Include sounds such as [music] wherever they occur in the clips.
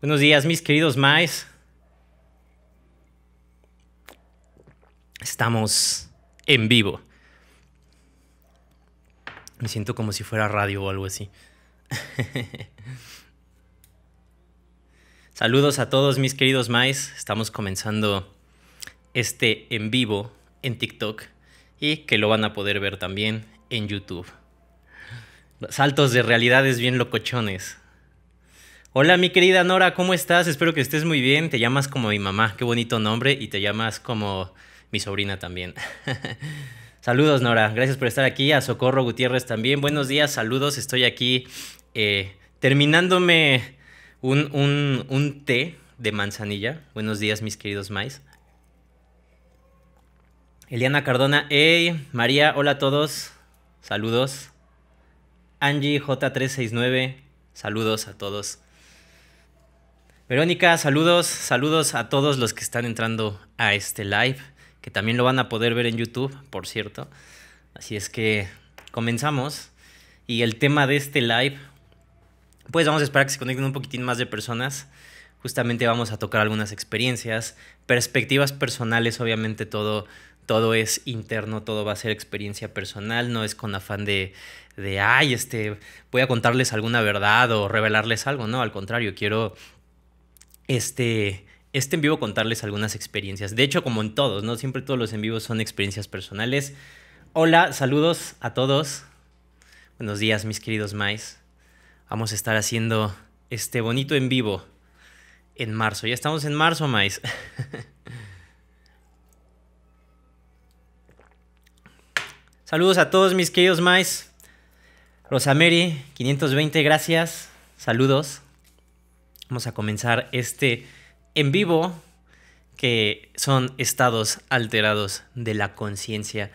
Buenos días, mis queridos maes. Estamos en vivo. Me siento como si fuera radio o algo así. [laughs] Saludos a todos mis queridos maes. Estamos comenzando este en vivo en TikTok y que lo van a poder ver también en YouTube. Saltos de realidades bien locochones. Hola mi querida Nora, ¿cómo estás? Espero que estés muy bien. Te llamas como mi mamá, qué bonito nombre, y te llamas como mi sobrina también. [laughs] saludos Nora, gracias por estar aquí. A Socorro Gutiérrez también. Buenos días, saludos. Estoy aquí eh, terminándome un, té de manzanilla. Buenos días mis queridos mais. Eliana Cardona, hey, María, hola a todos, saludos. Angie J369, saludos a todos. Verónica, saludos, saludos a todos los que están entrando a este live, que también lo van a poder ver en YouTube, por cierto. Así es que comenzamos. Y el tema de este live, pues vamos a esperar que se conecten un poquitín más de personas. Justamente vamos a tocar algunas experiencias, perspectivas personales, obviamente todo, todo es interno, todo va a ser experiencia personal, no es con afán de, de, ay, este, voy a contarles alguna verdad o revelarles algo, no, al contrario, quiero este, este en vivo contarles algunas experiencias. De hecho, como en todos, ¿no? Siempre todos los en vivos son experiencias personales. Hola, saludos a todos. Buenos días, mis queridos mais. Vamos a estar haciendo este bonito en vivo en marzo. Ya estamos en marzo, mais. [laughs] saludos a todos, mis queridos mais. Rosameri, 520, gracias. Saludos. Vamos a comenzar este en vivo que son estados alterados de la conciencia.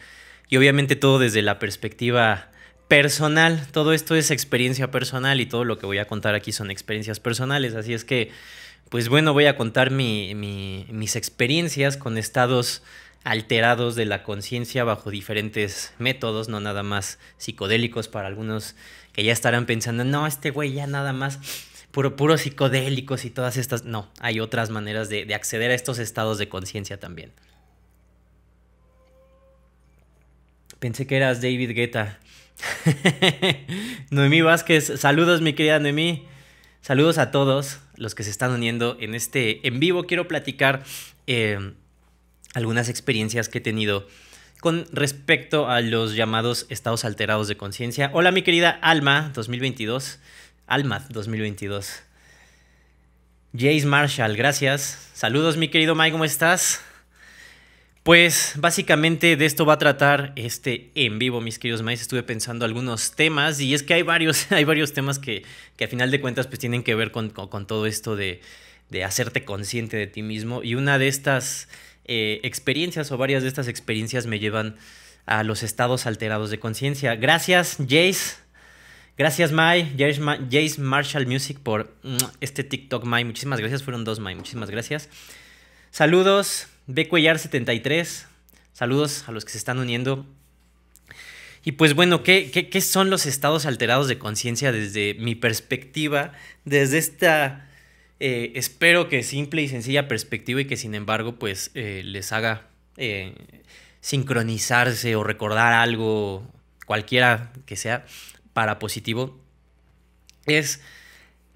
Y obviamente todo desde la perspectiva personal. Todo esto es experiencia personal y todo lo que voy a contar aquí son experiencias personales. Así es que, pues bueno, voy a contar mis experiencias con estados alterados de la conciencia bajo diferentes métodos, no nada más psicodélicos para algunos que ya estarán pensando, no, este güey ya nada más puro, psicodélicos y todas estas. No, hay otras maneras de, acceder a estos estados de conciencia también. Pensé que eras David Guetta. [laughs] Noemí Vázquez, saludos mi querida Noemí. Saludos a todos los que se están uniendo en este en vivo. Quiero platicar eh, algunas experiencias que he tenido con respecto a los llamados estados alterados de conciencia. Hola mi querida Alma 2022. Alma 2022. Jace Marshall, gracias. Saludos, mi querido Mike, ¿cómo estás? Pues básicamente de esto va a tratar este en vivo, mis queridos Mike. Estuve pensando algunos temas y es que hay varios, [laughs] hay varios temas que, que a final de cuentas pues tienen que ver con, todo esto de, hacerte consciente de ti mismo. Y una de estas eh, experiencias o varias de estas experiencias me llevan a los estados alterados de conciencia. Gracias, Jace. Gracias, May, Jace Marshall Music por mm, este TikTok, May, Muchísimas gracias. Fueron dos, Mai. Muchísimas gracias. Saludos, Becuellar73. Saludos a los que se están uniendo. Y pues bueno, ¿qué, son los estados alterados de conciencia desde mi perspectiva? Desde esta, eh, espero que simple y sencilla perspectiva y que sin embargo pues eh, les haga eh, sincronizarse o recordar algo, cualquiera que sea para positivo, es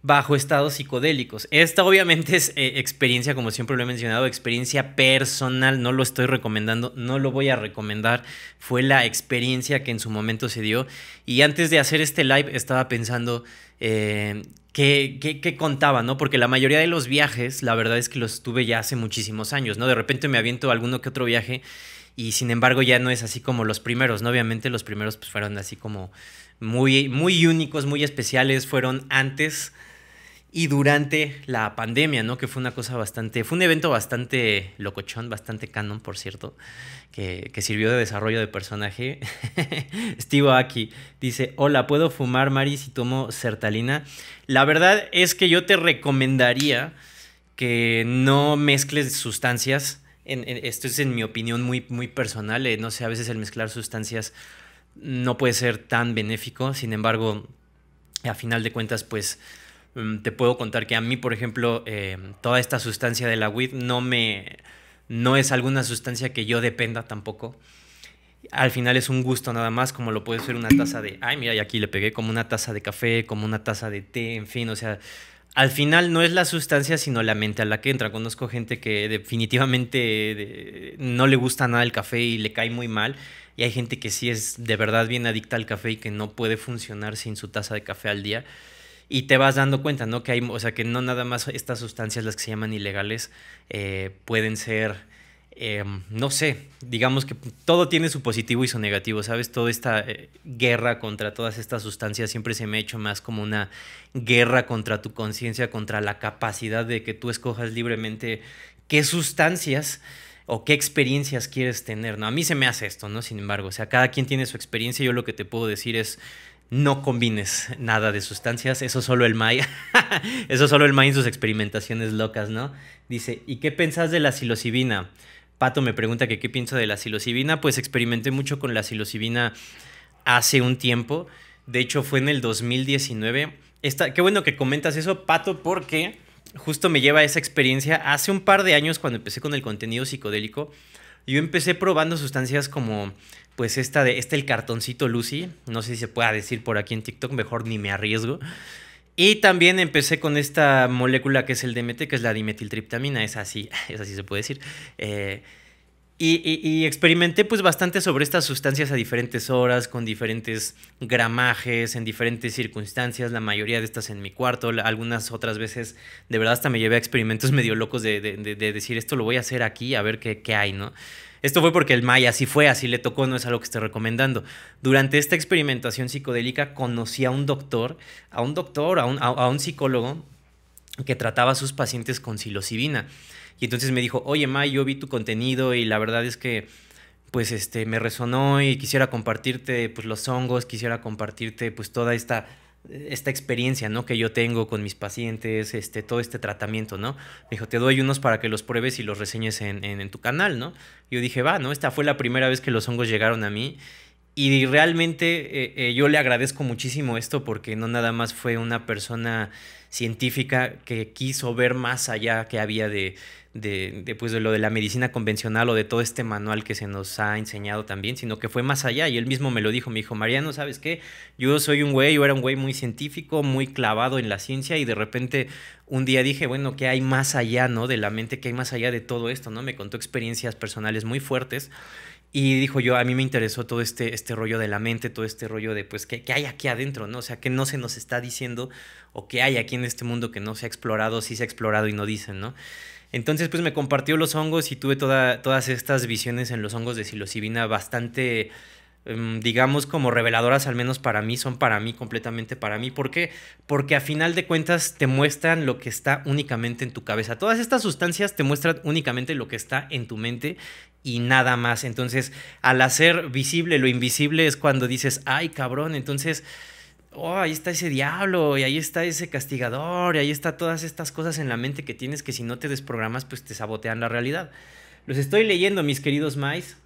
bajo estados psicodélicos. Esta obviamente es eh, experiencia, como siempre lo he mencionado, experiencia personal, no lo estoy recomendando, no lo voy a recomendar, fue la experiencia que en su momento se dio. Y antes de hacer este live estaba pensando eh, qué, contaba, ¿no? Porque la mayoría de los viajes, la verdad es que los tuve ya hace muchísimos años, ¿no? De repente me aviento alguno que otro viaje y sin embargo ya no es así como los primeros, ¿no? Obviamente los primeros pues fueron así como muy, muy únicos, muy especiales, fueron antes y durante la pandemia, ¿no? Que fue una cosa bastante, fue un evento bastante locochón, bastante canon, por cierto, que, que sirvió de desarrollo de personaje. [laughs] Steve Aki dice, hola, ¿puedo fumar, Mari, si tomo sertalina? La verdad es que yo te recomendaría que no mezcles sustancias esto es en mi opinión muy, muy personal, eh, no sé, a veces el mezclar sustancias no puede ser tan benéfico, sin embargo, a final de cuentas, pues mm, te puedo contar que a mí, por ejemplo, em, toda esta sustancia de la weed no me. no es alguna sustancia que yo dependa tampoco. Al final es un gusto nada más, como lo puede ser una taza de. Ay, mira, y aquí le pegué como una taza de café, como una taza de té, en fin, o sea, al final no es la sustancia, sino la mente a la que entra. Conozco gente que definitivamente eh, no le gusta nada el café y le cae muy mal. Y hay gente que sí es de verdad bien adicta al café y que no puede funcionar sin su taza de café al día. Y te vas dando cuenta, ¿no? Que hay, o sea, que no nada más estas sustancias, las que se llaman ilegales, eh, pueden ser eh, no sé, digamos que todo tiene su positivo y su negativo, ¿sabes? Toda esta eh, guerra contra todas estas sustancias siempre se me ha hecho más como una guerra contra tu conciencia, contra la capacidad de que tú escojas libremente qué sustancias o qué experiencias quieres tener, ¿no? A mí se me hace esto, ¿no? Sin embargo, o sea, cada quien tiene su experiencia, yo lo que te puedo decir es, no combines nada de sustancias, eso solo el May, [laughs] eso solo el May en sus experimentaciones locas, ¿no? Dice, ¿y qué pensás de la psilocibina? Pato me pregunta que qué pienso de la psilocibina. Pues experimenté mucho con la psilocibina hace un tiempo. De hecho, fue en el 2019. qué bueno que comentas eso, Pato, porque justo me lleva a esa experiencia. Hace un par de años, cuando empecé con el contenido psicodélico, yo empecé probando sustancias como, pues, esta de, este el cartoncito Lucy. No sé si se pueda decir por aquí en TikTok, mejor ni me arriesgo. Y también empecé con esta molécula que es el DMT, que es la dimetiltriptamina, es así, [laughs] es así se puede decir. Eh, y, experimenté pues bastante sobre estas sustancias a diferentes horas, con diferentes gramajes, en diferentes circunstancias, la mayoría de estas en mi cuarto, algunas otras veces de verdad hasta me llevé a experimentos [laughs] medio locos de, decir esto lo voy a hacer aquí, a ver qué, qué hay, ¿no? Esto fue porque el Maya así fue, así le tocó, no es algo que esté recomendando. Durante esta experimentación psicodélica conocí a un doctor, a un doctor, a un, psicólogo que trataba a sus pacientes con psilocibina. Y entonces me dijo, oye May, yo vi tu contenido y la verdad es que pues este, me resonó y quisiera compartirte pues los hongos, quisiera compartirte pues toda esta esta experiencia, ¿no? Que yo tengo con mis pacientes, este, todo este tratamiento, ¿no? Me dijo, te doy unos para que los pruebes y los reseñes en, tu canal, ¿no? Yo dije, va, ¿no? Esta fue la primera vez que los hongos llegaron a mí y realmente eh, eh, yo le agradezco muchísimo esto porque no nada más fue una persona científica que quiso ver más allá que había de, de, pues, de lo de la medicina convencional o de todo este manual que se nos ha enseñado también, sino que fue más allá. Y él mismo me lo dijo, me dijo, Mariano, ¿sabes qué? Yo soy un güey, yo era un güey muy científico, muy clavado en la ciencia y de repente un día dije, bueno, ¿qué hay más allá, no? De la mente, ¿qué hay más allá de todo esto, no? Me contó experiencias personales muy fuertes. Y dijo yo, a mí me interesó todo este, este rollo de la mente, todo este rollo de, pues, ¿qué, ¿qué, hay aquí adentro, ¿no? O sea, ¿qué no se nos está diciendo o qué hay aquí en este mundo que no se ha explorado, sí se ha explorado y no dicen, ¿no? Entonces, pues me compartió los hongos y tuve todas estas visiones en los hongos de psilocibina bastante, em, digamos, como reveladoras, al menos para mí, son para mí, completamente para mí. ¿Por qué? Porque a final de cuentas te muestran lo que está únicamente en tu cabeza. Todas estas sustancias te muestran únicamente lo que está en tu mente y nada más. Entonces, al hacer visible lo invisible es cuando dices, ay cabrón, entonces oh, ahí está ese diablo, y ahí está ese castigador, y ahí está todas estas cosas en la mente que tienes que si no te desprogramas, pues te sabotean la realidad. Los estoy leyendo, mis queridos mais.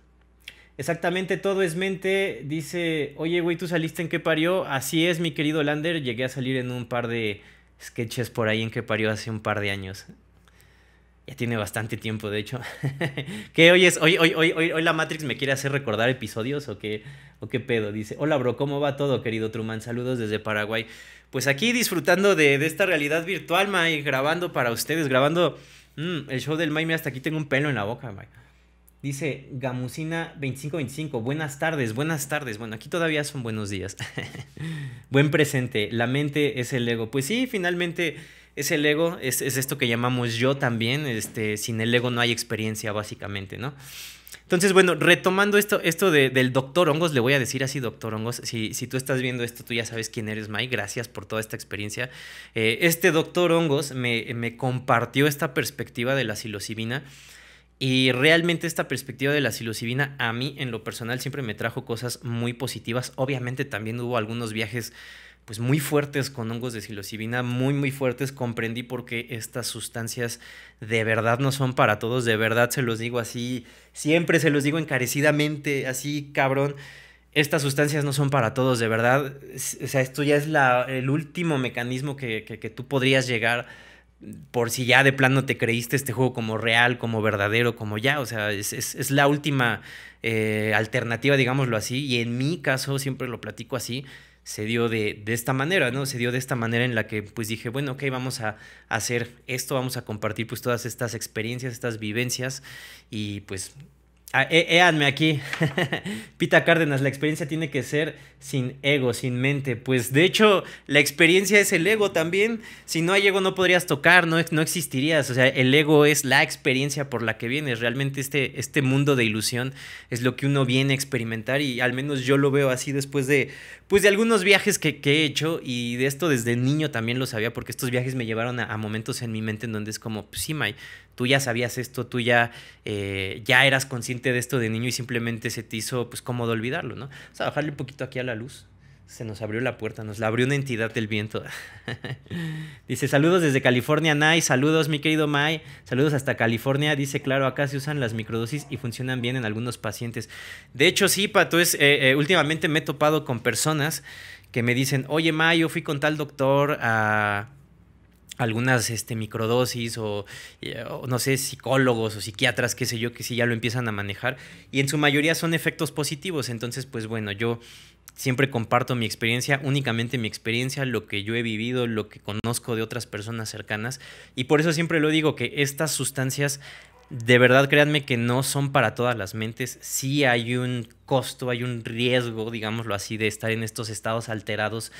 Exactamente todo es mente. Dice, oye, güey, ¿tú saliste en qué parió? Así es, mi querido Lander. Llegué a salir en un par de sketches por ahí en que parió hace un par de años ya tiene bastante tiempo, de hecho. [laughs] que hoy es, hoy, hoy, hoy, hoy la Matrix me quiere hacer recordar episodios o qué, o qué pedo. Dice, hola bro, ¿cómo va todo, querido Truman? Saludos desde Paraguay. Pues aquí disfrutando de, esta realidad virtual, May, grabando para ustedes, grabando mm, el show del May, hasta aquí tengo un pelo en la boca, May. Dice Gamusina2525, buenas tardes, buenas tardes. Bueno, aquí todavía son buenos días. [laughs] Buen presente, la mente es el ego. Pues sí, finalmente es el ego, es, es, esto que llamamos yo también, este, sin el ego no hay experiencia básicamente, ¿no? Entonces, bueno, retomando esto, esto de, del doctor Hongos, le voy a decir así, doctor Hongos, si, si, tú estás viendo esto, tú ya sabes quién eres, Mike, gracias por toda esta experiencia. Eh, este doctor Hongos me, me, compartió esta perspectiva de la psilocibina y realmente esta perspectiva de la psilocibina a mí en lo personal siempre me trajo cosas muy positivas. Obviamente también hubo algunos viajes pues muy fuertes con hongos de psilocibina, muy muy fuertes, comprendí por qué estas sustancias de verdad no son para todos, de verdad se los digo así, siempre se los digo encarecidamente, así cabrón. Estas sustancias no son para todos, de verdad. O sea, esto ya es la, el último mecanismo que, tú podrías llegar por si ya de plano te creíste este juego como real, como verdadero, como ya, o sea, es, la última eh, alternativa, digámoslo así, y en mi caso siempre lo platico así, se dio de, esta manera, ¿no? Se dio de esta manera en la que pues dije, bueno, ok, vamos a hacer esto, vamos a compartir pues todas estas experiencias, estas vivencias y pues Éanme ah, eh, eh, aquí. [laughs] Pita Cárdenas, la experiencia tiene que ser sin ego, sin mente. Pues de hecho, la experiencia es el ego también. Si no hay ego, no podrías tocar, no, no existirías. O sea, el ego es la experiencia por la que vienes. Realmente este, este mundo de ilusión es lo que uno viene a experimentar y al menos yo lo veo así después de, pues de algunos viajes que, he hecho y de esto desde niño también lo sabía porque estos viajes me llevaron a, momentos en mi mente en donde es como, pues sí, May, tú ya sabías esto, tú ya, eh, ya eras consciente de esto de niño y simplemente se te hizo pues cómodo olvidarlo, ¿no? O sea, bajarle un poquito aquí a la luz. Se nos abrió la puerta, nos la abrió una entidad del viento. [laughs] dice, saludos desde California, Nay, saludos mi querido Mai, saludos hasta California. Dice, claro, acá se usan las microdosis y funcionan bien en algunos pacientes. De hecho, sí, Pato, es, eh, eh, últimamente me he topado con personas que me dicen, oye, Mai, yo fui con tal doctor a algunas este, microdosis eh, o, no sé, psicólogos o psiquiatras, qué sé yo, que sí ya lo empiezan a manejar y en su mayoría son efectos positivos. Entonces, pues bueno, yo siempre comparto mi experiencia, únicamente mi experiencia, lo que yo he vivido, lo que conozco de otras personas cercanas y por eso siempre lo digo que estas sustancias de verdad créanme que no son para todas las mentes. Sí hay un costo, hay un riesgo, digámoslo así, de estar en estos estados alterados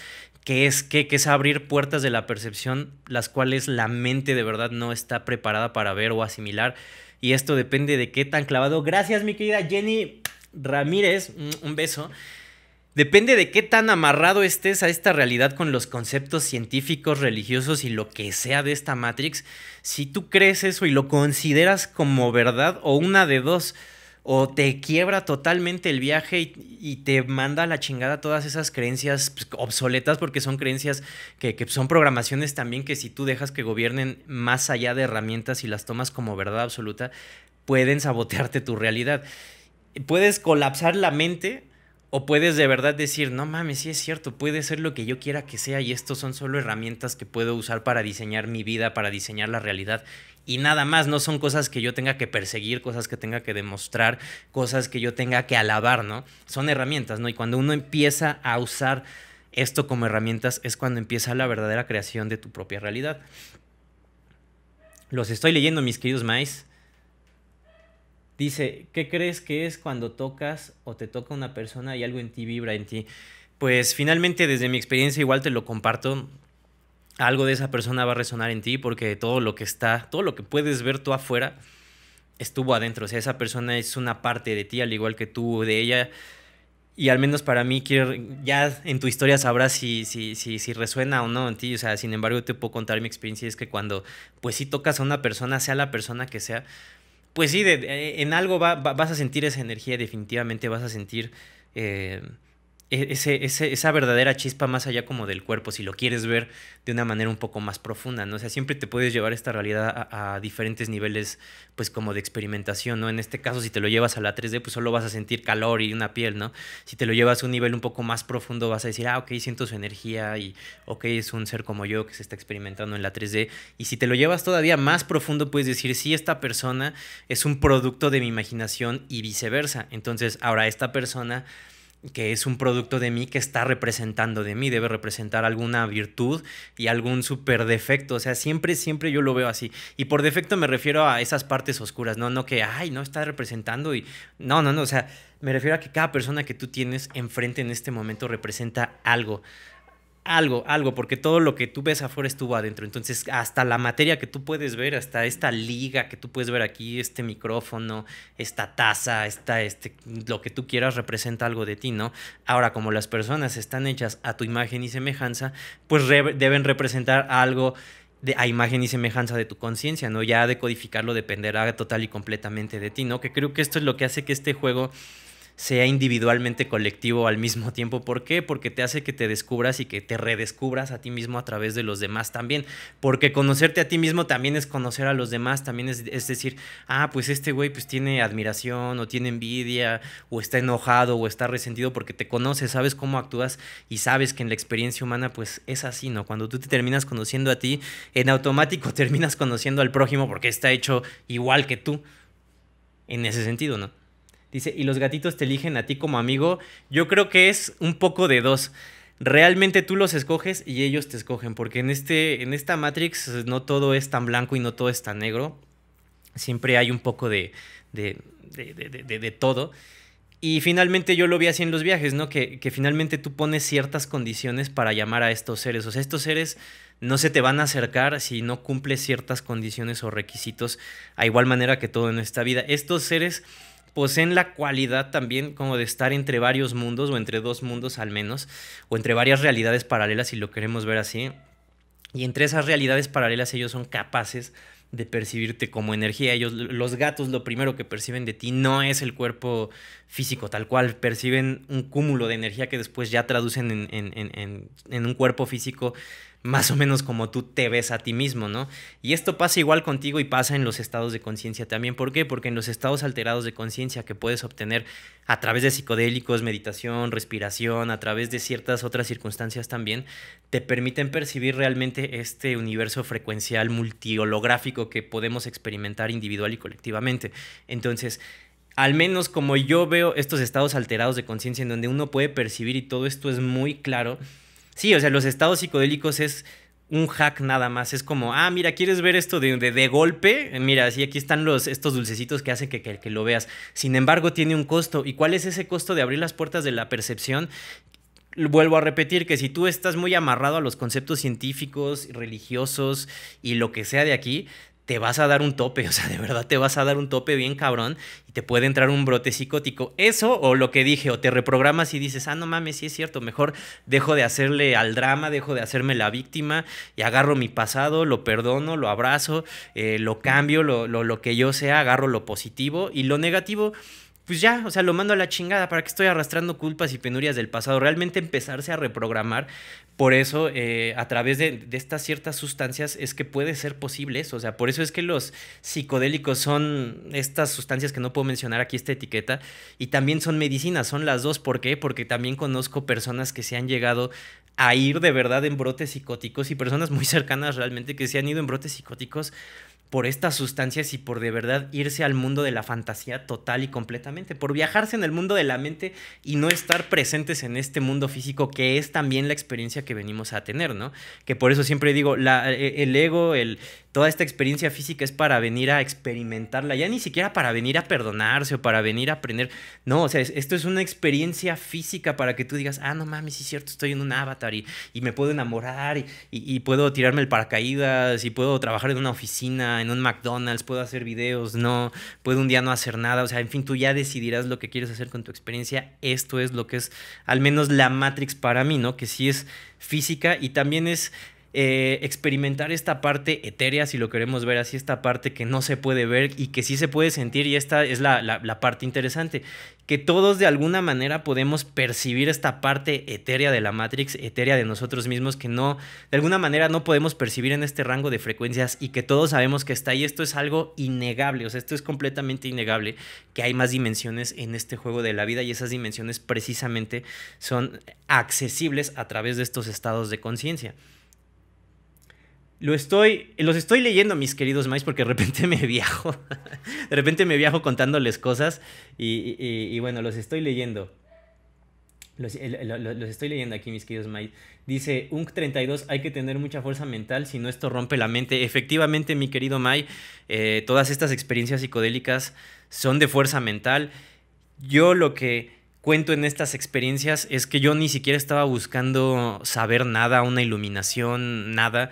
que es que, que es abrir puertas de la percepción, las cuales la mente de verdad no está preparada para ver o asimilar. Y esto depende de qué tan clavado. Gracias, mi querida Jenny Ramírez. Mm, un beso. Depende de qué tan amarrado estés a esta realidad con los conceptos científicos, religiosos y lo que sea de esta Matrix. Si tú crees eso y lo consideras como verdad o una de dos, o te quiebra totalmente el viaje y, te manda a la chingada todas esas creencias pues, obsoletas, porque son creencias que, son programaciones también que si tú dejas que gobiernen más allá de herramientas y las tomas como verdad absoluta, pueden sabotearte tu realidad. Puedes colapsar la mente o puedes de verdad decir, no mames, sí es cierto, puede ser lo que yo quiera que sea y esto son solo herramientas que puedo usar para diseñar mi vida, para diseñar la realidad y nada más, no son cosas que yo tenga que perseguir, cosas que tenga que demostrar, cosas que yo tenga que alabar, ¿no? Son herramientas, ¿no? Y cuando uno empieza a usar esto como herramientas es cuando empieza la verdadera creación de tu propia realidad. Los estoy leyendo, mis queridos maíz. Dice, ¿qué crees que es cuando tocas o te toca una persona y algo en ti vibra en ti? Pues finalmente desde mi experiencia igual te lo comparto algo de esa persona va a resonar en ti porque todo lo que está, todo lo que puedes ver tú afuera estuvo adentro. O sea, esa persona es una parte de ti, al igual que tú de ella. Y al menos para mí, ya en tu historia sabrás si, si, si, si resuena o no en ti. O sea, sin embargo, te puedo contar mi experiencia. Es que cuando, pues si tocas a una persona, sea la persona que sea, pues sí, en algo vas a sentir esa energía. Definitivamente vas a sentir... Eh, e-, ese, esa verdadera chispa más allá como del cuerpo, si lo quieres ver de una manera un poco más profunda, ¿no? O sea, siempre te puedes llevar esta realidad a, a, diferentes niveles, pues como de experimentación, ¿no? En este caso, si te lo llevas a la 3D, pues solo vas a sentir calor y una piel, ¿no? Si te lo llevas a un nivel un poco más profundo, vas a decir, ah, ok, siento su energía y, ok, es un ser como yo que se está experimentando en la 3D. Y si te lo llevas todavía más profundo, puedes decir, sí, esta persona es un producto de mi imaginación y viceversa. Entonces, ahora esta persona que es un producto de mí que está representando de mí, debe representar alguna virtud y algún super defecto, o sea, siempre, siempre yo lo veo así. Y por defecto me refiero a esas partes oscuras, no, no que, ay, no está representando y, no, no, no, o sea, me refiero a que cada persona que tú tienes enfrente en este momento representa algo algo, algo, porque todo lo que tú ves afuera estuvo adentro. Entonces, hasta la materia que tú puedes ver, hasta esta liga que tú puedes ver aquí, este micrófono, esta taza, esta, este, lo que tú quieras representa algo de ti, ¿no? Ahora, como las personas están hechas a tu imagen y semejanza, pues deben representar algo de, a imagen y semejanza de tu conciencia, ¿no? Ya decodificarlo dependerá total y completamente de ti, ¿no? Que creo que esto es lo que hace que este juego sea individualmente colectivo al mismo tiempo. ¿Por qué? Porque te hace que te descubras y que te redescubras a ti mismo a través de los demás también. Porque conocerte a ti mismo también es conocer a los demás, también es, es decir, ah, pues este güey pues tiene admiración o tiene envidia o está enojado o está resentido porque te conoces, sabes cómo actúas y sabes que en la experiencia humana pues es así, ¿no? Cuando tú te terminas conociendo a ti, en automático [laughs] terminas conociendo al prójimo porque está hecho igual que tú. En ese sentido, ¿no? Dice, y los gatitos te eligen a ti como amigo. Yo creo que es un poco de dos. Realmente tú los escoges y ellos te escogen, porque en, este, en esta Matrix eh, no todo es tan blanco y no todo es tan negro. Siempre hay un poco de, de, de, de todo. Y finalmente yo lo vi así en los viajes, ¿no? Que, que, finalmente tú pones ciertas condiciones para llamar a estos seres. O sea, estos seres no se te van a acercar si no cumples ciertas condiciones o requisitos, a igual manera que todo en esta vida. Estos seres poseen la cualidad también como de estar entre varios mundos o entre dos mundos al menos, o entre varias realidades paralelas si lo queremos ver así. Y entre esas realidades paralelas ellos son capaces de percibirte como energía. Ellos, los gatos, lo primero que perciben de ti no es el cuerpo físico tal cual, perciben un cúmulo de energía que después ya traducen en, en, en, en un cuerpo físico más o menos como tú te ves a ti mismo, ¿no? Y esto pasa igual contigo y pasa en los estados de conciencia también. ¿Por qué? Porque en los estados alterados de conciencia que puedes obtener a través de psicodélicos, meditación, respiración, a través de ciertas otras circunstancias también, te permiten percibir realmente este universo frecuencial multi-holográfico que podemos experimentar individual y colectivamente. Entonces, al menos como yo veo estos estados alterados de conciencia en donde uno puede percibir y todo esto es muy claro, Sí, o sea, los estados psicodélicos es un hack nada más. Es como, ah, mira, ¿quieres ver esto de, golpe? Mira, sí, aquí están los, estos dulcecitos que hacen que, que, que lo veas. Sin embargo, tiene un costo. ¿Y cuál es ese costo de abrir las puertas de la percepción? Vuelvo a repetir que si tú estás muy amarrado a los conceptos científicos, religiosos y lo que sea de aquí, te vas a dar un tope, [laughs] o sea, de verdad te vas a dar un tope bien cabrón y te puede entrar un brote psicótico. Eso o lo que dije, o te reprogramas y dices, ah, no mames, sí es cierto, mejor dejo de hacerle al drama, dejo de hacerme la víctima y agarro mi pasado, lo perdono, lo abrazo, eh, lo cambio, lo, lo, lo que yo sea, agarro lo positivo y lo negativo pues ya, o sea, lo mando a la chingada, ¿para qué estoy arrastrando culpas y penurias del pasado? Realmente empezarse a reprogramar por eso, eh, a través de, de, estas ciertas sustancias es que puede ser posible eso. O sea, por eso es que los psicodélicos son estas sustancias que no puedo mencionar aquí esta etiqueta y también son medicinas, son las dos. ¿Por qué? Porque también conozco personas que se han llegado a ir de verdad en brotes psicóticos y personas muy cercanas realmente que se han ido en brotes psicóticos por estas sustancias y por de verdad irse al mundo de la fantasía total y completamente, por viajarse en el mundo de la mente y no estar presentes en este mundo físico que es también la experiencia que venimos a tener, ¿no? Que por eso siempre digo, e, el ego, el, toda esta experiencia física es para venir a experimentarla, ya ni siquiera para venir a perdonarse o para venir a aprender. No, o sea, esto es una experiencia física para que tú digas, ah, no mames, sí es cierto, estoy en un avatar y, me puedo enamorar y, y, puedo tirarme el paracaídas y puedo trabajar en una oficina, en un McDonald's, puedo hacer videos, no, puedo un día no hacer nada, o sea, en fin, tú ya decidirás lo que quieres hacer con tu experiencia. Esto es lo que es al menos la Matrix para mí, ¿no? Que sí es física y también es eh, experimentar esta parte etérea, si lo queremos ver así, esta parte que no se puede ver y que sí se puede sentir, y esta es la, la parte interesante, que todos de alguna manera podemos percibir esta parte etérea de la Matrix, etérea de nosotros mismos, que no, de alguna manera no podemos percibir en este rango de frecuencias y que todos sabemos que está ahí. Esto es algo innegable, o sea, esto es completamente innegable, que hay más dimensiones en este juego de la vida y esas dimensiones precisamente son accesibles a través de estos estados de conciencia. Lo estoy, los estoy leyendo, mis queridos my porque de repente [laughs] me viajo. de repente me viajo contándoles cosas y, y, bueno, los estoy leyendo. Los, estoy leyendo aquí, mis queridos maíz. Dice, un 32 hay que tener mucha fuerza mental, si no esto rompe la mente. Efectivamente, mi querido May, eh, todas estas experiencias psicodélicas son de fuerza mental. Yo lo que cuento en estas experiencias es que yo ni siquiera estaba buscando saber nada, una iluminación, nada.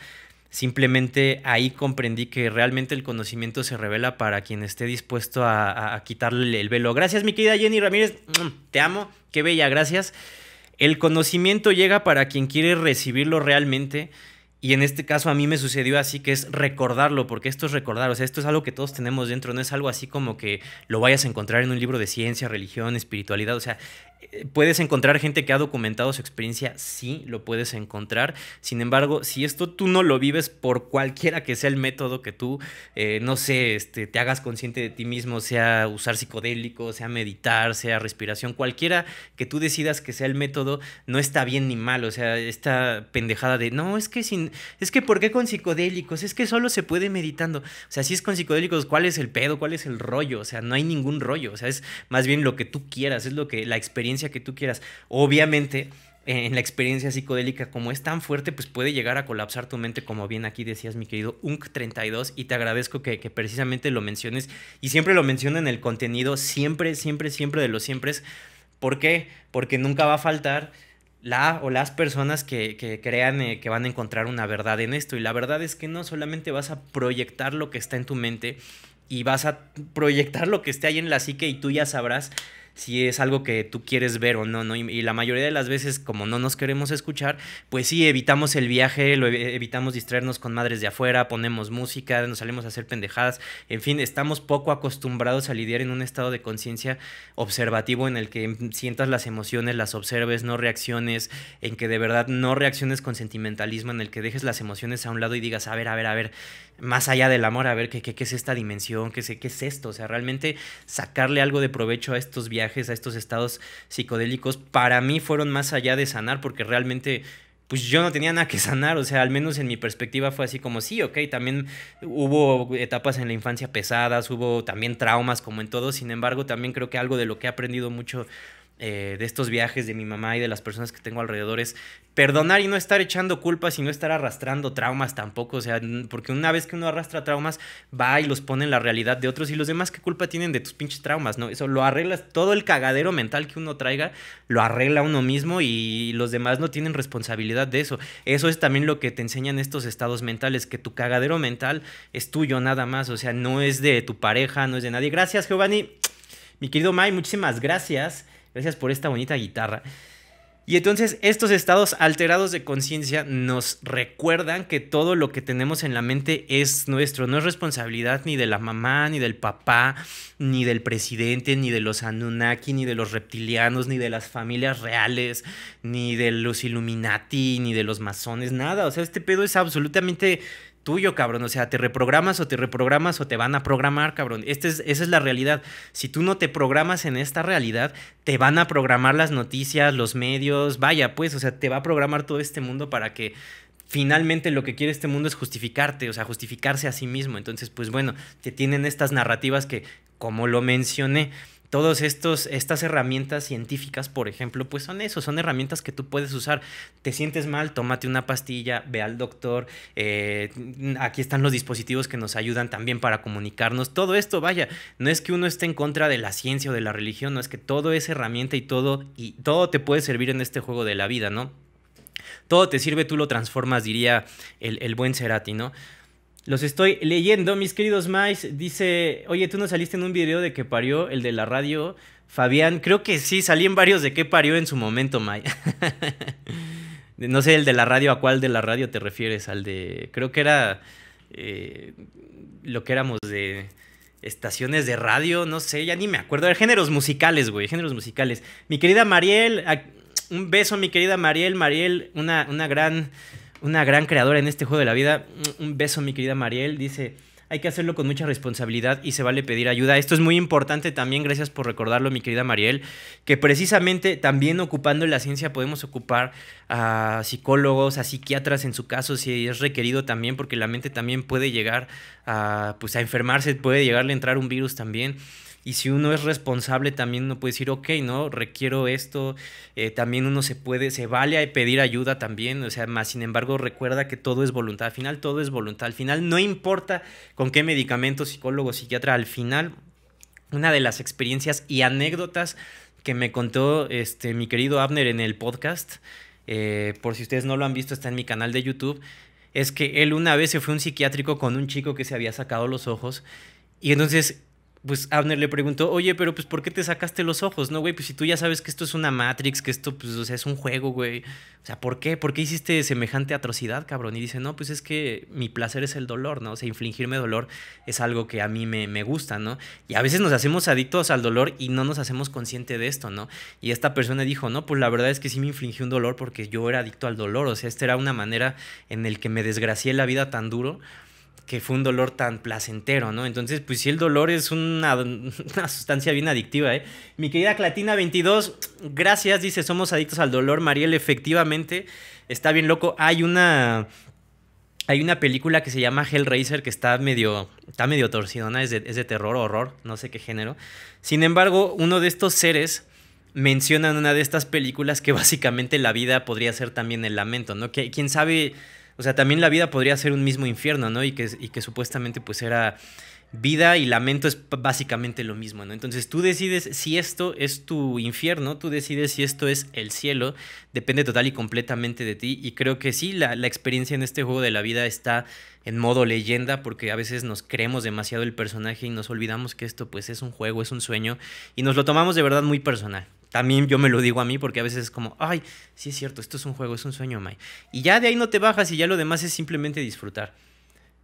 Simplemente ahí comprendí que realmente el conocimiento se revela para quien esté dispuesto a, quitarle el velo. Gracias, mi querida Jenny Ramírez. Mm, te amo. Qué bella, gracias. El conocimiento llega para quien quiere recibirlo realmente. Y en este caso a mí me sucedió así, que es recordarlo, porque esto es recordar, o sea, esto es algo que todos tenemos dentro, no es algo así como que lo vayas a encontrar en un libro de ciencia, religión, espiritualidad, o sea, eh, puedes encontrar gente que ha documentado su experiencia, sí, lo puedes encontrar. Sin embargo, si esto tú no lo vives por cualquiera que sea el método que tú, eh, no sé, este, te hagas consciente de ti mismo, sea usar psicodélicos, sea meditar, sea respiración, cualquiera que tú decidas que sea el método, no está bien ni mal. O sea, esta pendejada de, no, es que sin, es que ¿por qué con psicodélicos? Es que solo se puede meditando. O sea, si es con psicodélicos, ¿cuál es el pedo? ¿Cuál es el rollo? O sea, no hay ningún rollo. O sea, es más bien lo que tú quieras, es lo que la experiencia que tú quieras. Obviamente, en la experiencia psicodélica, como es tan fuerte, pues puede llegar a colapsar tu mente, como bien aquí decías, mi querido UNC32, y te agradezco que, precisamente lo menciones, y siempre lo menciono en el contenido, siempre, siempre, siempre de los siempre. ¿Por qué? Porque nunca va a faltar la o las personas que, que crean eh, que van a encontrar una verdad en esto, y la verdad es que no solamente vas a proyectar lo que está en tu mente, y vas a proyectar lo que esté ahí en la psique y tú ya sabrás si es algo que tú quieres ver o no, ¿no? Y, la mayoría de las veces, como no nos queremos escuchar, pues sí, evitamos el viaje, lo evitamos distraernos con madres de afuera, ponemos música, nos salimos a hacer pendejadas, en fin, estamos poco acostumbrados a lidiar en un estado de conciencia observativo en el que sientas las emociones, las observes, no reacciones, en que de verdad no reacciones con sentimentalismo, en el que dejes las emociones a un lado y digas, a ver, a ver, a ver, más allá del amor, a ver, ¿qué, es esta dimensión? ¿Qué, ¿Qué es esto? O sea, realmente sacarle algo de provecho a estos viajes a estos estados psicodélicos para mí fueron más allá de sanar porque realmente pues yo no tenía nada que [laughs] sanar, o sea, al menos en mi perspectiva fue así como, sí, ok, también hubo etapas en la infancia pesadas, hubo también traumas como en todo, sin embargo, también creo que algo de lo que he aprendido mucho eh, de estos viajes de mi mamá y de las personas que tengo alrededor es perdonar y no estar echando culpas y no estar arrastrando traumas tampoco, o sea, porque una vez que uno arrastra traumas, va y los pone en la realidad de otros y los demás qué culpa tienen de tus pinches traumas, ¿no? Eso lo arreglas, todo el cagadero mental que uno traiga, lo arregla uno mismo y los demás no tienen responsabilidad de eso. Eso es también lo que te enseñan estos estados mentales, que tu cagadero mental es tuyo nada más, o sea, no es de tu pareja, no es de nadie. Gracias, Giovanni. Mi querido Mai, muchísimas gracias. Gracias por esta bonita guitarra. Y entonces estos estados alterados de conciencia nos recuerdan que todo lo que tenemos en la mente es nuestro, no es responsabilidad ni de la mamá, ni del papá, ni del presidente, ni de los Anunnaki, ni de los reptilianos, ni de las familias reales, ni de los Illuminati, ni de los masones, nada. O sea, este pedo es absolutamente tuyo, cabrón. O sea, te reprogramas o te reprogramas o te van a programar, cabrón. Este es, esa es la realidad. Si tú no te programas en esta realidad, te van a programar las noticias, los medios, vaya, pues, o sea, te va a programar todo este mundo para que finalmente lo que quiere este mundo es justificarte, o sea, justificarse a sí mismo. Entonces, pues bueno, te tienen estas narrativas que, como lo mencioné, todos estos estas herramientas científicas, por ejemplo, pues son eso, son herramientas que tú puedes usar. Te sientes mal, tómate una pastilla, ve al doctor. Eh, aquí están los dispositivos que nos ayudan también para comunicarnos. Todo esto, vaya, no es que uno esté en contra de la ciencia o de la religión, no es que todo es herramienta y todo y todo te puede servir en este juego de la vida, ¿no? Todo te sirve, tú lo transformas, diría el, el buen Cerati, ¿no? Los estoy leyendo, mis queridos Mays. Dice, oye, tú no saliste en un video de que parió el de la radio, Fabián. Creo que sí, salí en varios de que parió en su momento, May. [laughs] no sé el de la radio, a cuál de la radio te refieres, al de... Creo que era eh, lo que éramos de estaciones de radio, no sé, ya ni me acuerdo. de géneros musicales, güey, géneros musicales. Mi querida Mariel, un beso, mi querida Mariel. Mariel, una, una gran una gran creadora en este juego de la vida. Un beso, mi querida Mariel. Dice, hay que hacerlo con mucha responsabilidad y se vale pedir ayuda. Esto es muy importante también, gracias por recordarlo, mi querida Mariel, que precisamente también ocupando la ciencia podemos ocupar a psicólogos, a psiquiatras en su caso, si es requerido también, porque la mente también puede llegar a, pues, a enfermarse, puede llegarle a entrar un virus también. Y si uno es responsable, también uno puede decir, ok, ¿no? Requiero esto. Eh, también uno se puede, se vale a pedir ayuda también. O sea, más sin embargo, recuerda que todo es voluntad. Al final, todo es voluntad. Al final, no importa con qué medicamento, psicólogo, psiquiatra, al final, una de las experiencias y anécdotas que me contó este, mi querido Abner en el podcast, eh, por si ustedes no lo han visto, está en mi canal de YouTube, es que él una vez se fue a un psiquiátrico con un chico que se había sacado los ojos y entonces pues Abner le preguntó, oye, pero pues ¿por qué te sacaste los ojos? No, güey, pues si tú ya sabes que esto es una Matrix, que esto pues o sea, es un juego, güey. O sea, ¿por qué? ¿Por qué hiciste semejante atrocidad, cabrón? Y dice, no, pues es que mi placer es el dolor, ¿no? O sea, infligirme dolor es algo que a mí me, gusta, ¿no? Y a veces nos hacemos adictos al dolor y no nos hacemos consciente de esto, ¿no? Y esta persona dijo, no, pues la verdad es que sí me infligí un dolor porque yo era adicto al dolor, o sea, esta era una manera en la que me desgracié la vida tan duro que fue un dolor tan placentero, ¿no? Entonces, pues sí, el dolor es una, [laughs] sustancia bien adictiva, ¿eh? Mi querida Clatina22, gracias, dice, somos adictos al dolor, Mariel, efectivamente, está bien loco. Hay una... Hay una película que se llama Hellraiser que está medio, está medio torcida, es de, es de terror, horror, no sé qué género. Sin embargo, uno de estos seres menciona en una de estas películas que básicamente la vida podría ser también el lamento, ¿no? Que quién sabe o sea, también la vida podría ser un mismo infierno, ¿no? Y que, y que supuestamente pues era vida y lamento es básicamente lo mismo, ¿no? Entonces tú decides si esto es tu infierno, tú decides si esto es el cielo, depende total y completamente de ti y creo que sí, la, la experiencia en este juego de la vida está en modo leyenda porque a veces nos creemos demasiado el personaje y nos olvidamos que esto pues es un juego, es un sueño y nos lo tomamos de verdad muy personal también yo me lo digo a mí porque a veces es como, ay, sí es cierto, esto es un juego, es un sueño, May. Y ya de ahí no te bajas y ya lo demás es simplemente disfrutar.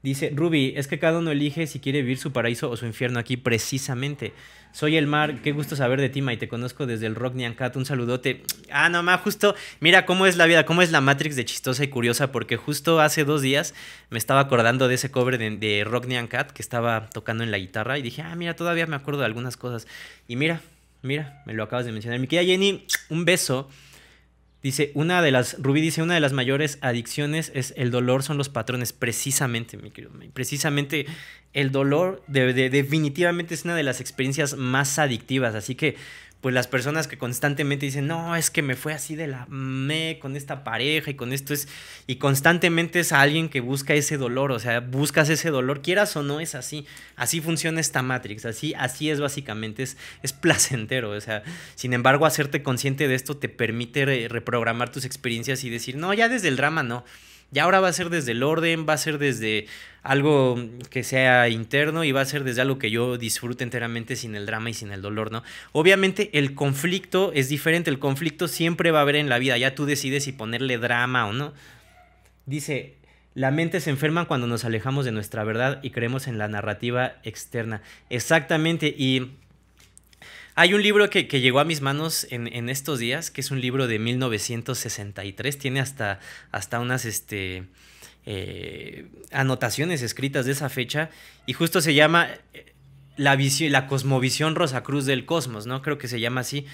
Dice Ruby, es que cada uno elige si quiere vivir su paraíso o su infierno aquí precisamente. Soy el mar, qué gusto saber de ti, May. Te conozco desde el Rock Cat. un saludote. Ah, no, ma, justo, mira cómo es la vida, cómo es la Matrix de chistosa y curiosa, porque justo hace dos días me estaba acordando de ese cover de, de Rock Cat que estaba tocando en la guitarra y dije, ah, mira, todavía me acuerdo de algunas cosas. Y mira, Mira, me lo acabas de mencionar. Mi querida Jenny, un beso. Dice, una de las, Rubí dice, una de las mayores adicciones es el dolor, son los patrones. Precisamente, mi querido, precisamente el dolor de, definitivamente es una de las experiencias más adictivas. Así que pues las personas que constantemente dicen, no, es que me fue así de la me con esta pareja y con esto es, y constantemente es alguien que busca ese dolor, o sea, buscas ese dolor, quieras o no, es así, así funciona esta Matrix, así, así es básicamente, es, es placentero, o sea, sin embargo, hacerte consciente de esto te permite reprogramar tus experiencias y decir, no, ya desde el drama no y ahora va a ser desde el orden, va a ser desde algo que sea interno y va a ser desde algo que yo disfrute enteramente sin el drama y sin el dolor, ¿no? Obviamente el conflicto es diferente, el conflicto siempre va a haber en la vida, ya tú decides si ponerle drama o no. Dice, la mente se enferma cuando nos alejamos de nuestra verdad y creemos en la narrativa externa. Exactamente, y hay un libro que, llegó a mis manos en, estos días, que es un libro de 1963, tiene hasta, hasta unas este, eh, anotaciones escritas de esa fecha, y justo se llama eh, la, visión, la cosmovisión Rosacruz del Cosmos, ¿no? Creo que se llama así.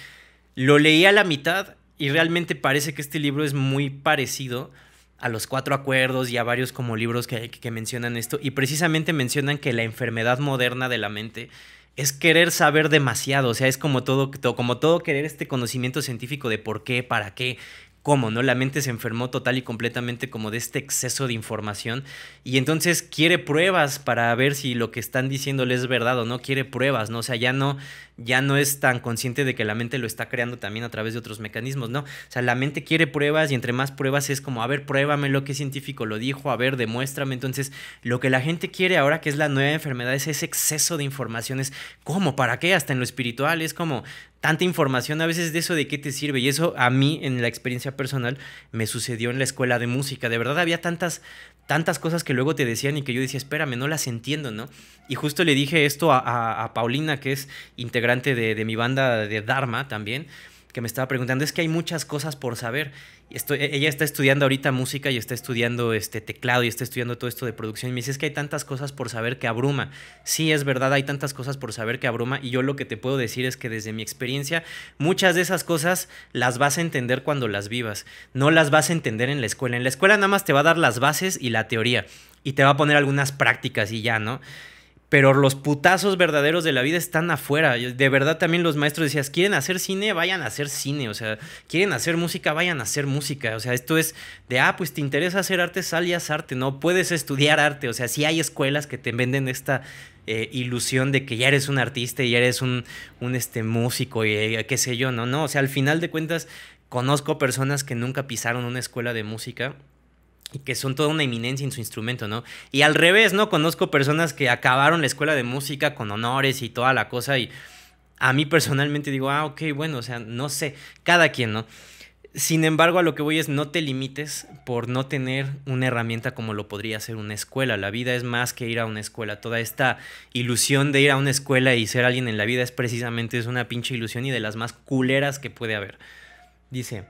Lo leí a la mitad y realmente parece que este libro es muy parecido a los cuatro acuerdos y a varios como libros que mencionan esto, y precisamente mencionan que la enfermedad moderna de la mente es querer saber demasiado, o sea, es como todo, como todo querer este conocimiento científico de por qué, para qué, cómo, ¿no? La mente se enfermó total y completamente como de este exceso de información y entonces quiere pruebas para ver si lo que están diciéndole es verdad o no, quiere pruebas, ¿no? O sea, ya no, ya no es tan consciente de que la mente lo está creando también a través de otros mecanismos, ¿no? O sea, la mente quiere pruebas y entre más pruebas es como, a ver, pruébame lo que científico lo dijo, a ver, demuéstrame. Entonces, lo que la gente quiere ahora, que es la nueva enfermedad, es ese exceso de informaciones. ¿Cómo? ¿Para qué? Hasta en lo espiritual es como, tanta información a veces de eso de qué te sirve. Y eso a mí en la experiencia personal me sucedió en la escuela de música. De verdad había tantas, tantas cosas que luego te decían y que yo decía, espérame, no las entiendo, ¿no? Y justo le dije esto a, Paulina, que es integrante de, de mi banda de Dharma también, que me estaba preguntando, es que hay muchas cosas por saber. Estoy, e-, ella está estudiando ahorita música y está estudiando este teclado y está estudiando todo esto de producción. Y me dice, es que hay tantas cosas por saber que abruma. Sí, es verdad, hay tantas cosas por saber que abruma. Y yo lo que te puedo decir es que desde mi experiencia, muchas de esas cosas las vas a entender cuando las vivas. No las vas a entender en la escuela. En la escuela nada más te va a dar las bases y la teoría. Y te va a poner algunas prácticas y ya, ¿no? pero los putazos verdaderos de la vida están afuera. De verdad también los maestros decías, quieren hacer cine, vayan a hacer cine, o sea, quieren hacer música, vayan a hacer música, o sea, esto es de, ah, pues te interesa hacer arte, sal y haz arte, no puedes estudiar arte, o sea, sí hay escuelas que te venden esta eh, ilusión de que ya eres un artista y ya eres un, un este, músico y eh, qué sé yo, no, no, o sea, al final de cuentas conozco personas que nunca pisaron una escuela de música y que son toda una eminencia en su instrumento, ¿no? Y al revés, ¿no? Conozco personas que acabaron la escuela de música con honores y toda la cosa y a mí personalmente digo, ah, ok, bueno, o sea, no sé, cada quien, ¿no? Sin embargo, a lo que voy es no te limites por no tener una herramienta como lo podría ser una escuela. La vida es más que ir a una escuela. Toda esta ilusión de ir a una escuela y ser alguien en la vida es precisamente es una pinche ilusión y de las más culeras que puede haber. Dice,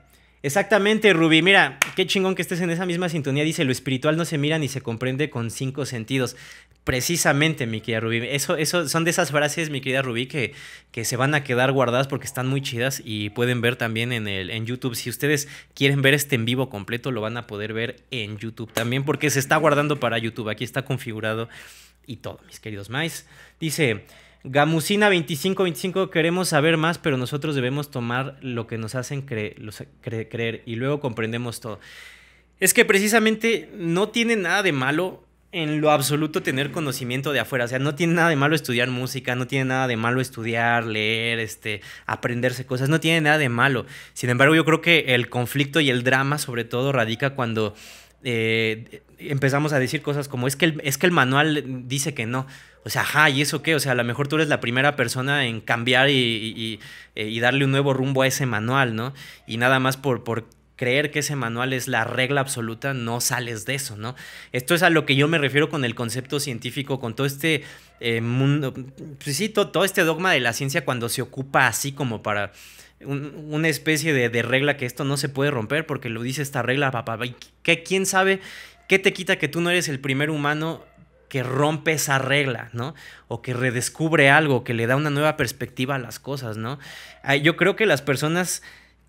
Exactamente, Rubí. Mira, qué chingón que estés en esa misma sintonía. Dice, lo espiritual no se mira ni se comprende con cinco sentidos. Precisamente, mi querida Rubí. Eso, eso son de esas frases, mi querida Rubí, que, que se van a quedar guardadas porque están muy chidas y pueden ver también en, el, en YouTube. Si ustedes quieren ver este en vivo completo, lo van a poder ver en YouTube también porque se está guardando para YouTube. Aquí está configurado y todo, mis queridos mais. Dice, Gamusina 2525, queremos saber más, pero nosotros debemos tomar lo que nos hacen creer y luego comprendemos todo. Es que precisamente no tiene nada de malo en lo absoluto tener conocimiento de afuera. O sea, no tiene nada de malo estudiar música, no tiene nada de malo estudiar, leer, este, aprenderse cosas, no tiene nada de malo. Sin embargo, yo creo que el conflicto y el drama sobre todo radica cuando eh, empezamos a decir cosas como es que el, es que el manual dice que no. O sea, ajá, ¿y eso qué? O sea, a lo mejor tú eres la primera persona en cambiar eh, y, darle un nuevo rumbo a ese manual, ¿no? Y nada más por, por creer que ese manual es la regla absoluta, no sales de eso, ¿no? Esto es a lo que yo me refiero con el concepto científico, con todo este eh, mundo, pues sí, todo, este dogma de la ciencia cuando se ocupa así como para una especie de, regla que esto no se puede romper porque lo dice esta regla, papá, ¿qué, ¿quién sabe ¿Qué te quita que tú no eres el primer humano que rompe esa regla, ¿no? O que redescubre algo, que le da una nueva perspectiva a las cosas, ¿no? Ah, yo creo que las personas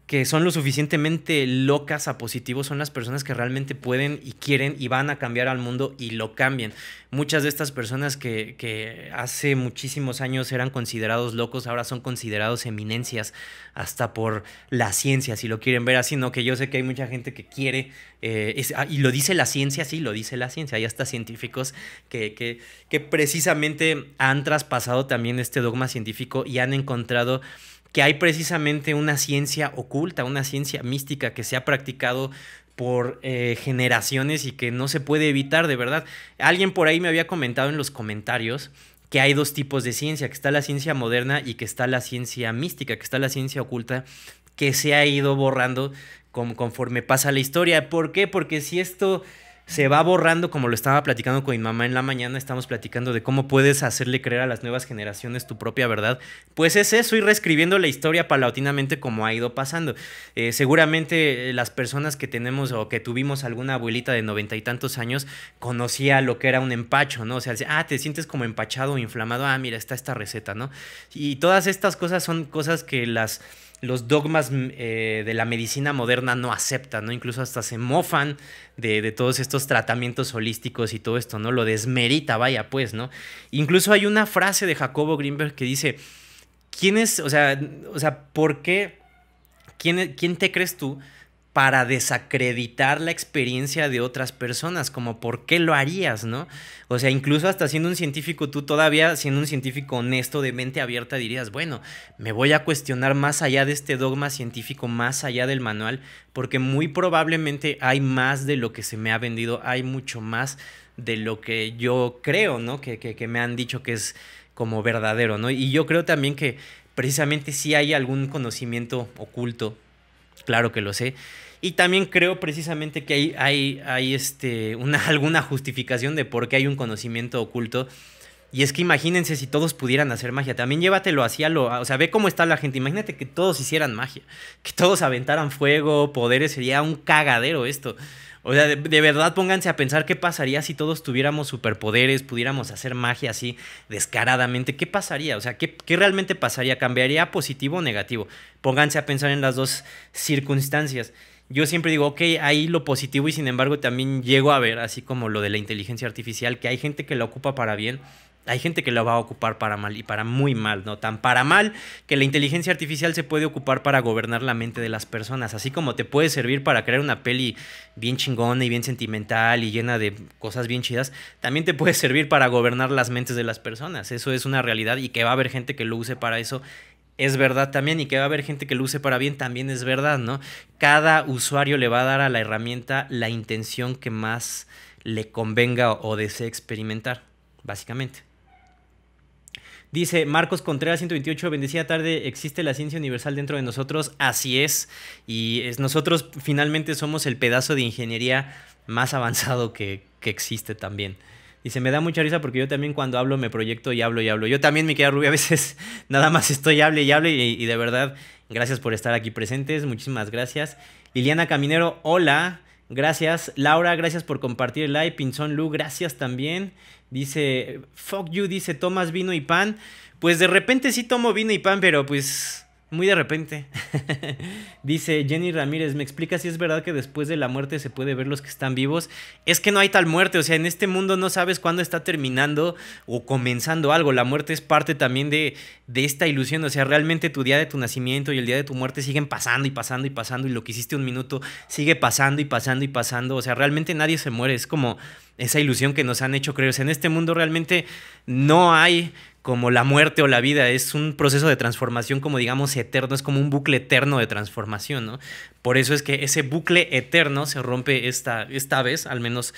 que son lo suficientemente locas a positivos son las personas que realmente pueden y quieren y van a cambiar al mundo y lo cambian. Muchas de estas personas que, que hace muchísimos años eran considerados locos, ahora son considerados eminencias hasta por la ciencia, si lo quieren ver así, ¿no? Que yo sé que hay mucha gente que quiere, eh, ah, y lo dice la ciencia, sí, lo dice la ciencia, hay hasta científicos que, que, que precisamente han traspasado también este dogma científico y han encontrado que hay precisamente una ciencia oculta, una ciencia mística que se ha practicado por eh, generaciones y que no se puede evitar, de verdad. Alguien por ahí me había comentado en los comentarios que hay dos tipos de ciencia, que está la ciencia moderna y que está la ciencia mística, que está la ciencia oculta, que se ha ido borrando conforme pasa la historia. ¿Por qué? Porque si esto se va borrando, como lo estaba platicando con mi mamá en la mañana, estamos platicando de cómo puedes hacerle creer a las nuevas generaciones tu propia verdad. Pues es eso, ir reescribiendo la historia palatinamente como ha ido pasando. Eh, seguramente eh, las personas que tenemos o que tuvimos alguna abuelita de noventa y tantos años conocía lo que era un empacho, ¿no? O sea, ah, te sientes como empachado o inflamado, ah, mira, está esta receta, ¿no? Y todas estas cosas son cosas que las los dogmas mm, eh, de la medicina moderna no aceptan, ¿no? Incluso hasta se mofan de, todos estos tratamientos holísticos y todo esto, ¿no? Lo desmerita, vaya, pues, ¿no? Incluso hay una frase de Jacobo Greenberg que dice, ¿quién es, o sea, o sea, ¿por qué? ¿Quién, ¿Quién te crees tú para desacreditar la experiencia de otras personas, como por qué lo harías, ¿no? O sea, incluso hasta siendo un científico, tú todavía siendo un científico honesto, de mente abierta, dirías, bueno, me voy a cuestionar más allá de este dogma científico, más allá del manual, porque muy probablemente hay más de lo que se me ha vendido, hay mucho más de lo que yo creo, ¿no? Que, me han dicho que es como verdadero, ¿no? Y yo creo también que precisamente si hay algún conocimiento oculto claro que lo sé. Y también creo precisamente que hay, hay, hay este, una, [laughs] alguna justificación de por qué hay un conocimiento oculto. Y es que imagínense si todos pudieran hacer magia. También llévatelo hacia lo. O sea, ve cómo está la gente. Imagínate que todos hicieran magia. Que todos aventaran fuego, poderes. Sería un cagadero esto. O sea, de, verdad pónganse a pensar qué pasaría si todos tuviéramos superpoderes, pudiéramos hacer magia así descaradamente. ¿Qué pasaría? O sea, ¿qué, qué realmente pasaría? ¿Cambiaría positivo o negativo? Pónganse a pensar en las dos circunstancias yo siempre digo, ok, hay lo positivo y sin embargo también llego a ver, así como lo de la inteligencia artificial, que hay gente que la ocupa para bien hay gente que lo va a ocupar para mal y para muy mal, ¿no? Tan para mal que la inteligencia artificial se puede ocupar para gobernar la mente de las personas, así como te puede servir para crear una peli bien chingona y bien sentimental y llena de cosas bien chidas, también te puede servir para gobernar las mentes de las personas. Eso es una realidad y que va a haber gente que lo use para eso es verdad también y que va a haber gente que lo use para bien también es verdad, ¿no? Cada usuario le va a dar a la herramienta la intención que más le convenga o desee experimentar, básicamente. Dice Marcos Contreras 128, bendecida tarde, existe la ciencia universal dentro de nosotros, así es, y es, nosotros finalmente somos el pedazo de ingeniería más avanzado que, existe también. Dice, me da mucha risa porque yo también cuando hablo me proyecto y hablo y hablo. Yo también, mi querida Rubia, a veces [laughs] nada más estoy y hable y, y de verdad, gracias por estar aquí presentes, muchísimas gracias. Liliana Caminero, hola, gracias. Laura, gracias por compartir el live. Pinzón Lu, gracias también. Dice, fuck you, dice, tomas vino y pan. Pues de repente sí tomo vino y pan, pero pues muy de repente. [laughs] Dice Jenny Ramírez, ¿me explica si es verdad que después de la muerte se puede ver los que están vivos? Es que no hay tal muerte, o sea, en este mundo no sabes cuándo está terminando o comenzando algo. La muerte es parte también de, de esta ilusión, o sea, realmente tu día de tu nacimiento y el día de tu muerte siguen pasando y pasando y pasando y lo que hiciste un minuto sigue pasando y pasando y pasando. O sea, realmente nadie se muere, es como esa ilusión que nos han hecho creer. O sea, en este mundo realmente no hay como la muerte o la vida, es un proceso de transformación como digamos eterno, es como un bucle eterno de transformación, ¿no? Por eso es que ese bucle eterno se rompe esta, esta vez, al menos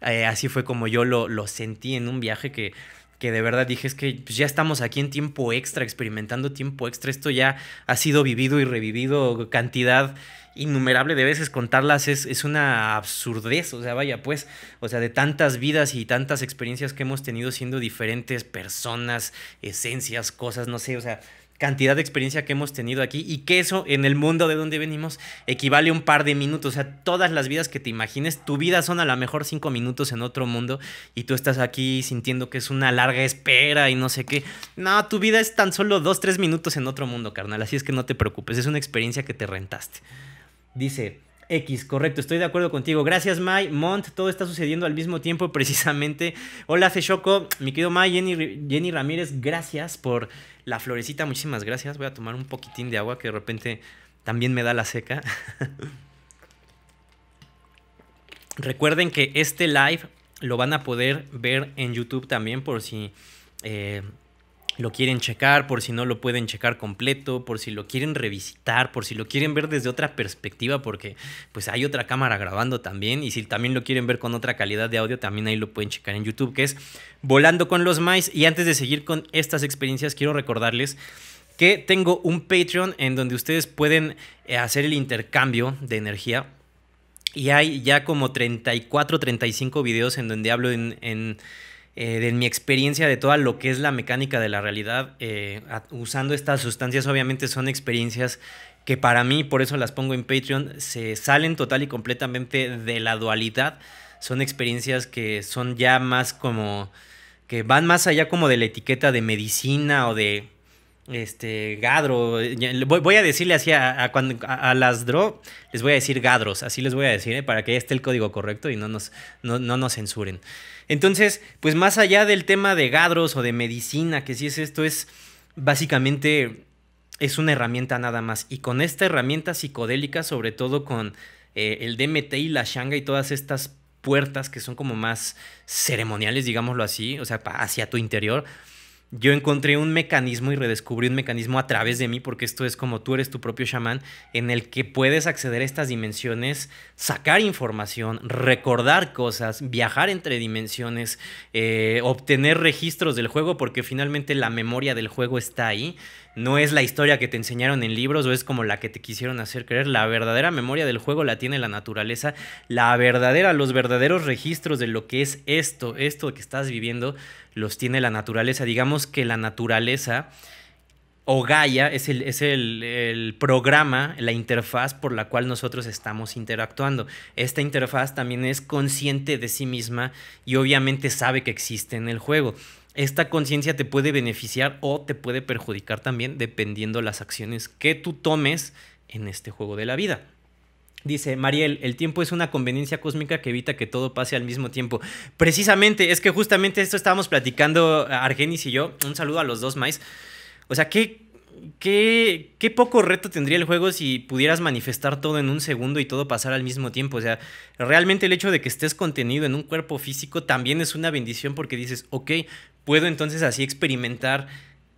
eh, así fue como yo lo, lo sentí en un viaje que, que de verdad dije es que pues, ya estamos aquí en tiempo extra, experimentando tiempo extra, esto ya ha sido vivido y revivido cantidad innumerable de veces contarlas es, una absurdez, o sea, vaya pues, o sea, de tantas vidas y tantas experiencias que hemos tenido siendo diferentes personas, esencias, cosas, no sé, o sea, cantidad de experiencia que hemos tenido aquí y que eso en el mundo de donde venimos equivale a un par de minutos, o sea, todas las vidas que te imagines, tu vida son a lo mejor cinco minutos en otro mundo y tú estás aquí sintiendo que es una larga espera y no sé qué. No, tu vida es tan solo dos, tres minutos en otro mundo, carnal, así es que no te preocupes, es una experiencia que te rentaste. Dice, X, correcto, estoy de acuerdo contigo. Gracias, Mai. Mont, todo está sucediendo al mismo tiempo, [laughs] precisamente. Hola, Fechoco, mi querido Mai, Jenny, Jenny Ramírez, gracias por la florecita, muchísimas gracias. Voy a tomar un poquitín de agua que de repente también me da la seca. [laughs] Recuerden que este live lo van a poder ver en YouTube también por si eh, lo quieren checar, por si no lo pueden checar completo, por si lo quieren revisitar, por si lo quieren ver desde otra perspectiva, porque pues hay otra cámara grabando también, y si también lo quieren ver con otra calidad de audio, también ahí lo pueden checar en YouTube, que es Volando con los Mais. Y antes de seguir con estas experiencias, quiero recordarles que tengo un Patreon en donde ustedes pueden eh, hacer el intercambio de energía. Y hay ya como 34, 35 videos en donde hablo en eh, de mi experiencia de toda lo que es la mecánica de la realidad, eh, usando estas sustancias, obviamente son experiencias que para mí, por eso las pongo en Patreon, se salen total y completamente de la dualidad. Son experiencias que son ya más como, que van más allá como de la etiqueta de medicina o de este, gadro, voy, a decirle así a, las DRO, les voy a decir gadros, así les voy a decir, eh, para que esté el código correcto y no nos, no, no nos censuren. Entonces, pues más allá del tema de gadros o de medicina, que si es esto, es básicamente es una herramienta nada más. Y con esta herramienta psicodélica, sobre todo con eh, el DMT y la shanga y todas estas puertas que son como más ceremoniales, digámoslo así, o sea, hacia tu interior, yo encontré un mecanismo y redescubrí un mecanismo a través de mí, porque esto es como tú eres tu propio chamán, en el que puedes acceder a estas dimensiones, sacar información, recordar cosas, viajar entre dimensiones, eh, obtener registros del juego, porque finalmente la memoria del juego está ahí no es la historia que te enseñaron en libros o es como la que te quisieron hacer creer. La verdadera memoria del juego la tiene la naturaleza, la verdadera, los verdaderos registros de lo que es esto, esto que estás viviendo, los tiene la naturaleza. Digamos que la naturaleza o Gaia es, el, es el, programa, la interfaz por la cual nosotros estamos interactuando. Esta interfaz también es consciente de sí misma y obviamente sabe que existe en el juego esta conciencia te puede beneficiar o te puede perjudicar también dependiendo las acciones que tú tomes en este juego de la vida. Dice Mariel, el tiempo es una conveniencia cósmica que evita que todo pase al mismo tiempo. Precisamente, es que justamente esto estábamos platicando eh, Argenis y yo. Un saludo a los dos más. O sea, ¿qué, qué, qué poco reto tendría el juego si pudieras manifestar todo en un segundo y todo pasar al mismo tiempo. O sea, realmente el hecho de que estés contenido en un cuerpo físico también es una bendición porque dices, ok, puedo entonces así experimentar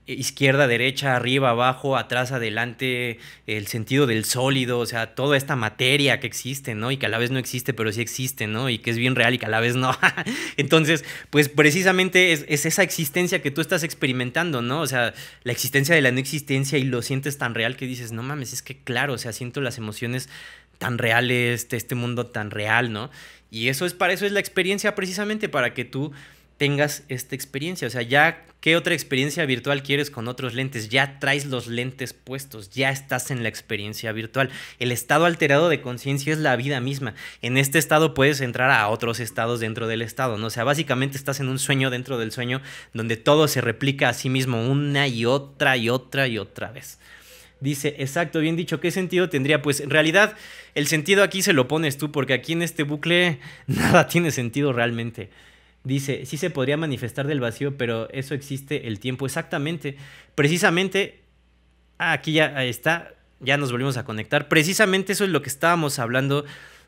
eh, izquierda, derecha, arriba, abajo, atrás, adelante, el sentido del sólido, o sea, toda esta materia que existe, ¿no? Y que a la vez no existe, pero sí existe, ¿no? Y que es bien real y que a la vez no. [laughs] Entonces, pues precisamente es, esa existencia que tú estás experimentando, ¿no? O sea, la existencia de la no existencia y lo sientes tan real que dices, no mames, es que claro, o sea, siento las emociones tan reales, de este, este mundo tan real, ¿no? Y eso es para eso es la experiencia precisamente, para que tú tengas esta experiencia. O sea, ya, ¿qué otra experiencia virtual quieres con otros lentes? Ya traes los lentes puestos, ya estás en la experiencia virtual. El estado alterado de conciencia es la vida misma. En este estado puedes entrar a otros estados dentro del estado, ¿no? O sea, básicamente estás en un sueño dentro del sueño donde todo se replica a sí mismo una y otra y otra y otra vez. Dice, exacto, bien dicho, ¿qué sentido tendría? Pues en realidad el sentido aquí se lo pones tú, porque aquí en este bucle [laughs] nada tiene sentido realmente. Dice, sí se podría manifestar del vacío, pero eso existe el tiempo exactamente. Precisamente, ah, aquí ya está, ya nos volvimos a conectar. Precisamente eso es lo que estábamos hablando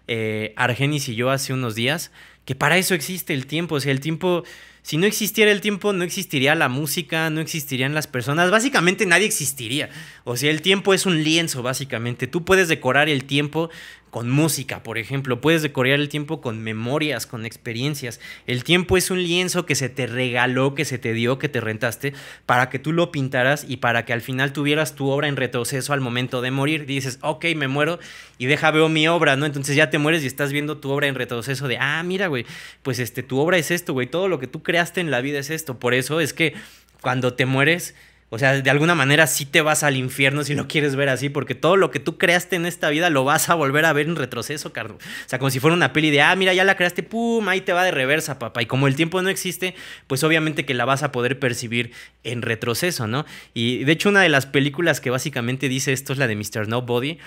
eh, Argenis y yo hace unos días, que para eso existe el tiempo. O sea, el tiempo, si no existiera el tiempo, no existiría la música, no existirían las personas, básicamente nadie existiría. O sea, el tiempo es un lienzo, básicamente. Tú puedes decorar el tiempo con música, por ejemplo. Puedes decorar el tiempo con memorias, con experiencias. El tiempo es un lienzo que se te regaló, que se te dio, que te rentaste, para que tú lo pintaras y para que al final tuvieras tu obra en retroceso al momento de morir. Dices, ok, me muero y deja veo mi obra, ¿no? Entonces ya te mueres y estás viendo tu obra en retroceso de, ah, mira, güey, pues este, tu obra es esto, güey, todo lo que tú creaste en la vida es esto. Por eso es que cuando te mueres o sea, de alguna manera sí te vas al infierno si lo quieres ver así, porque todo lo que tú creaste en esta vida lo vas a volver a ver en retroceso, Carlos. O sea, como si fuera una peli de, ah, mira, ya la creaste, pum, ahí te va de reversa, papá. Y como el tiempo no existe, pues obviamente que la vas a poder percibir en retroceso, ¿no? Y de hecho, una de las películas que básicamente dice esto es la de Mr. Nobody,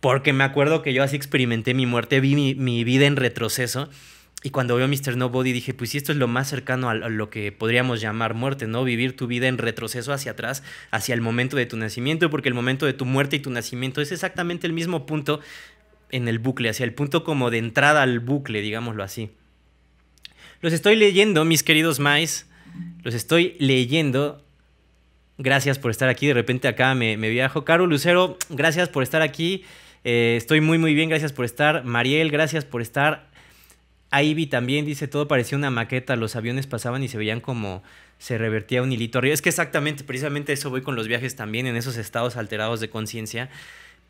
porque me acuerdo que yo así experimenté mi muerte, vi mi, mi vida en retroceso y cuando veo Mr. Nobody dije, pues si esto es lo más cercano a, lo que podríamos llamar muerte, ¿no? Vivir tu vida en retroceso hacia atrás, hacia el momento de tu nacimiento, porque el momento de tu muerte y tu nacimiento es exactamente el mismo punto en el bucle, hacia el punto como de entrada al bucle, digámoslo así. Los estoy leyendo, mis queridos mais, los estoy leyendo. Gracias por estar aquí, de repente acá me, viajo. Caro Lucero, gracias por estar aquí. Eh, estoy muy, muy bien, gracias por estar. Mariel, gracias por estar. Ivy también dice, todo parecía una maqueta, los aviones pasaban y se veían como se revertía un hilito Es que exactamente, precisamente eso voy con los viajes también, en esos estados alterados de conciencia,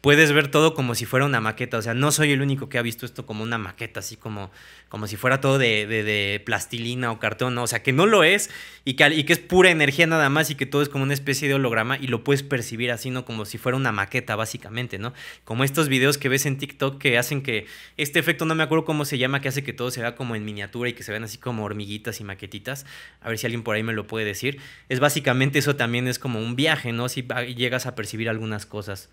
puedes ver todo como si fuera una maqueta. O sea, no soy el único que ha visto esto como una maqueta, así como, como si fuera todo de, plastilina o cartón. O sea, que no lo es y que, y que, es pura energía nada más y que todo es como una especie de holograma y lo puedes percibir así, ¿no? Como si fuera una maqueta, básicamente, ¿no? Como estos videos que ves en TikTok que hacen que este efecto, no me acuerdo cómo se llama, que hace que todo se vea como en miniatura y que se vean así como hormiguitas y maquetitas. A ver si alguien por ahí me lo puede decir. Es básicamente eso también es como un viaje, ¿no? Si llegas a percibir algunas cosas.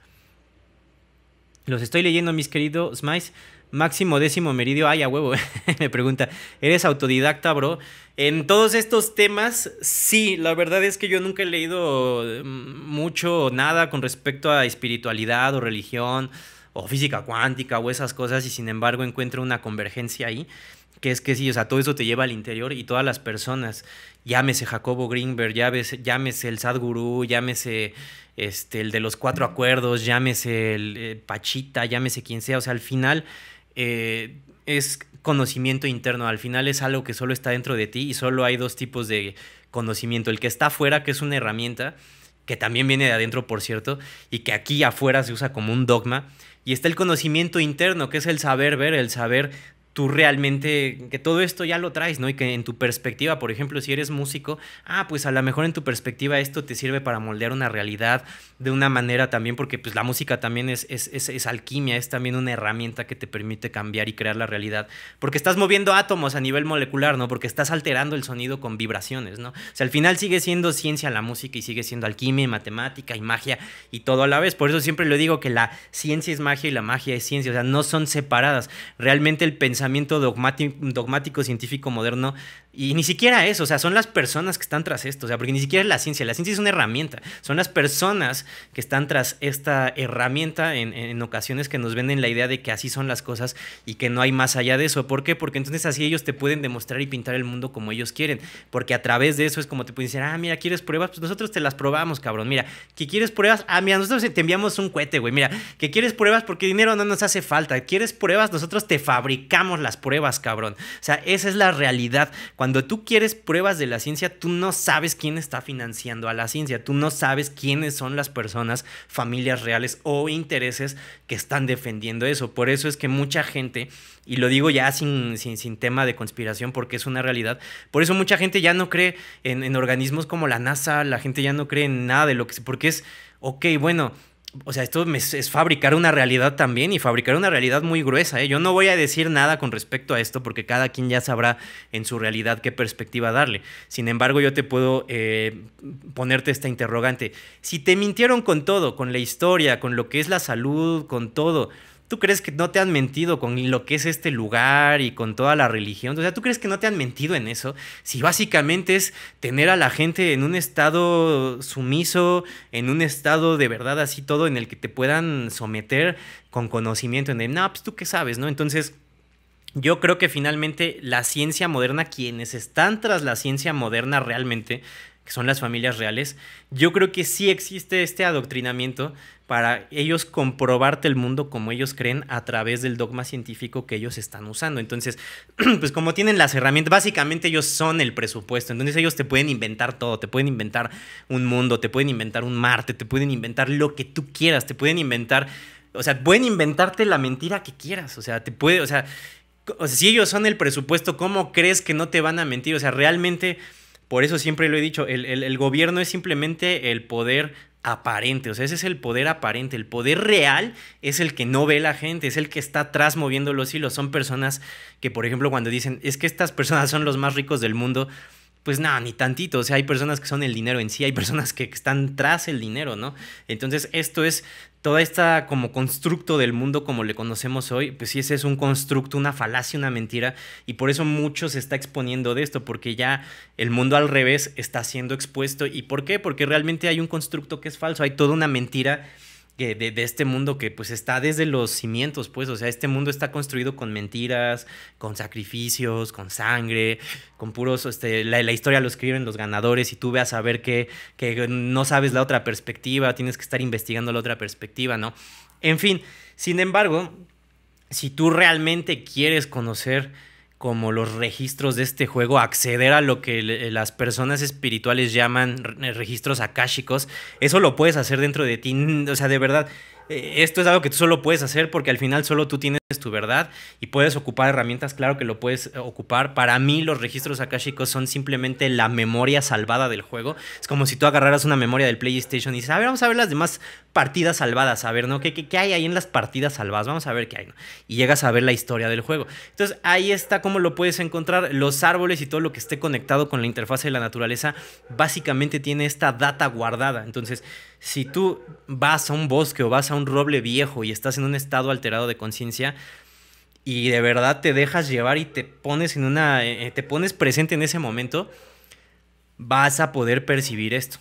Los estoy leyendo, mis queridos Smice. Máximo décimo meridio. Ay, a huevo, [laughs] me pregunta. ¿Eres autodidacta, bro? En todos estos temas, sí. La verdad es que yo nunca he leído mm, mucho nada con respecto a espiritualidad o religión o física cuántica o esas cosas y sin embargo encuentro una convergencia ahí que es que sí, o sea, todo eso te lleva al interior y todas las personas, llámese Jacobo Greenberg, llámese, llámese el Sadguru, llámese este, el de los cuatro acuerdos, llámese el eh, Pachita, llámese quien sea, o sea, al final eh, es conocimiento interno, al final es algo que solo está dentro de ti y solo hay dos tipos de conocimiento, el que está afuera, que es una herramienta, que también viene de adentro, por cierto, y que aquí afuera se usa como un dogma, y está el conocimiento interno, que es el saber ver, el saber tú realmente, que todo esto ya lo traes, ¿no? Y que en tu perspectiva, por ejemplo, si eres músico, ah, pues a lo mejor en tu perspectiva esto te sirve para moldear una realidad de una manera también, porque pues la música también es, es, es, es alquimia, es también una herramienta que te permite cambiar y crear la realidad, porque estás moviendo átomos a nivel molecular, ¿no? Porque estás alterando el sonido con vibraciones, ¿no? O sea, al final sigue siendo ciencia la música y sigue siendo alquimia y matemática y magia y todo a la vez, por eso siempre le digo que la ciencia es magia y la magia es ciencia, o sea, no son separadas, realmente el pensamiento dogmático, científico moderno. Y ni siquiera eso, o sea, son las personas que están tras esto, o sea, porque ni siquiera es la ciencia, la ciencia es una herramienta, son las personas que están tras esta herramienta en, en ocasiones que nos venden la idea de que así son las cosas y que no hay más allá de eso. ¿Por qué? Porque entonces así ellos te pueden demostrar y pintar el mundo como ellos quieren, porque a través de eso es como te pueden decir, ah, mira, ¿quieres pruebas? Pues nosotros te las probamos, cabrón, mira, ¿que quieres pruebas? Ah, mira, nosotros te enviamos un cohete, güey, mira, ¿que quieres pruebas? Porque dinero no nos hace falta, ¿quieres pruebas? Nosotros te fabricamos las pruebas, cabrón. O sea, esa es la realidad. Cuando tú quieres pruebas de la ciencia, tú no sabes quién está financiando a la ciencia, tú no sabes quiénes son las personas, familias reales o intereses que están defendiendo eso. Por eso es que mucha gente, y lo digo ya sin, sin, tema de conspiración porque es una realidad, por eso mucha gente ya no cree en, organismos como la NASA, la gente ya no cree en nada de lo que... porque es, ok, bueno o sea, esto es fabricar una realidad también y fabricar una realidad muy gruesa. ¿eh? Yo no voy a decir nada con respecto a esto porque cada quien ya sabrá en su realidad qué perspectiva darle. Sin embargo, yo te puedo eh, ponerte esta interrogante. Si te mintieron con todo, con la historia, con lo que es la salud, con todo, ¿Tú crees que no te han mentido con lo que es este lugar y con toda la religión? O sea, ¿tú crees que no te han mentido en eso? Si básicamente es tener a la gente en un estado sumiso, en un estado de verdad así todo, en el que te puedan someter con conocimiento, en el, no, pues tú qué sabes, ¿no? Entonces, yo creo que finalmente la ciencia moderna, quienes están tras la ciencia moderna realmente, que son las familias reales, yo creo que sí existe este adoctrinamiento para ellos comprobarte el mundo como ellos creen a través del dogma científico que ellos están usando. Entonces, [clears throat] pues como tienen las herramientas, básicamente ellos son el presupuesto. Entonces ellos te pueden inventar todo, te pueden inventar un mundo, te pueden inventar un Marte, te pueden inventar lo que tú quieras, te pueden inventar, o sea, pueden inventarte la mentira que quieras, o sea, te puede, o sea, si ellos son el presupuesto, ¿cómo crees que no te van a mentir? O sea, realmente por eso siempre lo he dicho, el, gobierno es simplemente el poder aparente, o sea, ese es el poder aparente, el poder real es el que no ve la gente, es el que está atrás moviendo los hilos, son personas que, por ejemplo, cuando dicen, es que estas personas son los más ricos del mundo, pues nada, ni tantito, o sea, hay personas que son el dinero en sí, hay personas que están tras el dinero, ¿no? Entonces, esto es toda esta como constructo del mundo como le conocemos hoy, pues sí, ese es un constructo, una falacia, una mentira, y por eso mucho se está exponiendo de esto, porque ya el mundo al revés está siendo expuesto. ¿Y por qué? Porque realmente hay un constructo que es falso, hay toda una mentira de, este mundo que pues está desde los cimientos, pues, o sea, este mundo está construido con mentiras, con sacrificios, con sangre, con puros, este, la, historia lo escriben los ganadores y tú veas a saber que no sabes la otra perspectiva, tienes que estar investigando la otra perspectiva, ¿no? En fin, sin embargo, si tú realmente quieres conocer como los registros de este juego, acceder a lo que eh, las personas espirituales llaman eh, registros akáshicos. Eso lo puedes hacer dentro de ti. O sea, de verdad, eh, esto es algo que tú solo puedes hacer porque al final solo tú tienes es tu verdad y puedes ocupar herramientas, claro que lo puedes eh, ocupar. Para mí los registros akashicos son simplemente la memoria salvada del juego. Es como si tú agarraras una memoria del PlayStation y dices, a ver, vamos a ver las demás partidas salvadas, a ver, ¿no? ¿Qué, qué hay ahí en las partidas salvadas? Vamos a ver qué hay, ¿no? Y llegas a ver la historia del juego. Entonces ahí está cómo lo puedes encontrar. Los árboles y todo lo que esté conectado con la interfaz de la naturaleza básicamente tiene esta data guardada. Entonces, si tú vas a un bosque o vas a un roble viejo y estás en un estado alterado de conciencia, y de verdad te dejas llevar y te pones en una eh, te pones presente en ese momento vas a poder percibir esto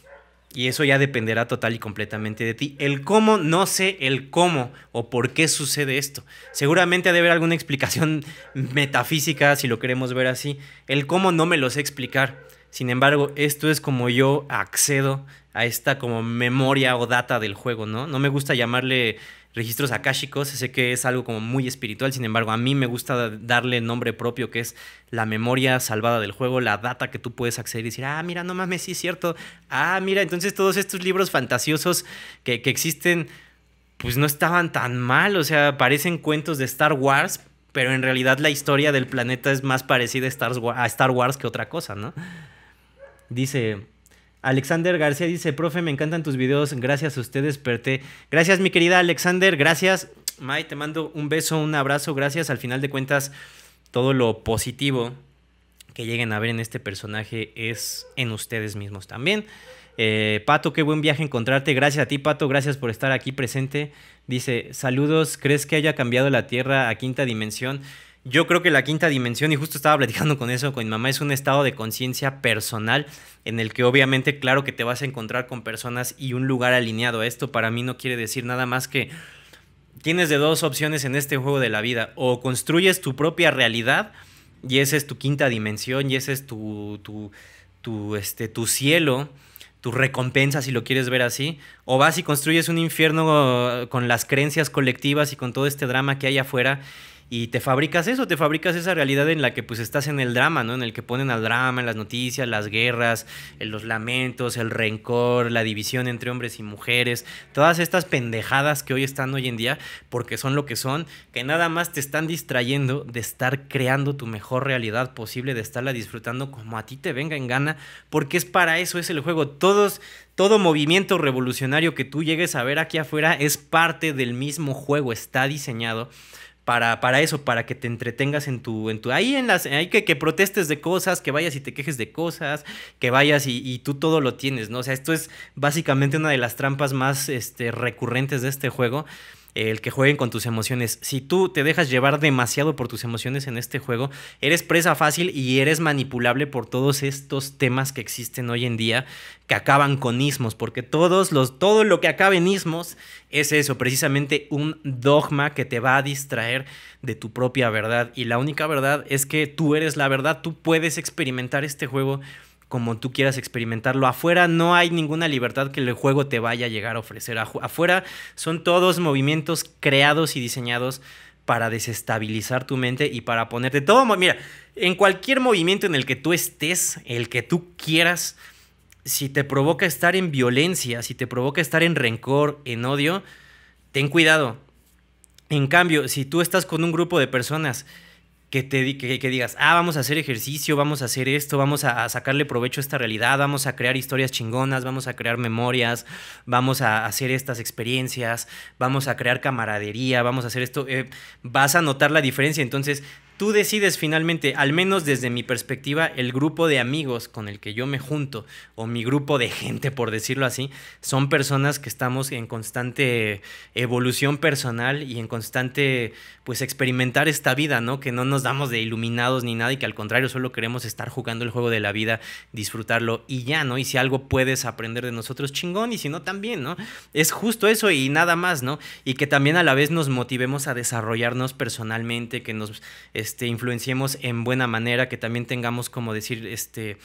y eso ya dependerá total y completamente de ti. El cómo, no sé el cómo o por qué sucede esto. Seguramente debe haber alguna explicación [laughs] metafísica, si lo queremos ver así. El cómo no me lo sé explicar. Sin embargo, esto es como yo accedo a esta como memoria o data del juego, ¿no? No me gusta llamarle registros akáshicos, sé que es algo como muy espiritual, sin embargo, a mí me gusta darle nombre propio que es la memoria salvada del juego, la data que tú puedes acceder y decir, ah, mira, no mames, sí es cierto, ah, mira, entonces todos estos libros fantasiosos que, que existen, pues no estaban tan mal, o sea, parecen cuentos de Star Wars, pero en realidad la historia del planeta es más parecida a Star Wars que otra cosa, ¿no? Dice... Alexander García dice, profe, me encantan tus videos, gracias a ustedes, Perté. Gracias, mi querida Alexander, gracias. May, te mando un beso, un abrazo, gracias. Al final de cuentas, todo lo positivo que lleguen a ver en este personaje es en ustedes mismos también. Eh, Pato, qué buen viaje encontrarte. Gracias a ti, Pato. Gracias por estar aquí presente. Dice, saludos. ¿Crees que haya cambiado la Tierra a quinta dimensión? Yo creo que la quinta dimensión, y justo estaba platicando con eso con mi mamá, es un estado de conciencia personal en el que obviamente claro que te vas a encontrar con personas y un lugar alineado. a Esto para mí no quiere decir nada más que tienes de dos opciones en este juego de la vida. O construyes tu propia realidad y esa es tu quinta dimensión y ese es tu, tu, este, tu cielo tu recompensa, si lo quieres ver así, o vas y construyes un infierno eh, con las creencias colectivas y con todo este drama que hay afuera y te fabricas eso, te fabricas esa realidad en la que pues estás en el drama, ¿no? En el que ponen al drama, en las noticias, las guerras, en los lamentos, el rencor, la división entre hombres y mujeres, todas estas pendejadas que hoy están hoy en día, porque son lo que son, que nada más te están distrayendo de estar creando tu mejor realidad posible, de estarla disfrutando como a ti te venga en gana, porque es para eso, es el juego. Todos todo movimiento revolucionario que tú llegues a ver aquí afuera es parte del mismo juego, está diseñado para, eso, para que te entretengas en tu, en tu, ahí en las, hay que, que protestes de cosas, que vayas y te quejes de cosas, que vayas y, tú todo lo tienes, ¿no? O sea, esto es básicamente una de las trampas más este, recurrentes de este juego el que jueguen con tus emociones. Si tú te dejas llevar demasiado por tus emociones en este juego, eres presa fácil y eres manipulable por todos estos temas que existen hoy en día que acaban con ismos, porque todos los, todo lo que acaba en ismos es eso, precisamente un dogma que te va a distraer de tu propia verdad. Y la única verdad es que tú eres la verdad, tú puedes experimentar este juego como tú quieras experimentarlo. Afuera no hay ninguna libertad que el juego te vaya a llegar a ofrecer. Afuera son todos movimientos creados y diseñados para desestabilizar tu mente y para ponerte todo. Mira, en cualquier movimiento en el que tú estés, el que tú quieras, si te provoca estar en violencia, si te provoca estar en rencor, en odio, ten cuidado. En cambio, si tú estás con un grupo de personas que, te, digas, ah, vamos a hacer ejercicio, vamos a hacer esto, vamos a, sacarle provecho a esta realidad, vamos a crear historias chingonas, vamos a crear memorias, vamos a hacer estas experiencias, vamos a crear camaradería, vamos a hacer esto, eh, vas a notar la diferencia. Entonces, tú decides finalmente, al menos desde mi perspectiva, el grupo de amigos con el que yo me junto, o mi grupo de gente, por decirlo así, son personas que estamos en constante evolución personal y en constante, pues, experimentar esta vida, ¿no? Que no nos damos de iluminados ni nada y que al contrario solo queremos estar jugando el juego de la vida, disfrutarlo y ya, ¿no? Y si algo puedes aprender de nosotros, chingón, y si no, también, ¿no? Es justo eso y nada más, ¿no? Y que también a la vez nos motivemos a desarrollarnos personalmente, que nos este, influenciemos en buena manera, que también tengamos como decir, este,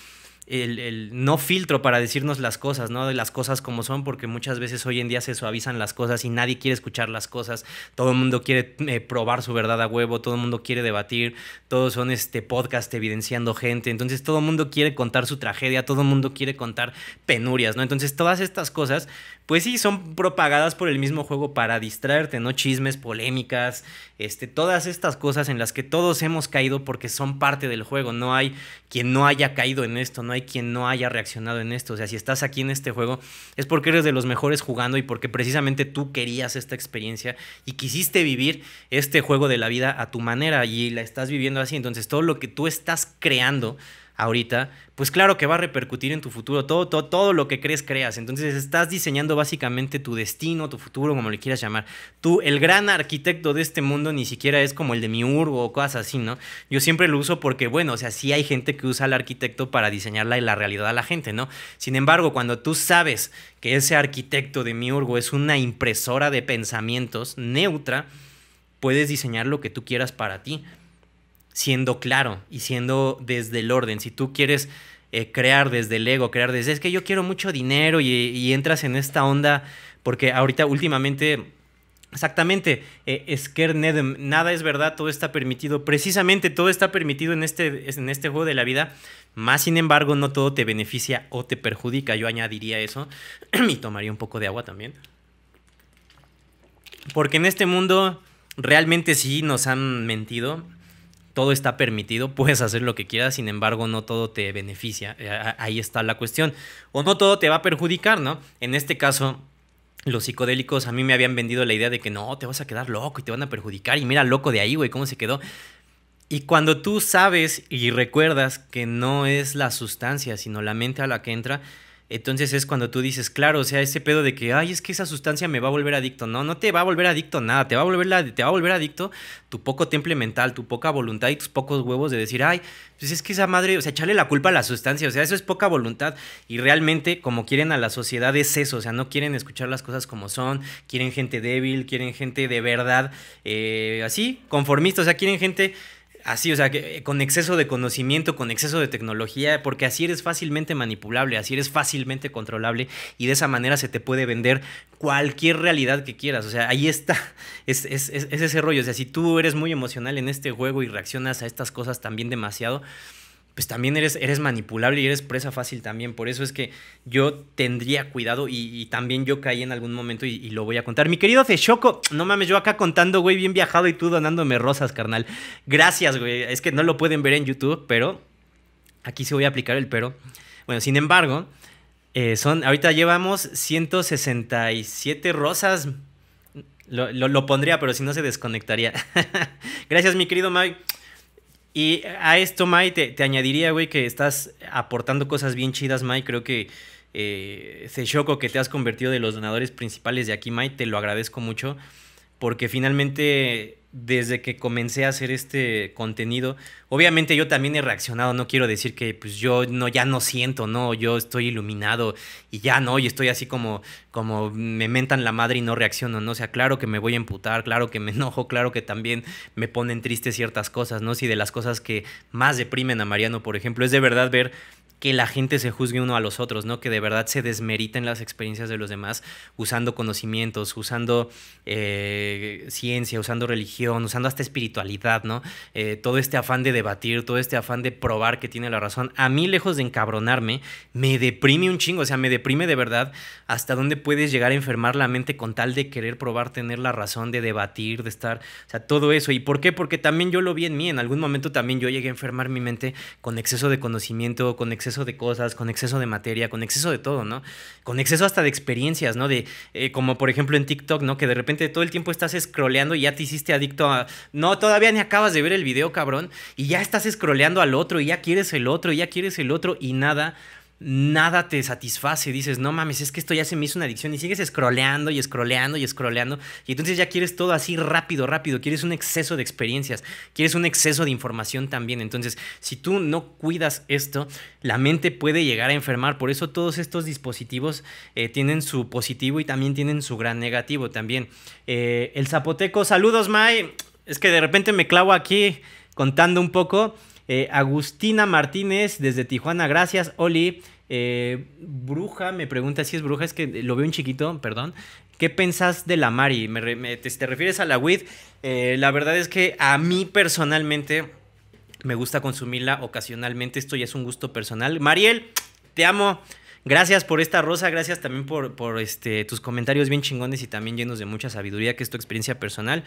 el, no filtro para decirnos las cosas, ¿no? De las cosas como son, porque muchas veces hoy en día se suavizan las cosas y nadie quiere escuchar las cosas. Todo el mundo quiere eh, probar su verdad a huevo, todo el mundo quiere debatir, todos son este podcast evidenciando gente. Entonces todo el mundo quiere contar su tragedia, todo el mundo quiere contar penurias, ¿no? Entonces todas estas cosas pues sí, son propagadas por el mismo juego para distraerte, ¿no? Chismes, polémicas, este, todas estas cosas en las que todos hemos caído porque son parte del juego. No hay quien no haya caído en esto, no hay quien no haya reaccionado en esto. O sea, si estás aquí en este juego es porque eres de los mejores jugando y porque precisamente tú querías esta experiencia y quisiste vivir este juego de la vida a tu manera y la estás viviendo así. Entonces, todo lo que tú estás creando, ahorita, pues claro que va a repercutir en tu futuro, todo, todo, todo lo que crees creas. Entonces estás diseñando básicamente tu destino, tu futuro, como le quieras llamar. Tú, el gran arquitecto de este mundo ni siquiera es como el de Miurgo o cosas así, ¿no? Yo siempre lo uso porque, bueno, o sea, sí hay gente que usa al arquitecto para diseñar la, la realidad a la gente, ¿no? Sin embargo, cuando tú sabes que ese arquitecto de mi Miurgo es una impresora de pensamientos neutra, puedes diseñar lo que tú quieras para ti siendo claro y siendo desde el orden. Si tú quieres eh, crear desde el ego, crear desde, es que yo quiero mucho dinero y, entras en esta onda, porque ahorita últimamente... Exactamente, eh, Es que... nada es verdad, todo está permitido. Precisamente todo está permitido en este, en este juego de la vida, más sin embargo, no todo te beneficia o te perjudica. Yo añadiría eso [clears throat] y tomaría un poco de agua también. Porque en este mundo realmente sí nos han mentido todo está permitido, [laughs] puedes hacer lo que quieras, sin embargo, no todo te beneficia. Eh, ahí está la cuestión. O no todo te va a perjudicar, ¿no? En este caso, los psicodélicos a mí me habían vendido la idea de que no, te vas a quedar loco y te van a perjudicar. Y mira, loco de ahí, güey, cómo se quedó. Y cuando tú sabes y recuerdas que no es la sustancia, sino la mente a la que entra, entonces es cuando tú dices, claro, o sea, ese pedo de que, ay, es que esa sustancia me va a volver adicto. No, no te va a volver adicto nada, te va a volver, la, te va a volver adicto tu poco temple mental, tu poca voluntad y tus pocos huevos de decir, ay, pues es que esa madre, o sea, echarle la culpa a la sustancia, o sea, eso es poca voluntad. Y realmente, como quieren a la sociedad, es eso, o sea, no quieren escuchar las cosas como son, quieren gente débil, quieren gente de verdad, eh, así, conformista, o sea, quieren gente Así, o sea, que eh, con exceso de conocimiento, con exceso de tecnología, porque así eres fácilmente manipulable, así eres fácilmente controlable y de esa manera se te puede vender cualquier realidad que quieras. O sea, ahí está, [laughs] es, es, es ese rollo. O sea, si tú eres muy emocional en este juego y reaccionas a estas cosas también demasiado, pues también eres, eres manipulable y eres presa fácil también. Por eso es que yo tendría cuidado y, también yo caí en algún momento y, lo voy a contar. Mi querido Fechoco, no mames, yo acá contando, güey, bien viajado y tú donándome rosas, carnal. Gracias, güey. Es que no lo pueden ver en YouTube, pero aquí se voy a aplicar el pero. Bueno, sin embargo, eh, son, ahorita llevamos 167 rosas. Lo, lo, pondría, pero si no se desconectaría. [laughs] Gracias, mi querido Mike. Y a esto, Mai, te, añadiría, güey, que estás aportando cosas bien chidas, Mai. Creo que eh, se choco que te has convertido de los donadores principales de aquí, Mai, te lo agradezco mucho porque finalmente desde que comencé a hacer este contenido, obviamente yo también he reaccionado, no quiero decir que pues, yo no ya no siento, no, yo estoy iluminado y ya no, y estoy así como como me mentan la madre y no reacciono, no, o sea, claro que me voy a emputar, claro que me enojo, claro que también me ponen triste ciertas cosas, no, si de las cosas que más deprimen a Mariano, por ejemplo, es de verdad ver que la gente se juzgue uno a los otros, ¿no? Que de verdad se desmeriten las experiencias de los demás usando conocimientos, usando eh, ciencia, usando religión, usando hasta espiritualidad, ¿no? Eh, todo este afán de debatir, todo este afán de probar que tiene la razón. A mí, lejos de encabronarme, me deprime un chingo, o sea, me deprime de verdad hasta dónde puedes llegar a enfermar la mente con tal de querer probar tener la razón, de debatir, de estar, o sea, todo eso. ¿Y por qué? Porque también yo lo vi en mí, en algún momento también yo llegué a enfermar mi mente con exceso de conocimiento, con exceso exceso de cosas, con exceso de materia, con exceso de todo, ¿no? Con exceso hasta de experiencias, ¿no? De, eh, como por ejemplo en TikTok, ¿no? Que de repente todo el tiempo estás scrolleando y ya te hiciste adicto a, no, todavía ni acabas de ver el video, cabrón, y ya estás scrolleando al otro y ya quieres el otro y ya quieres el otro y nada nada te satisface. Dices, no mames, es que esto ya se me hizo una adicción y sigues scrolleando y scrolleando y scrolleando. Y entonces ya quieres todo así rápido, rápido. Quieres un exceso de experiencias, quieres un exceso de información también. Entonces, si tú no cuidas esto, la mente puede llegar a enfermar. Por eso todos estos dispositivos eh, tienen su positivo y también tienen su gran negativo también. Eh, el zapoteco, saludos, May. Es que de repente me clavo aquí contando un poco. Eh, Agustina Martínez desde Tijuana, gracias. Oli, eh, Bruja me pregunta si es Bruja, es que lo veo un chiquito, perdón. ¿Qué pensás de la Mari? Me, te, refieres a la WID? Eh, la verdad es que a mí personalmente me gusta consumirla ocasionalmente. Esto ya es un gusto personal. Mariel, te amo. Gracias por esta rosa, gracias también por, por este, tus comentarios bien chingones y también llenos de mucha sabiduría, que es tu experiencia personal.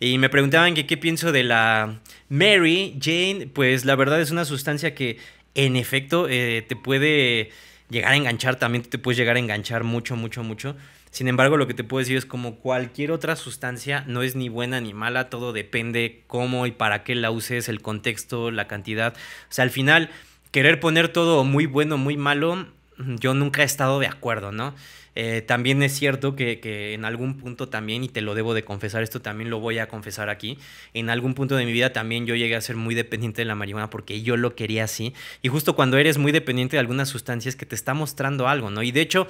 Y me preguntaban qué pienso de la Mary Jane. Pues la verdad es una sustancia que en efecto eh, te puede llegar a enganchar, también te puedes llegar a enganchar mucho, mucho, mucho. Sin embargo, lo que te puedo decir es como cualquier otra sustancia, no es ni buena ni mala, todo depende cómo y para qué la uses, el contexto, la cantidad. O sea, al final, querer poner todo muy bueno, muy malo, yo nunca he estado de acuerdo, ¿no? Eh, también es cierto que, que, en algún punto también, y te lo debo de confesar, esto también lo voy a confesar aquí, en algún punto de mi vida también yo llegué a ser muy dependiente de la marihuana porque yo lo quería así. Y justo cuando eres muy dependiente de algunas sustancias que te está mostrando algo, ¿no? Y de hecho,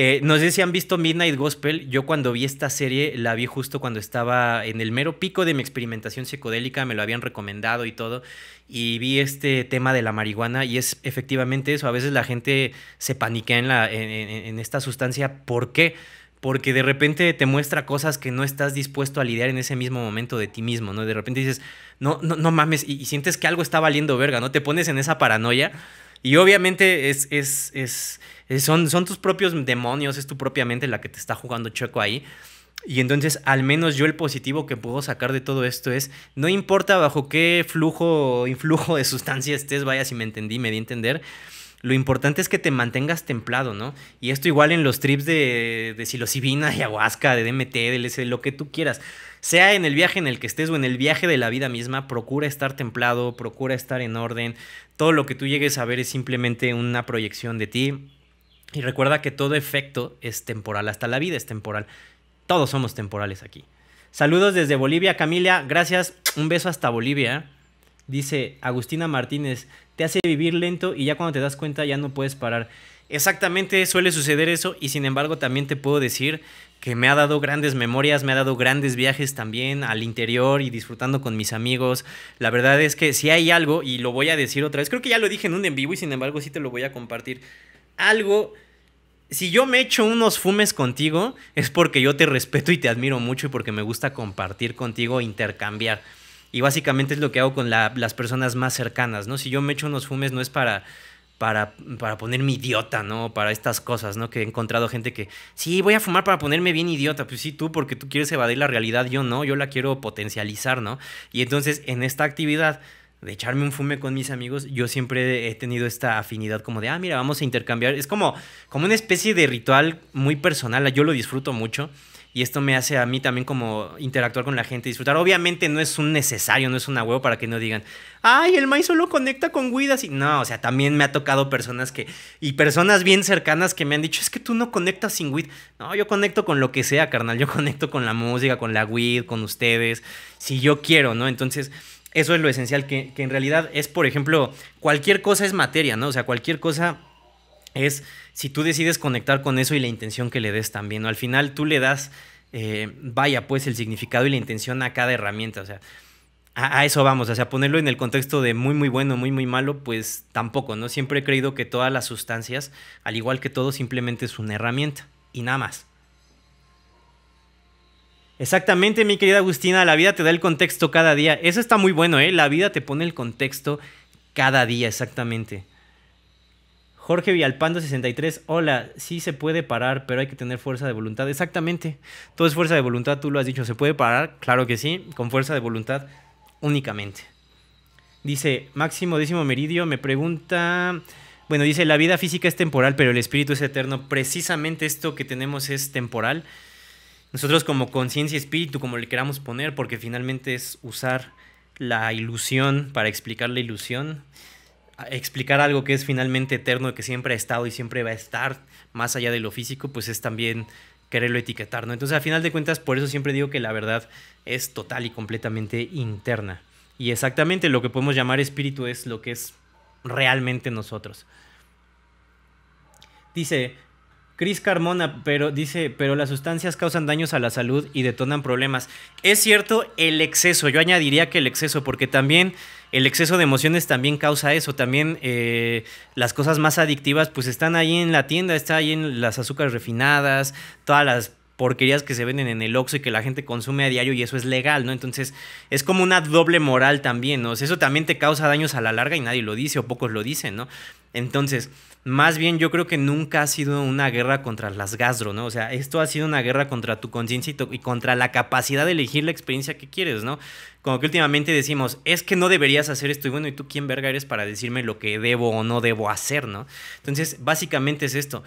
eh, no sé si han visto Midnight Gospel. Yo cuando vi esta serie la vi justo cuando estaba en el mero pico de mi experimentación psicodélica. Me lo habían recomendado y todo. Y vi este tema de la marihuana y es efectivamente eso. A veces la gente se paniquea en, la, en, esta sustancia. ¿Por qué? porque de repente te muestra cosas que no estás dispuesto a lidiar en ese mismo momento de ti mismo, ¿no? De repente dices, no, no, no mames, y, sientes que algo está valiendo verga, ¿no? Te pones en esa paranoia y obviamente es, es, es eh, son, son tus propios demonios, es tu propia mente la que te está jugando chueco ahí. Y entonces, al menos yo el positivo que puedo sacar de todo esto es, no importa bajo qué flujo o influjo de sustancia estés, vaya si me entendí, me di a entender, lo importante es que te mantengas templado, ¿no? Y esto igual en los trips de, de psilocibina, de ayahuasca, de DMT, de lo que tú quieras. Sea en el viaje en el que estés o en el viaje de la vida misma, procura estar templado, procura estar en orden. Todo lo que tú llegues a ver es simplemente una proyección de ti y recuerda que todo efecto es temporal, hasta la vida es temporal. Todos somos temporales aquí. Saludos desde Bolivia, Camila, gracias. Un beso hasta Bolivia. Dice Agustina Martínez, te hace vivir lento y ya cuando te das cuenta ya no puedes parar. Exactamente, suele suceder eso y sin embargo también te puedo decir que me ha dado grandes memorias, me ha dado grandes viajes también al interior y disfrutando con mis amigos. La verdad es que si hay algo, y lo voy a decir otra vez, creo que ya lo dije en un en vivo y sin embargo sí te lo voy a compartir, algo. Si yo me echo unos fumes contigo, es porque yo te respeto y te admiro mucho y porque me gusta compartir contigo, intercambiar. Y básicamente es lo que hago con las personas más cercanas, ¿no? Si yo me echo unos fumes no es para, para, para ponerme idiota, ¿no? Para estas cosas, ¿no? Que he encontrado gente que, sí, voy a fumar para ponerme bien idiota. Pues sí, tú, porque tú quieres evadir la realidad, yo no, yo la quiero potencializar, ¿no? Y entonces en esta actividad de echarme un fume con mis amigos, yo siempre he tenido esta afinidad como de, ah, mira, vamos a intercambiar. Es como, como una especie de ritual muy personal, yo lo disfruto mucho y esto me hace a mí también como interactuar con la gente, disfrutar. Obviamente no es un necesario, no es una huevo para que no digan, ay, el maíz solo conecta con Guidas. Y no, o sea, también me ha tocado personas que, y personas bien cercanas que me han dicho, es que tú no conectas sin Weed. No, yo conecto con lo que sea, carnal. Yo conecto con la música, con la Weed, con ustedes, si yo quiero, ¿no? Entonces, eso es lo esencial, que, que, en realidad es, por ejemplo, cualquier cosa es materia, ¿no? O sea, cualquier cosa es, si tú decides conectar con eso y la intención que le des también, ¿no? Al final tú le das, eh, vaya, pues el significado y la intención a cada herramienta, o sea, a, a, eso vamos, o sea, ponerlo en el contexto de muy, muy bueno, muy, muy malo, pues tampoco, ¿no? Siempre he creído que todas las sustancias, al igual que todo, simplemente es una herramienta y nada más. Exactamente, mi querida Agustina, la vida te da el contexto cada día. Eso está muy bueno, ¿eh? La vida te pone el contexto cada día, exactamente. Jorge Vialpando 63, hola, sí se puede parar, pero hay que tener fuerza de voluntad. Exactamente, todo es fuerza de voluntad, tú lo has dicho, se puede parar, claro que sí, con fuerza de voluntad únicamente. Dice Máximo Décimo Meridio, me pregunta, bueno, dice, la vida física es temporal, pero el espíritu es eterno. Precisamente esto que tenemos es temporal. Nosotros como conciencia y espíritu, como le queramos poner, porque finalmente es usar la ilusión para explicar la ilusión, explicar algo que es finalmente eterno, que siempre ha estado y siempre va a estar más allá de lo físico, pues es también quererlo etiquetar, ¿no? Entonces, a final de cuentas, por eso siempre digo que la verdad es total y completamente interna. Y exactamente lo que podemos llamar espíritu es lo que es realmente nosotros. Dice, Cris Carmona, pero dice, pero las sustancias causan daños a la salud y detonan problemas. Es cierto el exceso, yo añadiría que el exceso, porque también el exceso de emociones también causa eso, también eh, las cosas más adictivas pues están ahí en la tienda, están ahí en las azúcares refinadas, todas las porquerías que se venden en el Oxxo y que la gente consume a diario y eso es legal, ¿no? Entonces es como una doble moral también, ¿no? O eso también te causa daños a la larga y nadie lo dice o pocos lo dicen, ¿no? Entonces, más bien yo creo que nunca ha sido una guerra contra las gastro, ¿no? O sea, esto ha sido una guerra contra tu conciencia y, contra la capacidad de elegir la experiencia que quieres, ¿no? Como que últimamente decimos, es que no deberías hacer esto y bueno, ¿y tú quién verga eres para decirme lo que debo o no debo hacer, ¿no? Entonces, básicamente es esto.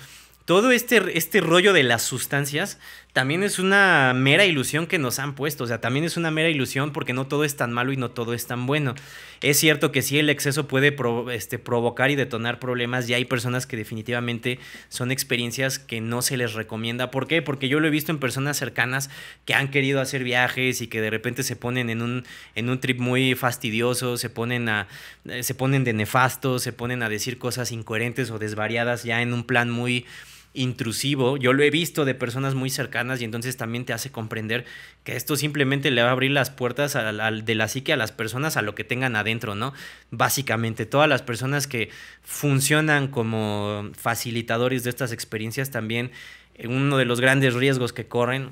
Todo este, este rollo de las sustancias también es una mera ilusión que nos han puesto. O sea, también es una mera ilusión porque no todo es tan malo y no todo es tan bueno. Es cierto que sí, el exceso puede este, provocar y detonar problemas. Y hay personas que definitivamente son experiencias que no se les recomienda. ¿Por qué? Porque yo lo he visto en personas cercanas que han querido hacer viajes y que de repente se ponen en un, en un trip muy fastidioso, se ponen, a, eh, se ponen de nefasto, se ponen a decir cosas incoherentes o desvariadas ya en un plan muy intrusivo, yo lo he visto de personas muy cercanas y entonces también te hace comprender que esto simplemente le va a abrir las puertas al de la psique a las personas a lo que tengan adentro, ¿no? Básicamente, todas las personas que funcionan como facilitadores de estas experiencias también, eh, uno de los grandes riesgos que corren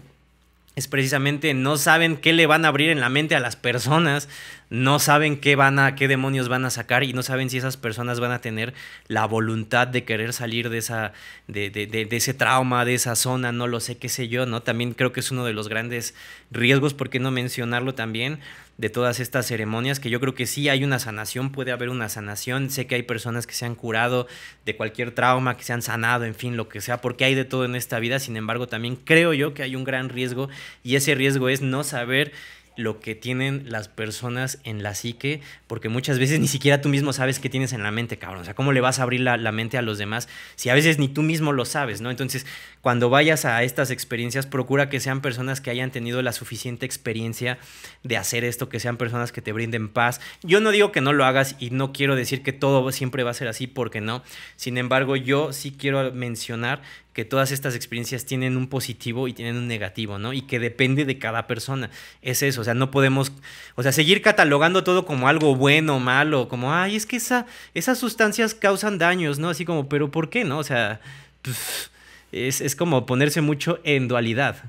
es precisamente no saben qué le van a abrir en la mente a las personas, no saben qué van a, qué demonios van a sacar y no saben si esas personas van a tener la voluntad de querer salir de esa, de, de, ese trauma, de esa zona, no lo sé, qué sé yo, ¿no? También creo que es uno de los grandes riesgos, ¿por qué no mencionarlo también? de todas estas ceremonias, que yo creo que sí hay una sanación, puede haber una sanación, sé que hay personas que se han curado de cualquier trauma, que se han sanado, en fin, lo que sea, porque hay de todo en esta vida, sin embargo también creo yo que hay un gran riesgo y ese riesgo es no saber lo que tienen las personas en la psique, porque muchas veces ni siquiera tú mismo sabes qué tienes en la mente, cabrón. O sea, ¿cómo le vas a abrir la, mente a los demás si a veces ni tú mismo lo sabes, ¿no? Entonces, cuando vayas a estas experiencias, procura que sean personas que hayan tenido la suficiente experiencia de hacer esto, que sean personas que te brinden paz. Yo no digo que no lo hagas y no quiero decir que todo siempre va a ser así, porque no. Sin embargo, yo sí quiero mencionar que todas estas experiencias tienen un positivo y tienen un negativo, ¿no? Y que depende de cada persona. Es eso sea, no podemos, o sea, seguir catalogando todo como algo bueno, malo, como, ay, es que esa, esas sustancias causan daños, ¿no? Así como, pero ¿por qué, no? O sea, pues, es, es como ponerse mucho en dualidad.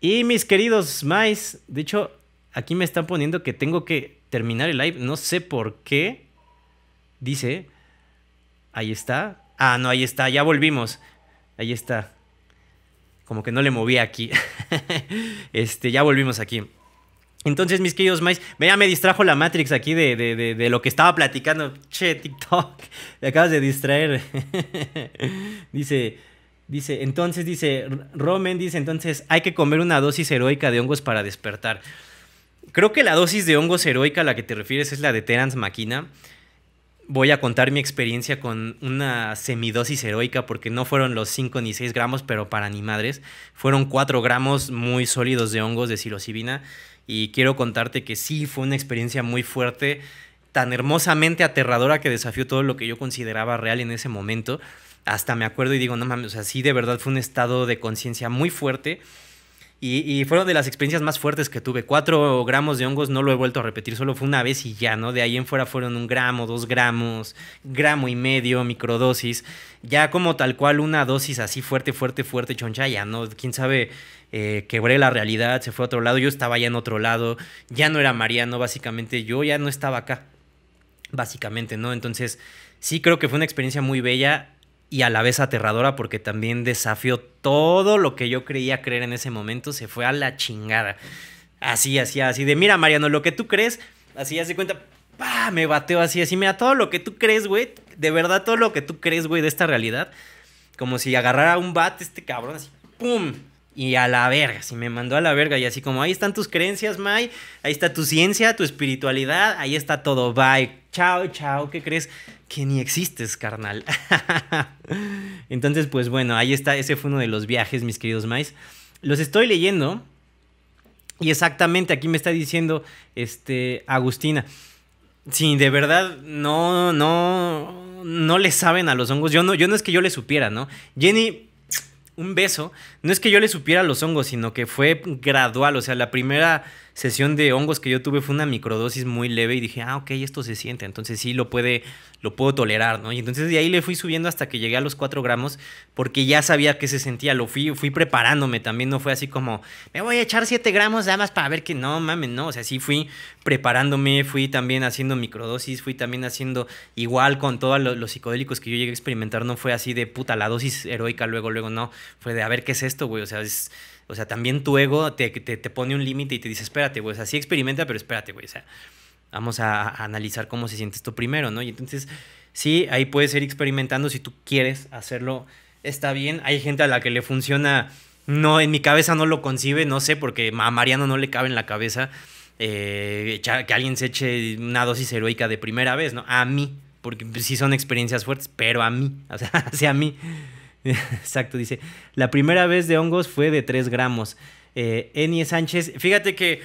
Y mis queridos mais, de hecho, aquí me están poniendo que tengo que terminar el live, no sé por qué. Dice, ahí está. Ah, no, ahí está, ya volvimos. Ahí está como que no le moví aquí. [laughs] este, ya volvimos aquí. Entonces, mis queridos mais, ya me distrajo la Matrix aquí de, lo que estaba platicando. Che, TikTok, [laughs] te acabas de distraer. [laughs] dice, dice, entonces, dice, Roman dice, entonces hay que comer una dosis heroica de hongos para despertar. Creo que la dosis de hongos heroica a la que te refieres es la de Terence McKenna voy a contar mi experiencia con una semidosis heroica porque no fueron los 5 ni 6 gramos, pero para ni madres. Fueron 4 gramos muy sólidos de hongos de psilocibina y quiero contarte que sí, fue una experiencia muy fuerte, tan hermosamente aterradora que desafió todo lo que yo consideraba real en ese momento. Hasta me acuerdo y digo, no mames, o sea, sí, de verdad fue un estado de conciencia muy fuerte y, fueron de las experiencias más fuertes que tuve. Cuatro gramos de hongos no lo he vuelto a repetir, solo fue una vez y ya, ¿no? De ahí en fuera fueron un gramo, dos gramos, gramo y medio, microdosis. Ya como tal cual una dosis así fuerte, fuerte, fuerte, choncha, ya, ¿no? Quién sabe, eh, quebré la realidad, se fue a otro lado, yo estaba ya en otro lado, ya no era Mariano, básicamente, yo ya no estaba acá, básicamente, ¿no? Entonces, sí creo que fue una experiencia muy bella y a la vez aterradora porque también desafió todo lo que yo creía creer en ese momento, se fue a la chingada. Así, así, así, de mira Mariano, lo que tú crees, así, así cuenta, pa, me bateo así, así, mira, todo lo que tú crees, güey, de verdad todo lo que tú crees, güey, de esta realidad, como si agarrara un bat este cabrón, así, ¡pum! Y a la verga, así me mandó a la verga. Y así como, ahí están tus creencias, Mai. Ahí está tu ciencia, tu espiritualidad. Ahí está todo. Bye. Chao, chao. ¿Qué crees? que ni existes, carnal. [laughs] Entonces, pues bueno, ahí está, ese fue uno de los viajes, mis queridos mais. Los estoy leyendo y exactamente aquí me está diciendo este Agustina. Sí, de verdad, no, no, no le saben a los hongos. Yo no, yo no es que yo le supiera, ¿no? Jenny, un beso no es que yo le supiera los hongos, sino que fue gradual. O sea, la primera sesión de hongos que yo tuve fue una microdosis muy leve y dije, ah, ok, esto se siente. Entonces sí lo puede, lo puedo tolerar, ¿no? Y entonces de ahí le fui subiendo hasta que llegué a los 4 gramos porque ya sabía que se sentía. Lo fui, fui preparándome también. No fue así como, me voy a echar 7 gramos nada más para ver que no, mames, no. O sea, sí fui preparándome, fui también haciendo microdosis, fui también haciendo igual con todos los, los psicodélicos que yo llegué a experimentar. No fue así de puta la dosis heroica, luego, luego, no. Fue de a ver qué es esto esto, güey. O sea, o sea, también tu ego te, te, pone un límite y te dice, espérate, güey. O sea, sí experimenta, pero espérate, güey. O sea, vamos a, analizar cómo se siente esto primero, ¿no? Y entonces, sí, ahí puedes ir experimentando si tú quieres hacerlo. Está bien. Hay gente a la que le funciona. No, en mi cabeza no lo concibe, no sé, porque a Mariano no le cabe en la cabeza eh, que alguien se eche una dosis heroica de primera vez, ¿no? A mí, porque sí son experiencias fuertes, pero a mí, o sea, hacia [laughs] mí. [laughs] Exacto, dice, la primera vez de hongos fue de 3 gramos. Eh, Enie Sánchez, fíjate que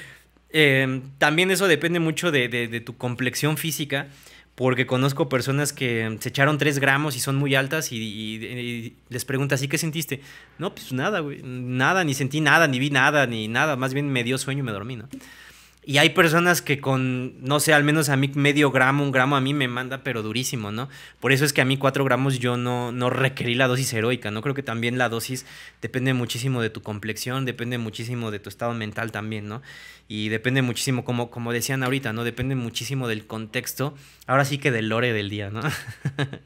eh, también eso depende mucho de, tu complexión física, porque conozco personas que se echaron 3 gramos y son muy altas y, les pregunta: ¿y qué sentiste? No, pues nada, güey, nada, ni sentí nada, ni vi nada, ni nada, más bien me dio sueño y me dormí, ¿no? Y hay personas que con, no sé, al menos a mí medio gramo, un gramo a mí me manda, pero durísimo, ¿no? Por eso es que a mí cuatro gramos yo no, no requerí la dosis heroica, ¿no? Creo que también la dosis depende muchísimo de tu complexión, depende muchísimo de tu estado mental también, ¿no? Y depende muchísimo, como, como decían ahorita, ¿no? Depende muchísimo del contexto, ahora sí que del lore del día, ¿no? [laughs]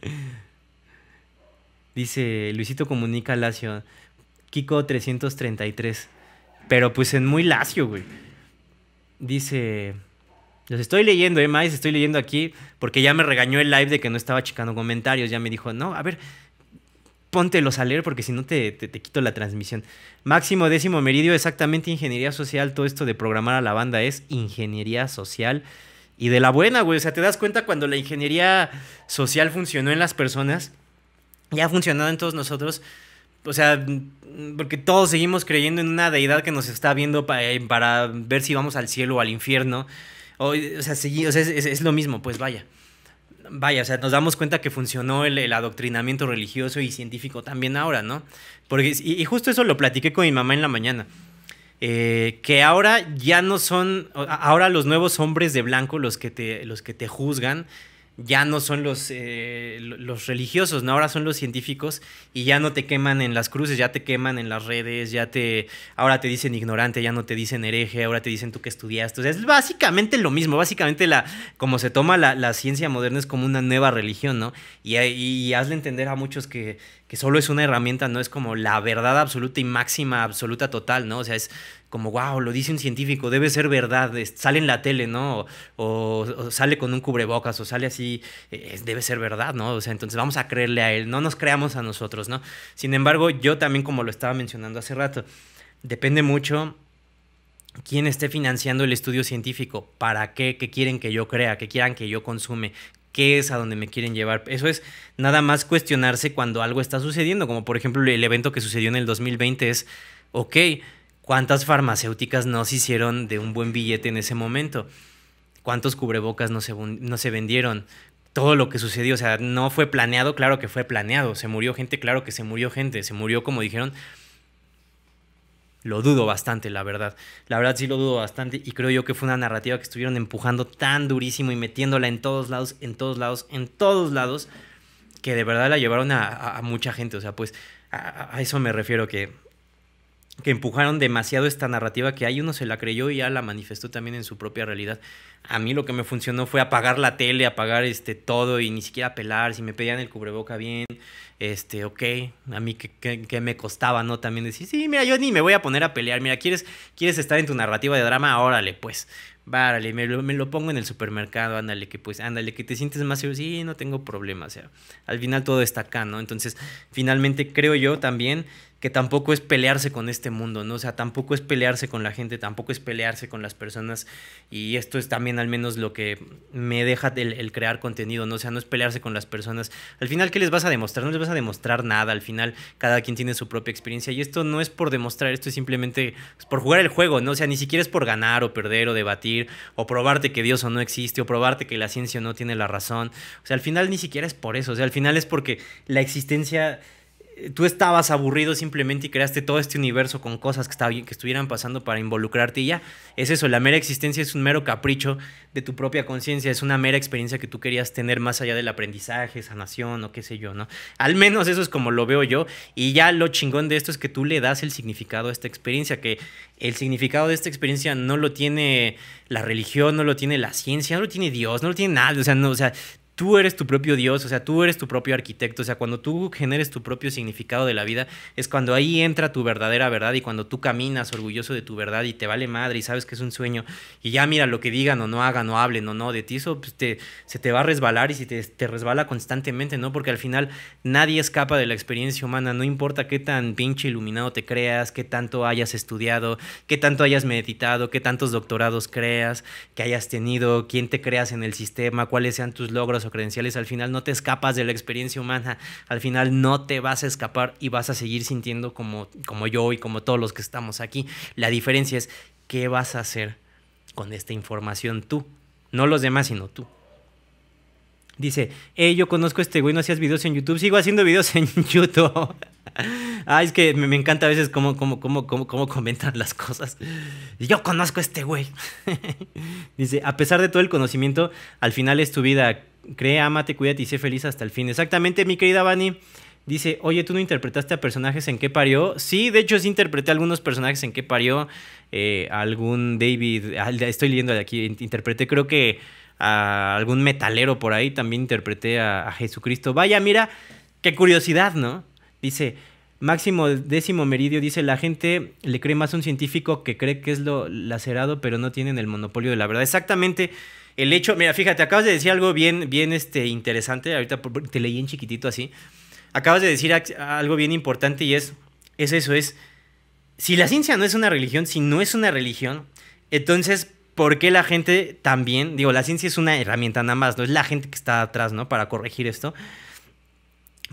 Dice Luisito Comunica Lacio, Kiko 333, pero pues en muy lacio, güey dice... Los estoy leyendo, eh, Mais, estoy leyendo aquí porque ya me regañó el live de que no estaba checando comentarios. Ya me dijo, no, a ver, póntelos a leer porque si no te, quito la transmisión. Máximo décimo meridio, exactamente ingeniería social. Todo esto de programar a la banda es ingeniería social. Y de la buena, güey. O sea, te das cuenta cuando la ingeniería social funcionó en las personas, ya ha funcionado en todos nosotros o sea, porque todos seguimos creyendo en una deidad que nos está viendo eh, para, ver si vamos al cielo o al infierno. O, o sea, es, lo mismo, pues vaya. Vaya, o sea, nos damos cuenta que funcionó el, adoctrinamiento religioso y científico también ahora, ¿no? Porque, y, justo eso lo platiqué con mi mamá en la mañana. Eh, que ahora ya no son, ahora los nuevos hombres de blanco los que te, los que te juzgan, ya no son los, eh, los religiosos, ¿no? ahora son los científicos y ya no te queman en las cruces, ya te queman en las redes, ya te, ahora te dicen ignorante, ya no te dicen hereje, ahora te dicen tú que estudiaste. O sea, es básicamente lo mismo, básicamente la, como se toma la, la ciencia moderna es como una nueva religión, ¿no? Y, hazle entender a muchos que, que solo es una herramienta, no es como la verdad absoluta y máxima, absoluta, total, ¿no? O sea, es, como, wow, lo dice un científico, debe ser verdad, sale en la tele, ¿no? O, sale con un cubrebocas, o sale así, e, debe ser verdad, ¿no? O sea, entonces vamos a creerle a él, no nos creamos a nosotros, ¿no? Sin embargo, yo también, como lo estaba mencionando hace rato, depende mucho quién esté financiando el estudio científico, para qué, qué quieren que yo crea, qué quieran que yo consume, qué es a donde me quieren llevar. Eso es nada más cuestionarse cuando algo está sucediendo, como por ejemplo el evento que sucedió en el 2020 es, ok, ¿Cuántas farmacéuticas no se hicieron de un buen billete en ese momento? ¿Cuántos cubrebocas no se, no se vendieron? Todo lo que sucedió, o sea, no fue planeado, claro que fue planeado. Se murió gente, claro que se murió gente. Se murió, como dijeron, lo dudo bastante, la verdad. La verdad sí lo dudo bastante y creo yo que fue una narrativa que estuvieron empujando tan durísimo y metiéndola en todos lados, en todos lados, en todos lados, que de verdad la llevaron a, mucha gente. O sea, pues a, eso me refiero que que empujaron demasiado esta narrativa que hay uno se la creyó y ya la manifestó también en su propia realidad. A mí lo que me funcionó fue apagar la tele, apagar este todo y ni siquiera pelar. si me pedían el cubreboca bien, este, ok, a mí que, me costaba, ¿no? También decir, sí, mira, yo ni me voy a poner a pelear, mira, ¿quieres, quieres estar en tu narrativa de drama? Órale, pues, várale, me lo, pongo en el supermercado, ándale, que pues, ándale, que te sientes más seguro, sí, no tengo problema, o sea, al final todo está acá, ¿no? Entonces, finalmente creo yo también que tampoco es pelearse con este mundo, ¿no? O sea, tampoco es pelearse con la gente, tampoco es pelearse con las personas. Y esto es también al menos lo que me deja el, crear contenido, ¿no? O sea, no es pelearse con las personas. Al final, ¿qué les vas a demostrar? No les vas a demostrar nada. Al final, cada quien tiene su propia experiencia. Y esto no es por demostrar, esto es simplemente pues, por jugar el juego, ¿no? O sea, ni siquiera es por ganar o perder o debatir o probarte que Dios o no existe o probarte que la ciencia no tiene la razón. O sea, al final ni siquiera es por eso. O sea, al final es porque la existencia tú estabas aburrido simplemente y creaste todo este universo con cosas que, estaba, que estuvieran pasando para involucrarte y ya. Es eso, la mera existencia es un mero capricho de tu propia conciencia, es una mera experiencia que tú querías tener más allá del aprendizaje, sanación o qué sé yo, ¿no? Al menos eso es como lo veo yo y ya lo chingón de esto es que tú le das el significado a esta experiencia, que el significado de esta experiencia no lo tiene la religión, no lo tiene la ciencia, no lo tiene Dios, no lo tiene nada, o sea, no, o sea, tú eres tu propio Dios, o sea, tú eres tu propio arquitecto, o sea, cuando tú generes tu propio significado de la vida, es cuando ahí entra tu verdadera verdad y cuando tú caminas orgulloso de tu verdad y te vale madre y sabes que es un sueño y ya mira lo que digan o no hagan o hablen o no de ti, eso pues, se te va a resbalar y si te, te, resbala constantemente, ¿no? Porque al final nadie escapa de la experiencia humana, no importa qué tan pinche iluminado te creas, qué tanto hayas estudiado, qué tanto hayas meditado, qué tantos doctorados creas, que hayas tenido, quién te creas en el sistema, cuáles sean tus logros o credenciales, al final no te escapas de la experiencia humana, al final no te vas a escapar y vas a seguir sintiendo como, como yo y como todos los que estamos aquí. La diferencia es qué vas a hacer con esta información tú, no los demás, sino tú. Dice, hey, yo conozco a este güey, no hacías videos en YouTube. Sigo haciendo videos en [laughs] YouTube. Ay, ah, es que me, encanta a veces cómo, cómo, cómo, cómo, cómo comentan las cosas. Yo conozco a este güey. [laughs] Dice, a pesar de todo el conocimiento, al final es tu vida. Cree, amate, cuídate y sé feliz hasta el fin. Exactamente, mi querida Vani. Dice, oye, ¿tú no interpretaste a personajes en qué parió? Sí, de hecho sí interpreté a algunos personajes en qué parió. Eh, algún David, estoy leyendo de aquí, interpreté creo que a algún metalero por ahí, también interpreté a, Jesucristo. Vaya, mira, qué curiosidad, ¿no? Dice, Máximo décimo meridio dice, la gente le cree más a un científico que cree que es lo lacerado, pero no tienen el monopolio de la verdad. Exactamente. El hecho, mira, fíjate, acabas de decir algo bien, bien este, interesante, ahorita te leí en chiquitito así. Acabas de decir algo bien importante y es, es eso, es, si la ciencia no es una religión, si no es una religión, entonces ¿Por qué la gente también, digo, la ciencia es una herramienta nada más, no es la gente que está atrás, ¿no? Para corregir esto.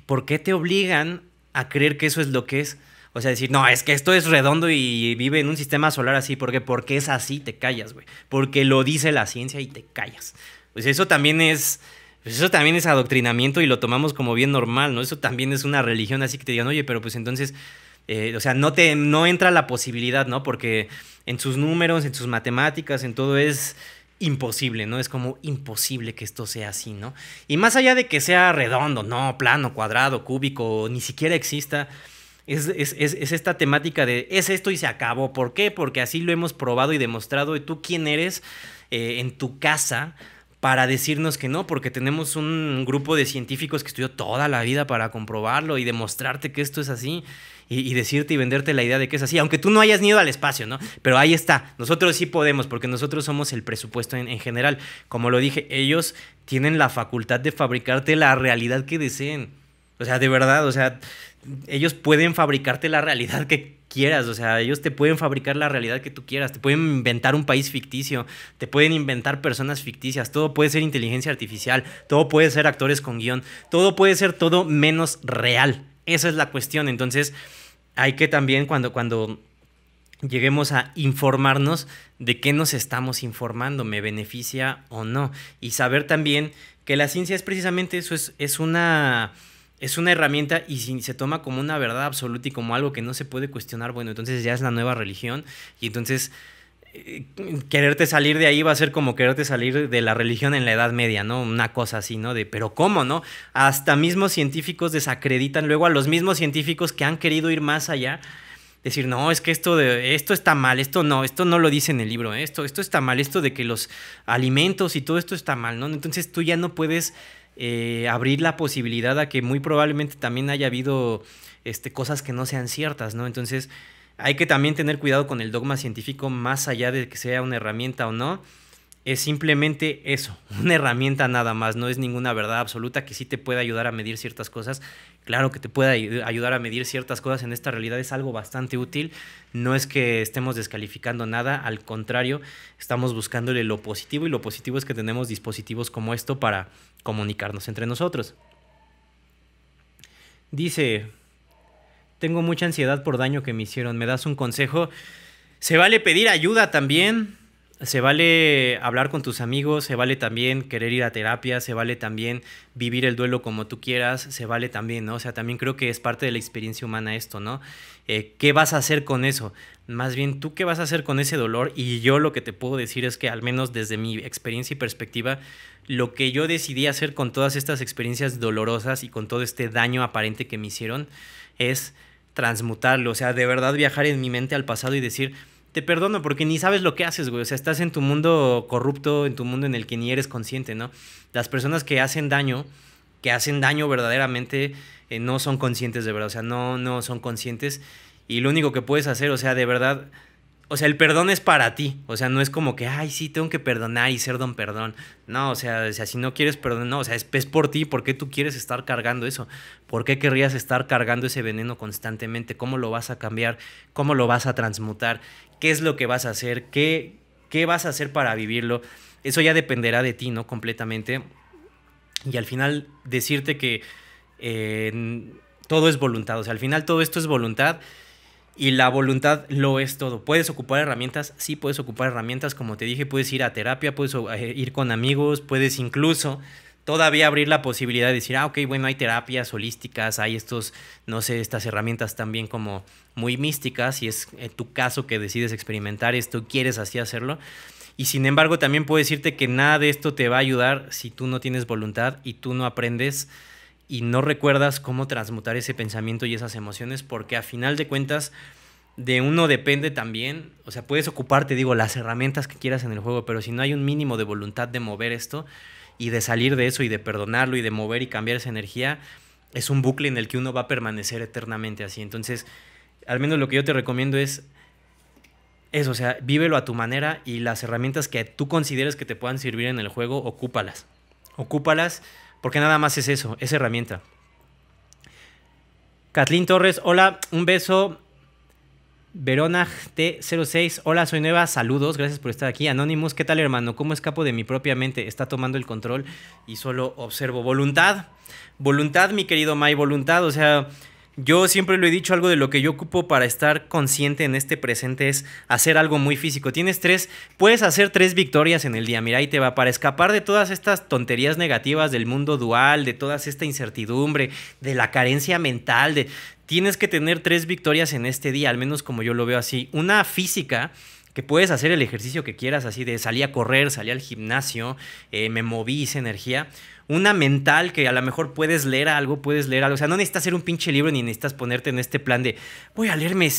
¿Por qué te obligan a creer que eso es lo que es? O sea, decir, no, es que esto es redondo y vive en un sistema solar así, porque porque es así, te callas, güey. Porque lo dice la ciencia y te callas. Pues eso también es, pues eso también es adoctrinamiento y lo tomamos como bien normal, ¿no? Eso también es una religión así que te digan, oye, pero pues entonces eh, o sea, no, te, no entra la posibilidad, ¿no? Porque en sus números, en sus matemáticas, en todo es imposible, ¿no? Es como imposible que esto sea así, ¿no? Y más allá de que sea redondo, no, plano, cuadrado, cúbico, ni siquiera exista, es, esta temática de es esto y se acabó. ¿Por qué? Porque así lo hemos probado y demostrado. ¿Y tú quién eres eh, en tu casa? para decirnos que no, porque tenemos un grupo de científicos que estudió toda la vida para comprobarlo y demostrarte que esto es así y, decirte y venderte la idea de que es así, aunque tú no hayas ido al espacio, ¿no? Pero ahí está, nosotros sí podemos, porque nosotros somos el presupuesto en, en general. Como lo dije, ellos tienen la facultad de fabricarte la realidad que deseen. O sea, de verdad, o sea, ellos pueden fabricarte la realidad que quieras, o sea, ellos te pueden fabricar la realidad que tú quieras, te pueden inventar un país ficticio, te pueden inventar personas ficticias, todo puede ser inteligencia artificial, todo puede ser actores con guión, todo puede ser todo menos real. Esa es la cuestión, entonces hay que también cuando, cuando lleguemos a informarnos de qué nos estamos informando, me beneficia o no. Y saber también que la ciencia es precisamente eso, es, una... Es una herramienta y si se toma como una verdad absoluta y como algo que no se puede cuestionar, bueno, entonces ya es la nueva religión y entonces quererte salir de ahí va a ser como quererte salir de la religión en la Edad Media, ¿no? Una cosa así, ¿no? De, pero ¿cómo, no? Hasta mismos científicos desacreditan luego a los mismos científicos que han querido ir más allá. Decir, no, es que esto, de, esto está mal, esto no, esto no lo dice en el libro, ¿eh? esto, esto está mal, esto de que los alimentos y todo esto está mal, ¿no? Entonces tú ya no puedes eh, abrir la posibilidad a que muy probablemente también haya habido este, cosas que no sean ciertas, ¿no? Entonces hay que también tener cuidado con el dogma científico más allá de que sea una herramienta o no. Es simplemente eso, [laughs] una herramienta nada más, no es ninguna verdad absoluta que sí te pueda ayudar a medir ciertas cosas. Claro que te puede ayudar a medir ciertas cosas en esta realidad, es algo bastante útil. No es que estemos descalificando nada, al contrario, estamos buscándole lo positivo y lo positivo es que tenemos dispositivos como esto para comunicarnos entre nosotros. Dice tengo mucha ansiedad por daño que me hicieron. ¿Me das un consejo? Se vale pedir ayuda también. Se vale hablar con tus amigos, se vale también querer ir a terapia, se vale también vivir el duelo como tú quieras, se vale también, ¿no? O sea, también creo que es parte de la experiencia humana esto, ¿no? Eh, ¿Qué vas a hacer con eso? Más bien, ¿tú qué vas a hacer con ese dolor? Y yo lo que te puedo decir es que, al menos desde mi experiencia y perspectiva, lo que yo decidí hacer con todas estas experiencias dolorosas y con todo este daño aparente que me hicieron es transmutarlo, o sea, de verdad viajar en mi mente al pasado y decir, te perdono porque ni sabes lo que haces, güey, o sea, estás en tu mundo corrupto, en tu mundo en el que ni eres consciente, ¿no? Las personas que hacen daño, que hacen daño verdaderamente, eh, no son conscientes de verdad, o sea, no, no son conscientes y lo único que puedes hacer, o sea, de verdad o sea, el perdón es para ti. O sea, no es como que, ay, sí, tengo que perdonar y ser don perdón. No, o sea, sea si no quieres perdonar, no, o sea, es, por ti. ¿Por qué tú quieres estar cargando eso? ¿Por qué querrías estar cargando ese veneno constantemente? ¿Cómo lo vas a cambiar? ¿Cómo lo vas a transmutar? ¿Qué es lo que vas a hacer? ¿Qué, qué vas a hacer para vivirlo? Eso ya dependerá de ti, ¿no? Completamente. Y al final decirte que eh, todo es voluntad. O sea, al final todo esto es voluntad y la voluntad lo es todo. ¿Puedes ocupar herramientas? Sí, puedes ocupar herramientas, como te dije, puedes ir a terapia, puedes eh, ir con amigos, puedes incluso todavía abrir la posibilidad de decir, ah, ok, bueno, hay terapias holísticas, hay estos, no sé, estas herramientas también como muy místicas, y es eh, tu caso que decides experimentar esto, quieres así hacerlo. Y sin embargo, también puedo decirte que nada de esto te va a ayudar si tú no tienes voluntad y tú no aprendes y no recuerdas cómo transmutar ese pensamiento y esas emociones porque a final de cuentas de uno depende también, o sea, puedes ocuparte, digo, las herramientas que quieras en el juego, pero si no hay un mínimo de voluntad de mover esto y de salir de eso y de perdonarlo y de mover y cambiar esa energía, es un bucle en el que uno va a permanecer eternamente así. Entonces, al menos lo que yo te recomiendo es eso, o sea, vívelo a tu manera y las herramientas que tú consideres que te puedan servir en el juego, ocúpalas. Ocúpalas porque nada más es eso, es herramienta. Kathleen Torres, hola, un beso. Verona T06, hola, soy nueva, saludos, gracias por estar aquí. Anonymous, ¿qué tal hermano? ¿Cómo escapo de mi propia mente? Está tomando el control y solo observo. Voluntad, voluntad, mi querido May, voluntad. O sea, yo siempre lo he dicho, algo de lo que yo ocupo para estar consciente en este presente es hacer algo muy físico. Tienes tres, puedes hacer tres victorias en el día, mira, ahí te va, para escapar de todas estas tonterías negativas del mundo dual, de toda esta incertidumbre, de la carencia mental, de... Tienes que tener tres victorias en este día, al menos como yo lo veo así. Una física, que puedes hacer el ejercicio que quieras, así de salí a correr, salí al gimnasio, eh, me moví, hice energía una mental que a lo mejor puedes leer algo, puedes leer algo. O sea, no necesitas hacer un pinche libro ni necesitas ponerte en este plan de voy a leerme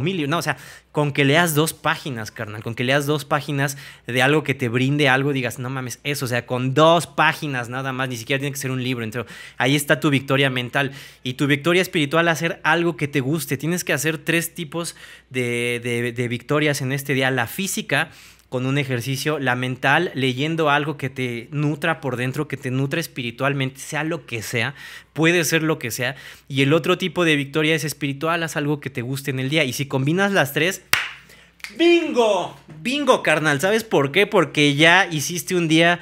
mil libros. No, o sea, con que leas dos páginas, carnal, con que leas dos páginas de algo que te brinde algo, digas, no mames, eso. O sea, con dos páginas nada más, ni siquiera tiene que ser un libro. Entonces, ahí está tu victoria mental. Y tu victoria espiritual, hacer algo que te guste. Tienes que hacer tres tipos de victorias en este día: la física con un ejercicio, la mental, leyendo algo que te nutra por dentro, que te nutra espiritualmente, sea lo que sea, puede ser lo que sea. Y el otro tipo de victoria es espiritual, haz algo que te guste en el día. Y si combinas las tres, bingo, bingo carnal, ¿sabes por qué? Porque ya hiciste un día...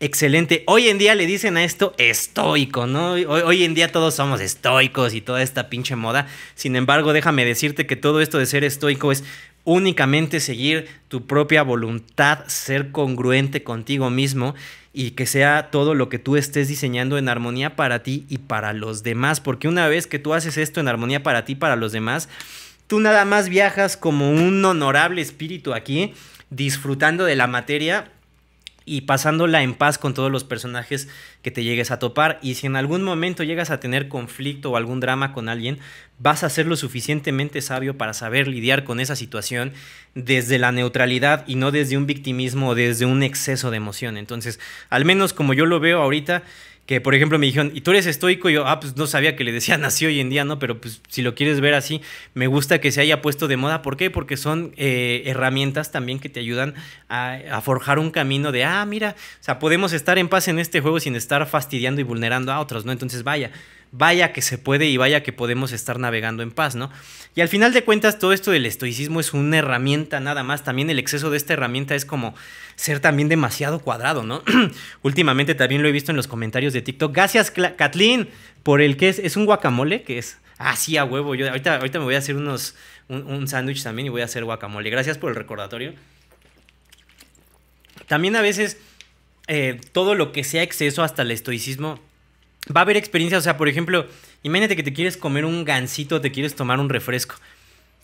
Excelente. Hoy en día le dicen a esto estoico, ¿no? Hoy, hoy, en día todos somos estoicos y toda esta pinche moda. Sin embargo, déjame decirte que todo esto de ser estoico es únicamente seguir tu propia voluntad, ser congruente contigo mismo y que sea todo lo que tú estés diseñando en armonía para ti y para los demás, porque una vez que tú haces esto en armonía para ti y para los demás, tú nada más viajas como un honorable espíritu aquí, disfrutando de la materia y pasándola en paz con todos los personajes que te llegues a topar. Y si en algún momento llegas a tener conflicto o algún drama con alguien, vas a ser lo suficientemente sabio para saber lidiar con esa situación desde la neutralidad y no desde un victimismo o desde un exceso de emoción. Entonces, al menos como yo lo veo ahorita, que por ejemplo me dijeron, ¿y tú eres estoico? Y yo, ah, pues no sabía que le decían así hoy en día, ¿no? Pero pues si lo quieres ver así, me gusta que se haya puesto de moda. ¿Por qué? Porque son eh, herramientas también que te ayudan a, a, forjar un camino de, ah, mira, o sea, podemos estar en paz en este juego sin estar fastidiando y vulnerando a otros, ¿no? Entonces, vaya, vaya que se puede y vaya que podemos estar navegando en paz, ¿no? Y al final de cuentas, todo esto del estoicismo es una herramienta nada más. También el exceso de esta herramienta es como ser también demasiado cuadrado, ¿no? [clears throat] Últimamente también lo he visto en los comentarios de TikTok. Gracias, Kathleen, por el que es. ¿Es un guacamole? que es? así ah, a huevo. Yo ahorita, me voy a hacer unos, un, sándwich también y voy a hacer guacamole. Gracias por el recordatorio. También a veces eh, todo lo que sea exceso hasta el estoicismo va a haber experiencias, o sea, por ejemplo, imagínate que te quieres comer un gansito, te quieres tomar un refresco.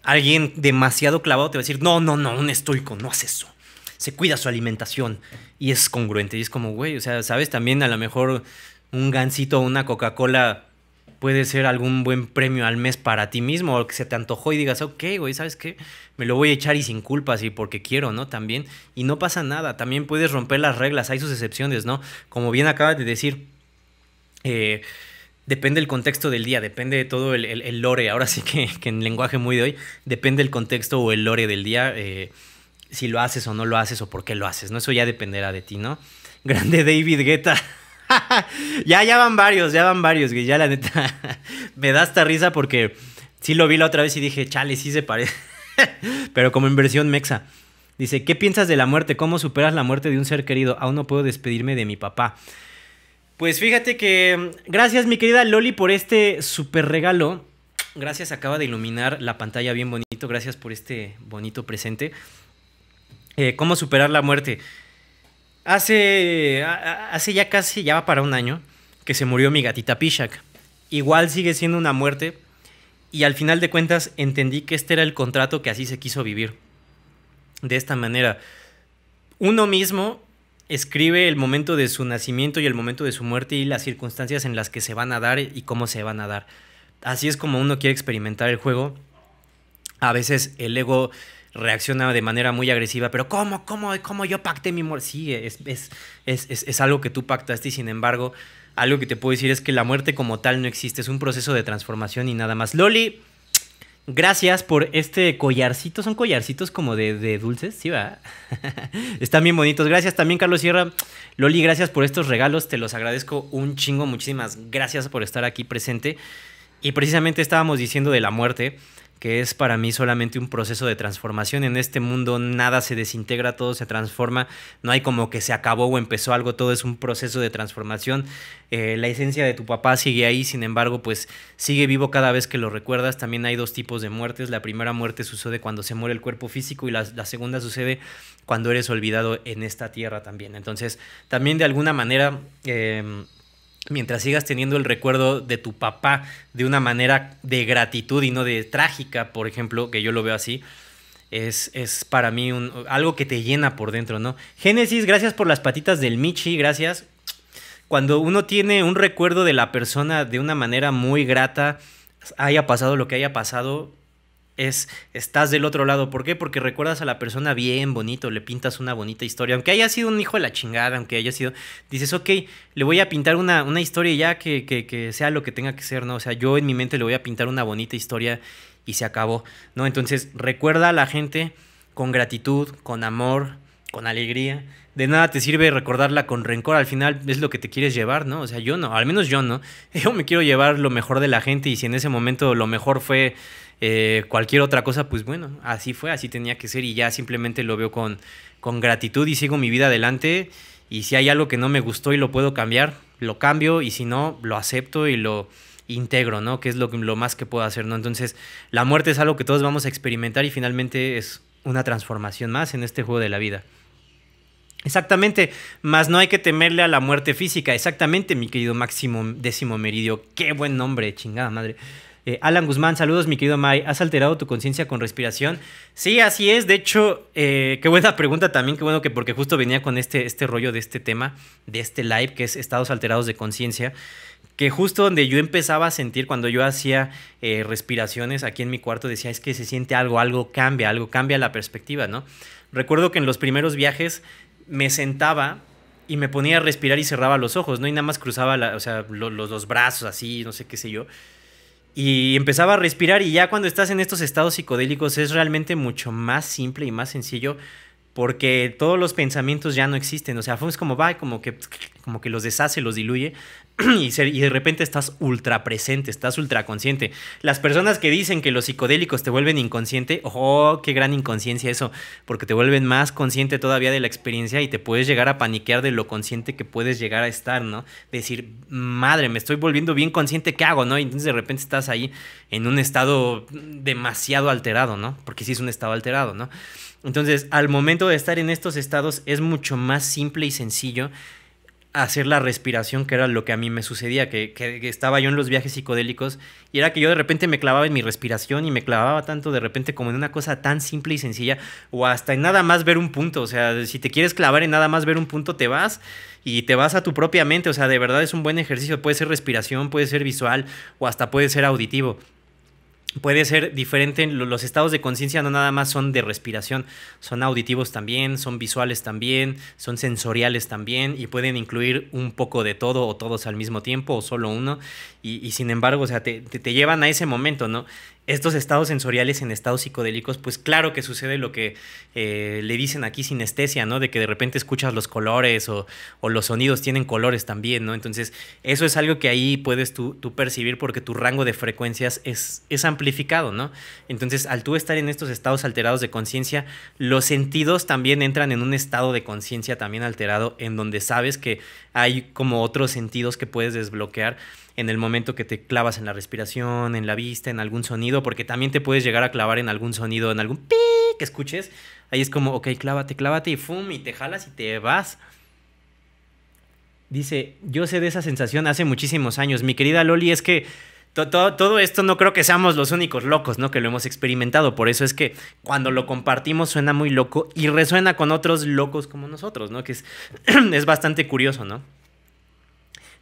Alguien demasiado clavado te va a decir, no, no, no, un estoico, no hace eso. Se cuida su alimentación y es congruente. Y es como, güey, o sea, sabes, también a lo mejor un gansito o una Coca-Cola puede ser algún buen premio al mes para ti mismo o que se te antojó y digas, ok, güey, ¿sabes qué? Me lo voy a echar y sin culpas y porque quiero, ¿no? También. Y no pasa nada, también puedes romper las reglas, hay sus excepciones, ¿no? Como bien acabas de decir, eh, depende del contexto del día, depende de todo el, lore, ahora sí que, en lenguaje muy de hoy, depende el contexto o el lore del día, eh, si lo haces o no lo haces o por qué lo haces, ¿no? Eso ya dependerá de ti, ¿no? [laughs] Grande David Guetta. [laughs] ya, ya van varios, ya van varios, Ya la neta. [laughs] me da esta risa porque sí lo vi la otra vez y dije, chale, sí se parece. Pero como en versión mexa. Dice, ¿qué piensas de la muerte? ¿Cómo superas la muerte de un ser querido? Aún no puedo despedirme de mi papá. Pues fíjate que mm, gracias mi querida Loli por este super regalo. Gracias, acaba de iluminar la pantalla bien bonito. Gracias por este bonito presente. Eh, ¿Cómo superar la muerte? Hace, hace ya casi, ya va para un año, que se murió mi gatita Pishak. Igual sigue siendo una muerte. Y al final de cuentas entendí que este era el contrato que así se quiso vivir. De esta manera. Uno mismo escribe el momento de su nacimiento y el momento de su muerte y las circunstancias en las que se van a dar y cómo se van a dar. Así es como uno quiere experimentar el juego. A veces el ego reacciona de manera muy agresiva, pero ¿cómo, cómo, cómo yo pacté mi muerte? Sí, es, es, algo que tú pactaste y sin embargo, algo que te puedo decir es que la muerte como tal no existe, es un proceso de transformación y nada más. Loli, Gracias por este collarcito. Son collarcitos como de, dulces, ¿sí va? [laughs] Están bien bonitos. Gracias también, Carlos Sierra. Loli, gracias por estos regalos. Te los agradezco un chingo. Muchísimas gracias por estar aquí presente. Y precisamente estábamos diciendo de la muerte que es para mí solamente un proceso de transformación. En este mundo nada se desintegra, todo se transforma, no hay como que se acabó o empezó algo, todo es un proceso de transformación. Eh, la esencia de tu papá sigue ahí, sin embargo, pues sigue vivo cada vez que lo recuerdas. También hay dos tipos de muertes. La primera muerte sucede cuando se muere el cuerpo físico y la, segunda sucede cuando eres olvidado en esta tierra también. Entonces, también de alguna manera... Em, mientras sigas teniendo el recuerdo de tu papá de una manera de gratitud y no de trágica, por ejemplo, que yo lo veo así, es, para mí un, algo que te llena por dentro, ¿no? Génesis, gracias por las patitas del Michi, gracias. Cuando uno tiene un recuerdo de la persona de una manera muy grata, haya pasado lo que haya pasado, es estás del otro lado. ¿Por qué? Porque recuerdas a la persona bien, bonito, le pintas una bonita historia. Aunque haya sido un hijo de la chingada, aunque haya sido. Dices, ok, le voy a pintar una, una historia ya que, que, que sea lo que tenga que ser, ¿no? O sea, yo en mi mente le voy a pintar una bonita historia y se acabó, ¿no? Entonces, recuerda a la gente con gratitud, con amor, con alegría. De nada te sirve recordarla con rencor, al final es lo que te quieres llevar, ¿no? O sea, yo no, al menos yo no. [laughs] Yo me quiero llevar lo mejor de la gente y si en ese momento lo mejor fue eh, cualquier otra cosa, pues bueno, así fue, así tenía que ser y ya simplemente lo veo con, con gratitud y sigo mi vida adelante y si hay algo que no me gustó y lo puedo cambiar, lo cambio y si no, lo acepto y lo integro, ¿no? Que es lo, lo más que puedo hacer, ¿no? Entonces, la muerte es algo que todos vamos a experimentar y finalmente es una transformación más en este juego de la vida. Exactamente, más no hay que temerle a la muerte física. Exactamente, mi querido Máximo Décimo Meridio. Qué buen nombre, chingada madre. Eh, Alan Guzmán, saludos, mi querido Mai. ¿Has alterado tu conciencia con respiración? Sí, así es. De hecho, eh, qué buena pregunta también. Qué bueno que porque justo venía con este, este rollo de este tema, de este live, que es estados alterados de conciencia. Que justo donde yo empezaba a sentir cuando yo hacía eh, respiraciones aquí en mi cuarto, decía, es que se siente algo, algo cambia, algo cambia la perspectiva, ¿no? Recuerdo que en los primeros viajes me sentaba y me ponía a respirar y cerraba los ojos, ¿no? Y nada más cruzaba, o sea, los, los brazos así, no sé qué sé yo y empezaba a respirar y ya cuando estás en estos estados psicodélicos es realmente mucho más simple y más sencillo porque todos los pensamientos ya no existen, o sea, fue como va, como que, como que los deshace, los diluye [clears throat] y, de repente estás ultra presente, estás ultra consciente. Las personas que dicen que los psicodélicos te vuelven inconsciente, ¡oh, qué gran inconsciencia eso! Porque te vuelven más consciente todavía de la experiencia y te puedes llegar a paniquear de lo consciente que puedes llegar a estar, ¿no? Decir, madre, me estoy volviendo bien consciente, ¿qué hago, no? Y entonces de repente estás ahí en un estado demasiado alterado, ¿no? Porque sí es un estado alterado, ¿no? Entonces, al momento de estar en estos estados es mucho más simple y sencillo hacer la respiración, que era lo que a mí me sucedía, que, estaba yo en los viajes psicodélicos y era que yo de repente me clavaba en mi respiración y me clavaba tanto de repente como en una cosa tan simple y sencilla o hasta en nada más ver un punto, o sea, si te quieres clavar en nada más ver un punto te vas y te vas a tu propia mente, o sea, de verdad es un buen ejercicio, puede ser respiración, puede ser visual o hasta puede ser auditivo puede ser diferente. Los estados de conciencia no nada más son de respiración, son auditivos también, son visuales también, son sensoriales también y pueden incluir un poco de todo o todos al mismo tiempo o solo uno. Y, sin embargo, o sea, te, te llevan a ese momento, ¿no? estos estados sensoriales en estados psicodélicos, pues claro que sucede lo que eh, le dicen aquí sinestesia, ¿no? De que de repente escuchas los colores o, los sonidos tienen colores también, ¿no? Entonces, eso es algo que ahí puedes tú, percibir porque tu rango de frecuencias es, es amplificado, ¿no? Entonces, al tú estar en estos estados alterados de conciencia, los sentidos también entran en un estado de conciencia también alterado en donde sabes que hay como otros sentidos que puedes desbloquear en el momento que te clavas en la respiración, en la vista, en algún sonido, porque también te puedes llegar a clavar en algún sonido, en algún pi que escuches. Ahí es como, ok, clávate, clávate y fum, y te jalas y te vas. Dice, yo sé de esa sensación hace muchísimos años. Mi querida Loli, es que todo, todo, esto no creo que seamos los únicos locos, ¿no? Que lo hemos experimentado. Por eso es que cuando lo compartimos suena muy loco y resuena con otros locos como nosotros, ¿no? Que es, [clears throat] es bastante curioso, ¿no?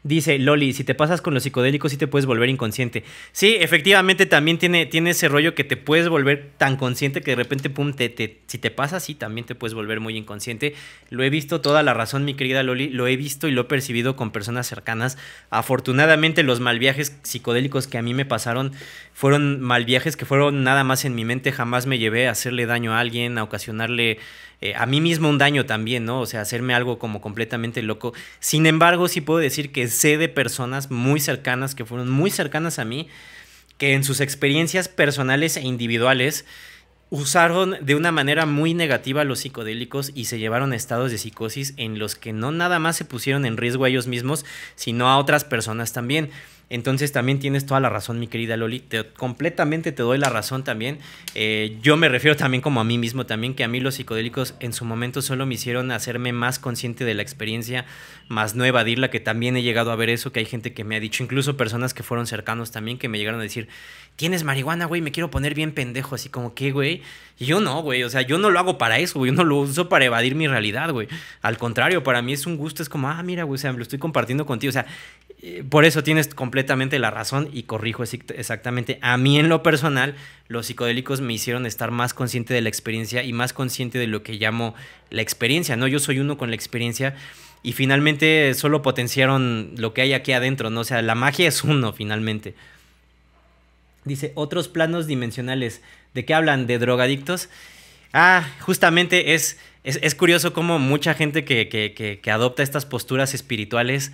Dice Loli, si te pasas con los psicodélicos sí te puedes volver inconsciente. Sí, efectivamente también tiene, tiene ese rollo que te puedes volver tan consciente que de repente, pum, si te pasas, sí, también te puedes volver muy inconsciente. Lo he visto toda la razón, mi querida Loli, lo he visto y lo he percibido con personas cercanas. Afortunadamente los mal viajes psicodélicos que a mí me pasaron fueron mal viajes que fueron nada más en mi mente, jamás me llevé a hacerle daño a alguien, a ocasionarle eh, a mí mismo un daño también, ¿no? O sea, hacerme algo como completamente loco. Sin embargo, sí puedo decir que sé de personas muy cercanas, que fueron muy cercanas a mí, que en sus experiencias personales e individuales usaron de una manera muy negativa los psicodélicos y se llevaron a estados de psicosis en los que no nada más se pusieron en riesgo a ellos mismos, sino a otras personas también. Entonces también tienes toda la razón, mi querida Loli. completamente te doy la razón también. Eh, yo me refiero también como a mí mismo, también que a mí los psicodélicos en su momento solo me hicieron hacerme más consciente de la experiencia, más no evadirla, que también he llegado a ver eso, que hay gente que me ha dicho, incluso personas que fueron cercanos también, que me llegaron a decir, tienes marihuana, güey, me quiero poner bien pendejo, así como que, güey. Y yo no, güey, o sea, yo no lo hago para eso, güey, yo no lo uso para evadir mi realidad, güey. Al contrario, para mí es un gusto, es como, ah, mira, güey, o sea, lo estoy compartiendo contigo. O sea, eh, por eso tienes completamente la razón y corrijo exactamente. A mí en lo personal, los psicodélicos me hicieron estar más consciente de la experiencia y más consciente de lo que llamo la experiencia, ¿no? Yo soy uno con la experiencia y finalmente solo potenciaron lo que hay aquí adentro, ¿no? O sea, la magia es uno finalmente. Dice, otros planos dimensionales. ¿De qué hablan? ¿De drogadictos? Ah, justamente es, es, curioso cómo mucha gente que, que adopta estas posturas espirituales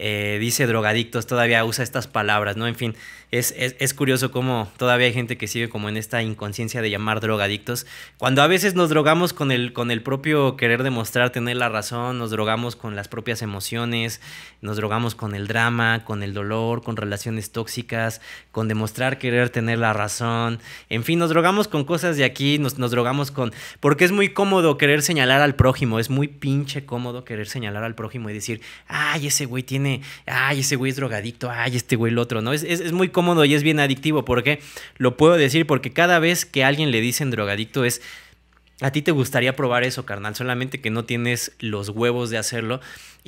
eh, dice drogadictos, todavía usa estas palabras, ¿no? En fin, es, curioso cómo todavía hay gente que sigue como en esta inconsciencia de llamar drogadictos, cuando a veces nos drogamos con el, con el propio querer demostrar tener la razón, nos drogamos con las propias emociones, nos drogamos con el drama, con el dolor, con relaciones tóxicas, con demostrar querer tener la razón, en fin, nos drogamos con cosas de aquí, nos, nos drogamos con... Porque es muy cómodo querer señalar al prójimo, es muy pinche cómodo querer señalar al prójimo y decir, ay, ese güey tiene, ay, ese güey es drogadicto, ay, este güey el otro, ¿no? Es, es muy cómodo y es bien adictivo. porque Lo puedo decir porque cada vez que alguien le dicen drogadicto es... A ti te gustaría probar eso, carnal, solamente que no tienes los huevos de hacerlo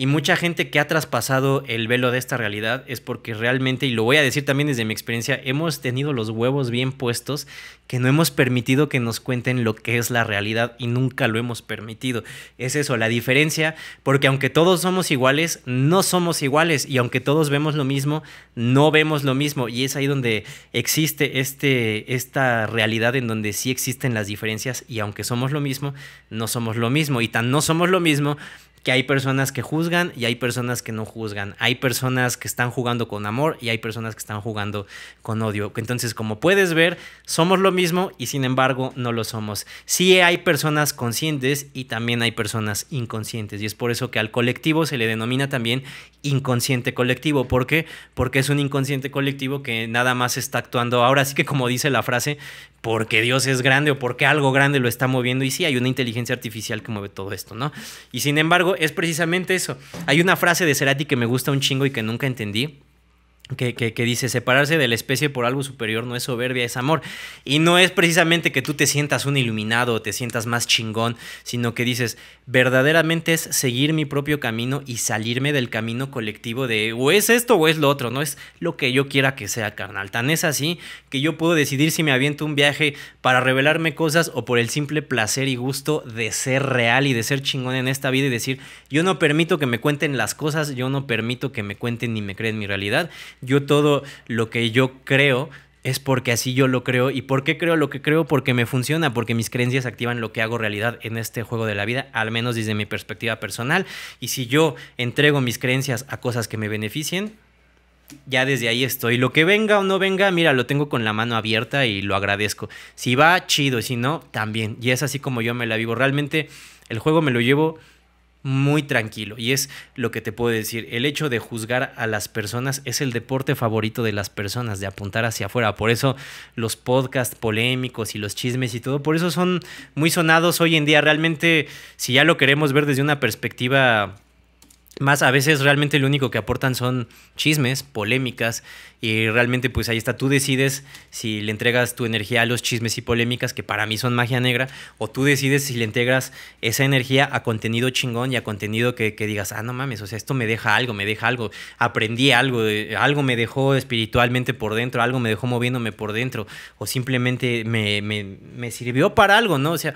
y mucha gente que ha traspasado el velo de esta realidad es porque realmente, y lo voy a decir también desde mi experiencia, hemos tenido los huevos bien puestos que no hemos permitido que nos cuenten lo que es la realidad y nunca lo hemos permitido. Es eso, la diferencia, porque aunque todos somos iguales, no somos iguales y aunque todos vemos lo mismo, no vemos lo mismo. Y es ahí donde existe este, esta realidad en donde sí existen las diferencias y aunque somos lo mismo, no somos lo mismo. Y tan no somos lo mismo que hay personas que juzgan y hay personas que no juzgan. Hay personas que están jugando con amor y hay personas que están jugando con odio. Entonces, como puedes ver, somos lo mismo y sin embargo no lo somos. Sí hay personas conscientes y también hay personas inconscientes. Y es por eso que al colectivo se le denomina también inconsciente colectivo. ¿Por qué? Porque es un inconsciente colectivo que nada más está actuando. Ahora Así que como dice la frase, porque Dios es grande o porque algo grande lo está moviendo. Y sí, hay una inteligencia artificial que mueve todo esto, ¿no? Y sin embargo, es precisamente eso. Hay una frase de Cerati que me gusta un chingo y que nunca entendí que, dice, separarse de la especie por algo superior no es soberbia, es amor. Y no es precisamente que tú te sientas un iluminado o te sientas más chingón, sino que dices, verdaderamente es seguir mi propio camino y salirme del camino colectivo de o es esto o es lo otro, no es lo que yo quiera que sea, carnal. Tan es así que yo puedo decidir si me aviento un viaje para revelarme cosas o por el simple placer y gusto de ser real y de ser chingón en esta vida y decir, yo no permito que me cuenten las cosas, yo no permito que me cuenten ni me creen mi realidad yo todo lo que yo creo es porque así yo lo creo. ¿Y por qué creo lo que creo? Porque me funciona, porque mis creencias activan lo que hago realidad en este juego de la vida, al menos desde mi perspectiva personal. Y si yo entrego mis creencias a cosas que me beneficien, ya desde ahí estoy. Lo que venga o no venga, mira, lo tengo con la mano abierta y lo agradezco. Si va, chido, si no, también. Y es así como yo me la vivo. Realmente el juego me lo llevo muy tranquilo. Y es lo que te puedo decir. El hecho de juzgar a las personas es el deporte favorito de las personas, de apuntar hacia afuera. Por eso los podcasts polémicos y los chismes y todo, por eso son muy sonados hoy en día. Realmente, si ya lo queremos ver desde una perspectiva más a veces realmente lo único que aportan son chismes, polémicas, y realmente pues ahí está, tú decides si le entregas tu energía a los chismes y polémicas, que para mí son magia negra, o tú decides si le entregas esa energía a contenido chingón y a contenido que, digas, ah, no mames, o sea, esto me deja algo, me deja algo, aprendí algo, eh, algo me dejó espiritualmente por dentro, algo me dejó moviéndome por dentro, o simplemente me, me sirvió para algo, ¿no? O sea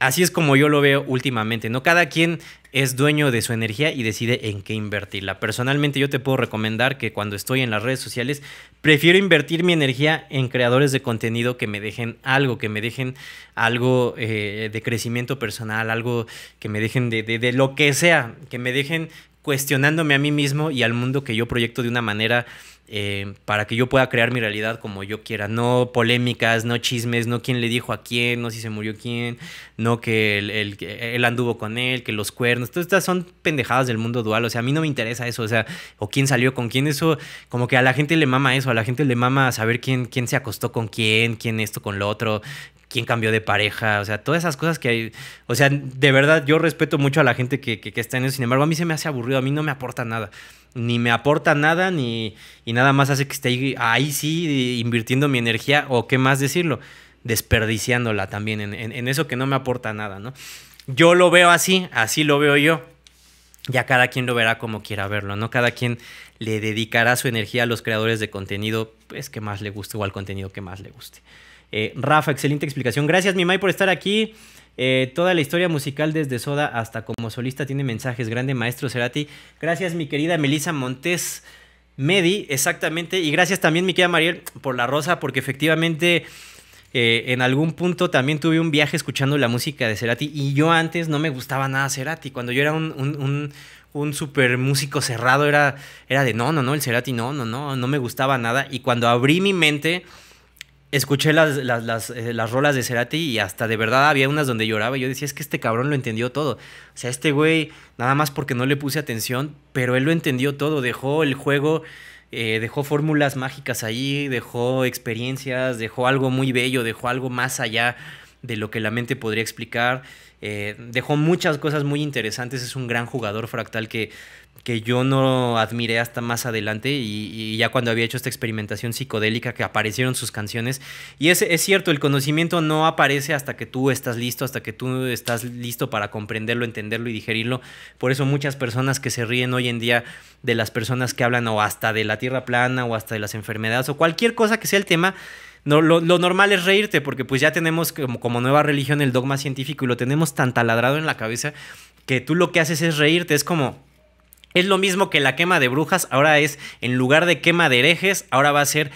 así es como yo lo veo últimamente, ¿no? Cada quien es dueño de su energía y decide en qué invertirla. Personalmente yo te puedo recomendar que cuando estoy en las redes sociales, prefiero invertir mi energía en creadores de contenido que me dejen algo, que me dejen algo eh, de crecimiento personal, algo que me dejen de, de lo que sea, que me dejen cuestionándome a mí mismo y al mundo que yo proyecto de una manera eh, para que yo pueda crear mi realidad como yo quiera. No polémicas, no chismes, no quién le dijo a quién, no si se murió quién, no que él, anduvo con él, que los cuernos. Todas estas son pendejadas del mundo dual. O sea, a mí no me interesa eso. O sea, o quién salió con quién. Eso, como que a la gente le mama eso. A la gente le mama saber quién, quién se acostó con quién, quién esto con lo otro, quién cambió de pareja, o sea, todas esas cosas que hay. O sea, de verdad, yo respeto mucho a la gente que, que, está en eso. Sin embargo, a mí se me hace aburrido, a mí no me aporta nada. Ni me aporta nada, ni y nada más hace que esté ahí, ahí sí invirtiendo mi energía, o qué más decirlo, desperdiciándola también en, en, eso que no me aporta nada, ¿no? Yo lo veo así, así lo veo yo. Ya cada quien lo verá como quiera verlo, ¿no? Cada quien le dedicará su energía a los creadores de contenido, pues que más le guste o al contenido que más le guste. Eh, Rafa, excelente explicación. Gracias, Mimay, por estar aquí. Eh, toda la historia musical desde Soda hasta como solista tiene mensajes. Grande maestro Cerati. Gracias, mi querida Melissa Montes Medi, exactamente. Y gracias también, mi querida Mariel, por la rosa, porque efectivamente eh, en algún punto también tuve un viaje escuchando la música de Cerati. Y yo antes no me gustaba nada Cerati. Cuando yo era un, un, super músico cerrado, era, era de no, no, no, el Cerati no, no, no, no me gustaba nada. Y cuando abrí mi mente escuché las, las, las, eh, las, rolas de Cerati y hasta de verdad había unas donde lloraba. Yo decía, es que este cabrón lo entendió todo. O sea, este güey, nada más porque no le puse atención, pero él lo entendió todo. Dejó el juego, eh, dejó fórmulas mágicas ahí, dejó experiencias, dejó algo muy bello, dejó algo más allá de lo que la mente podría explicar. Eh, dejó muchas cosas muy interesantes, es un gran jugador fractal que, que yo no admiré hasta más adelante y, ya cuando había hecho esta experimentación psicodélica que aparecieron sus canciones. Y es, es cierto, el conocimiento no aparece hasta que tú estás listo, hasta que tú estás listo para comprenderlo, entenderlo y digerirlo. Por eso muchas personas que se ríen hoy en día de las personas que hablan o hasta de la tierra plana o hasta de las enfermedades o cualquier cosa que sea el tema, no, lo, normal es reírte porque pues ya tenemos como, como nueva religión el dogma científico y lo tenemos tan taladrado en la cabeza que tú lo que haces es reírte, es como... Es lo mismo que la quema de brujas, ahora es, en lugar de quema de herejes, ahora va a ser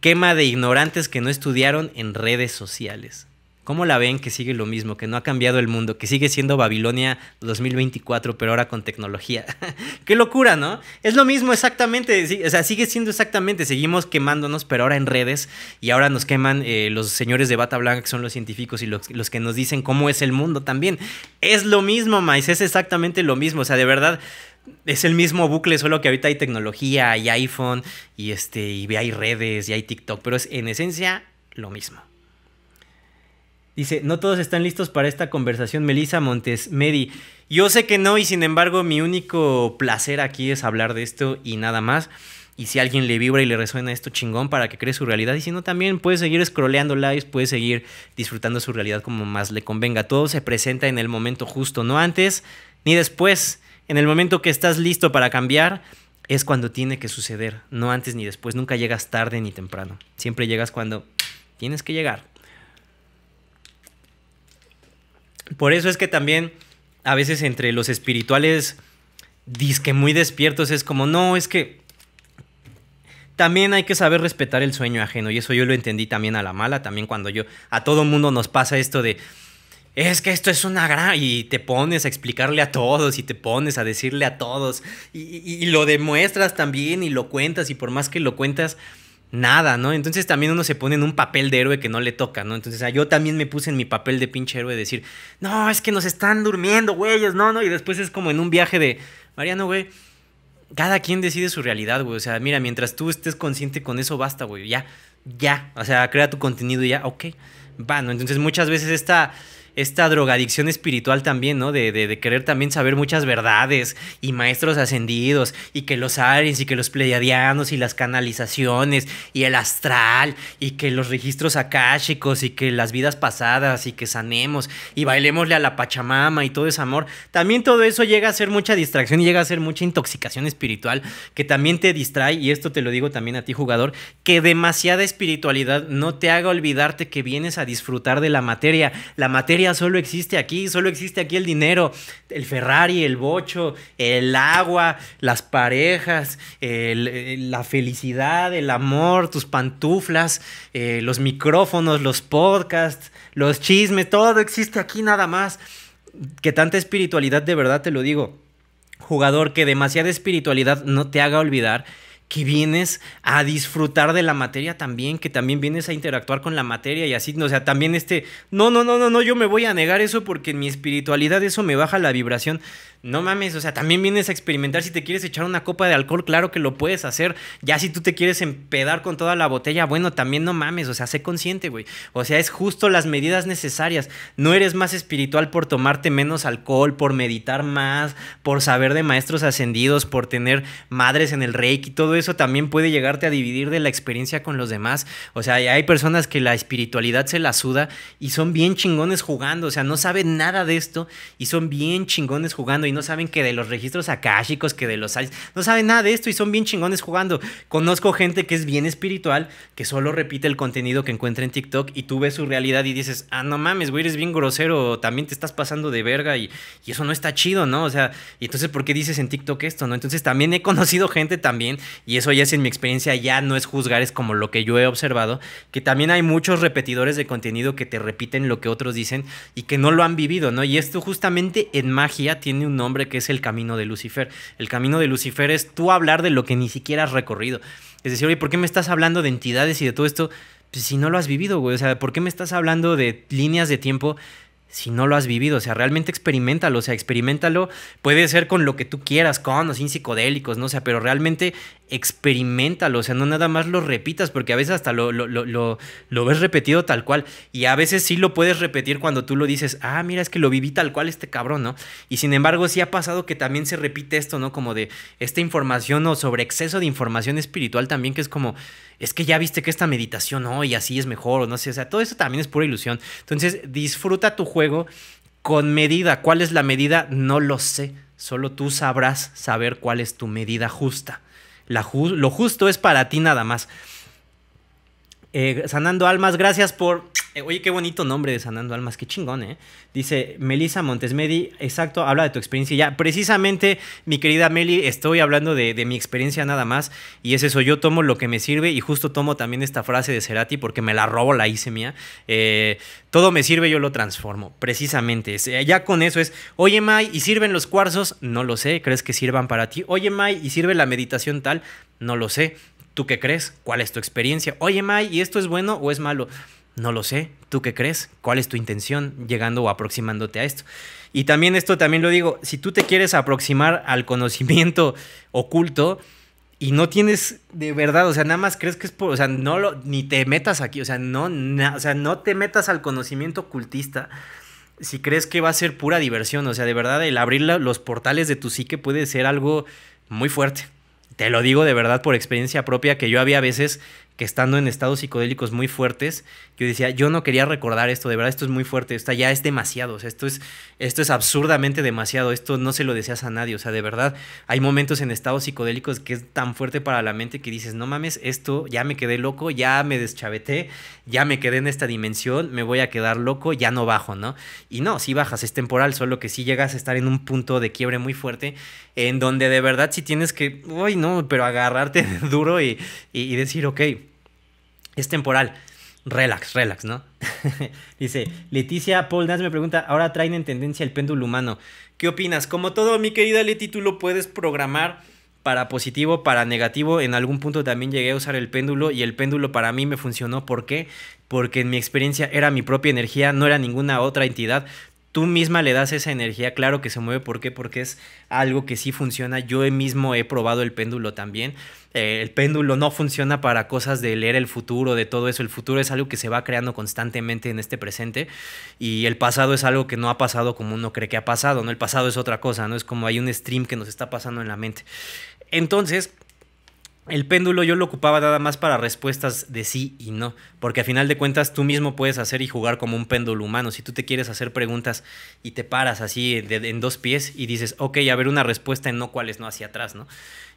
quema de ignorantes que no estudiaron en redes sociales. ¿Cómo la ven que sigue lo mismo, que no ha cambiado el mundo, que sigue siendo Babilonia 2024, pero ahora con tecnología? [laughs] Qué locura, ¿no? Es lo mismo exactamente, o sea, sigue siendo exactamente, seguimos quemándonos, pero ahora en redes, y ahora nos queman eh, los señores de bata blanca, que son los científicos y los, que nos dicen cómo es el mundo también. Es lo mismo, Maíz, es exactamente lo mismo, o sea, de verdad. Es el mismo bucle, solo que ahorita hay tecnología, hay iPhone y este y hay redes y hay TikTok, pero es en esencia lo mismo. Dice, no todos están listos para esta conversación, Melissa Medi. Yo sé que no y sin embargo mi único placer aquí es hablar de esto y nada más. Y si alguien le vibra y le resuena esto chingón para que cree su realidad. Y si no, también puede seguir escroleando lives, puede seguir disfrutando su realidad como más le convenga. Todo se presenta en el momento justo, no antes ni después. En el momento que estás listo para cambiar, es cuando tiene que suceder, no antes ni después. Nunca llegas tarde ni temprano. Siempre llegas cuando tienes que llegar. Por eso es que también a veces entre los espirituales disque muy despiertos es como, no, es que también hay que saber respetar el sueño ajeno. Y eso yo lo entendí también a la mala, también cuando yo, a todo mundo nos pasa esto de, es que esto es una gran... Y te pones a explicarle a todos y te pones a decirle a todos y lo demuestras también y lo cuentas y por más que lo cuentas, nada, ¿no? Entonces también uno se pone en un papel de héroe que no le toca, ¿no? Entonces yo también me puse en mi papel de pinche héroe de decir, no, es que nos están durmiendo, güeyes, no, no, y después es como en un viaje de, Mariano, güey, cada quien decide su realidad, güey, o sea, mira, mientras tú estés consciente con eso, basta, güey, ya, ya, o sea, crea tu contenido y ya, ok, va, ¿no? Entonces muchas veces esta esta drogadicción espiritual también, ¿no? De, querer también saber muchas verdades y maestros ascendidos y que los Aries y que los Pleiadianos y las canalizaciones y el astral y que los registros akáshicos y que las vidas pasadas y que sanemos y bailemosle a la Pachamama y todo ese amor. También todo eso llega a ser mucha distracción y llega a ser mucha intoxicación espiritual que también te distrae y esto te lo digo también a ti jugador, que demasiada espiritualidad no te haga olvidarte que vienes a disfrutar de la materia. La materia solo existe aquí, solo existe aquí el dinero, el Ferrari, el bocho, el agua, las parejas, la felicidad, el amor, tus pantuflas, eh, los micrófonos, los podcasts, los chismes, todo existe aquí nada más. Que tanta espiritualidad, de verdad te lo digo, jugador, que demasiada espiritualidad no te haga olvidar que vienes a disfrutar de la materia también, que también vienes a interactuar con la materia y así, o sea, también este, no, no, no, no, no, yo me voy a negar eso porque en mi espiritualidad eso me baja la vibración no mames, o sea, también vienes a experimentar. Si te quieres echar una copa de alcohol, claro que lo puedes hacer. Ya si tú te quieres empedar con toda la botella, bueno, también no mames, o sea, sé consciente, güey. O sea, es justo las medidas necesarias. No eres más espiritual por tomarte menos alcohol, por meditar más, por saber de maestros ascendidos, por tener madres en el reiki. Todo eso también puede llegarte a dividir de la experiencia con los demás. O sea, hay personas que la espiritualidad se la suda y son bien chingones jugando. O sea, no saben nada de esto y son bien chingones jugando no saben que de los registros akáshicos, que de los no saben nada de esto y son bien chingones jugando. Conozco gente que es bien espiritual, que solo repite el contenido que encuentra en TikTok y tú ves su realidad y dices, ah, no mames, güey, eres bien grosero, también te estás pasando de verga y, y eso no está chido, ¿no? O sea, y entonces, ¿por qué dices en TikTok esto, no? Entonces, también he conocido gente también, y eso ya es en mi experiencia, ya no es juzgar, es como lo que yo he observado, que también hay muchos repetidores de contenido que te repiten lo que otros dicen y que no lo han vivido, ¿no? Y esto justamente en magia tiene un nombre que es el camino de Lucifer. El camino de Lucifer es tú hablar de lo que ni siquiera has recorrido. Es decir, oye, ¿por qué me estás hablando de entidades y de todo esto? Pues si no lo has vivido, güey. O sea, ¿por qué me estás hablando de líneas de tiempo si no lo has vivido. O sea, realmente experimentalo. O sea, experimentalo. Puede ser con lo que tú quieras, con o sin psicodélicos, no sé pero realmente experimentalo. O sea, no nada más lo repitas, porque a veces hasta lo, lo, ves repetido tal cual. Y a veces sí lo puedes repetir cuando tú lo dices, ah, mira, es que lo viví tal cual este cabrón, ¿no? Y sin embargo, sí ha pasado que también se repite esto, ¿no? Como de esta información o sobre exceso de información espiritual también, que es como, es que ya viste que esta meditación, hoy así es mejor, o no sé. O sea, todo eso también es pura ilusión. Entonces, disfruta tu juego con medida. ¿Cuál es la medida? No lo sé. Solo tú sabrás saber cuál es tu medida justa. lo justo es para ti nada más. Eh, Sanando Almas, gracias por... Eh, oye, qué bonito nombre de Sanando Almas, qué chingón, ¿eh? Dice Melisa Montesmedi, exacto, habla de tu experiencia. Ya, precisamente, mi querida Meli, estoy hablando de, mi experiencia nada más. Y es eso, yo tomo lo que me sirve y justo tomo también esta frase de Cerati porque me la robo, la hice mía. Eh, todo me sirve, yo lo transformo, precisamente. Ya con eso es, oye, Mai, ¿y sirven los cuarzos? No lo sé, ¿crees que sirvan para ti? Oye, Mai, ¿y sirve la meditación tal? No lo sé ¿Tú qué crees? ¿Cuál es tu experiencia? Oye, May, ¿y esto es bueno o es malo? No lo sé. ¿Tú qué crees? ¿Cuál es tu intención llegando o aproximándote a esto? Y también esto también lo digo, si tú te quieres aproximar al conocimiento [laughs] oculto y no tienes de verdad, o sea, nada más crees que es por, o sea, no lo, ni te metas aquí, o sea, no, o sea, no te metas al conocimiento ocultista si crees que va a ser pura diversión, o sea, de verdad el abrir los portales de tu psique puede ser algo muy fuerte te lo digo de verdad por experiencia propia, que yo había veces que estando en estados psicodélicos muy fuertes, yo decía, yo no quería recordar esto, de verdad esto es muy fuerte, esto ya es demasiado, o sea, esto es, esto es absurdamente demasiado, esto no se lo deseas a nadie, o sea, de verdad hay momentos en estados psicodélicos que es tan fuerte para la mente que dices, no mames, esto ya me quedé loco, ya me deschaveté, ya me quedé en esta dimensión, me voy a quedar loco, ya no bajo, ¿no? Y no, si bajas, es temporal, solo que si llegas a estar en un punto de quiebre muy fuerte, en donde de verdad si tienes que, uy, no, pero agarrarte [laughs] duro y, y decir, ok, es temporal. Relax, relax, ¿no? [laughs] Dice, Leticia Paul Nas me pregunta, ahora traen en tendencia el péndulo humano. ¿Qué opinas? Como todo, mi querida Leti, tú lo puedes programar para positivo, para negativo. En algún punto también llegué a usar el péndulo y el péndulo para mí me funcionó. ¿Por qué? Porque en mi experiencia era mi propia energía, no era ninguna otra entidad tú misma le das esa energía, claro que se mueve, ¿por qué? Porque es algo que sí funciona, yo mismo he probado el péndulo también, eh, el péndulo no funciona para cosas de leer el futuro, de todo eso, el futuro es algo que se va creando constantemente en este presente y el pasado es algo que no ha pasado como uno cree que ha pasado, ¿no? El pasado es otra cosa, ¿no? Es como hay un stream que nos está pasando en la mente. Entonces, el péndulo yo lo ocupaba nada más para respuestas de sí y no, porque a final de cuentas tú mismo puedes hacer y jugar como un péndulo humano. Si tú te quieres hacer preguntas y te paras así en dos pies y dices, ok, a ver una respuesta en no, cuáles no hacia atrás, ¿no?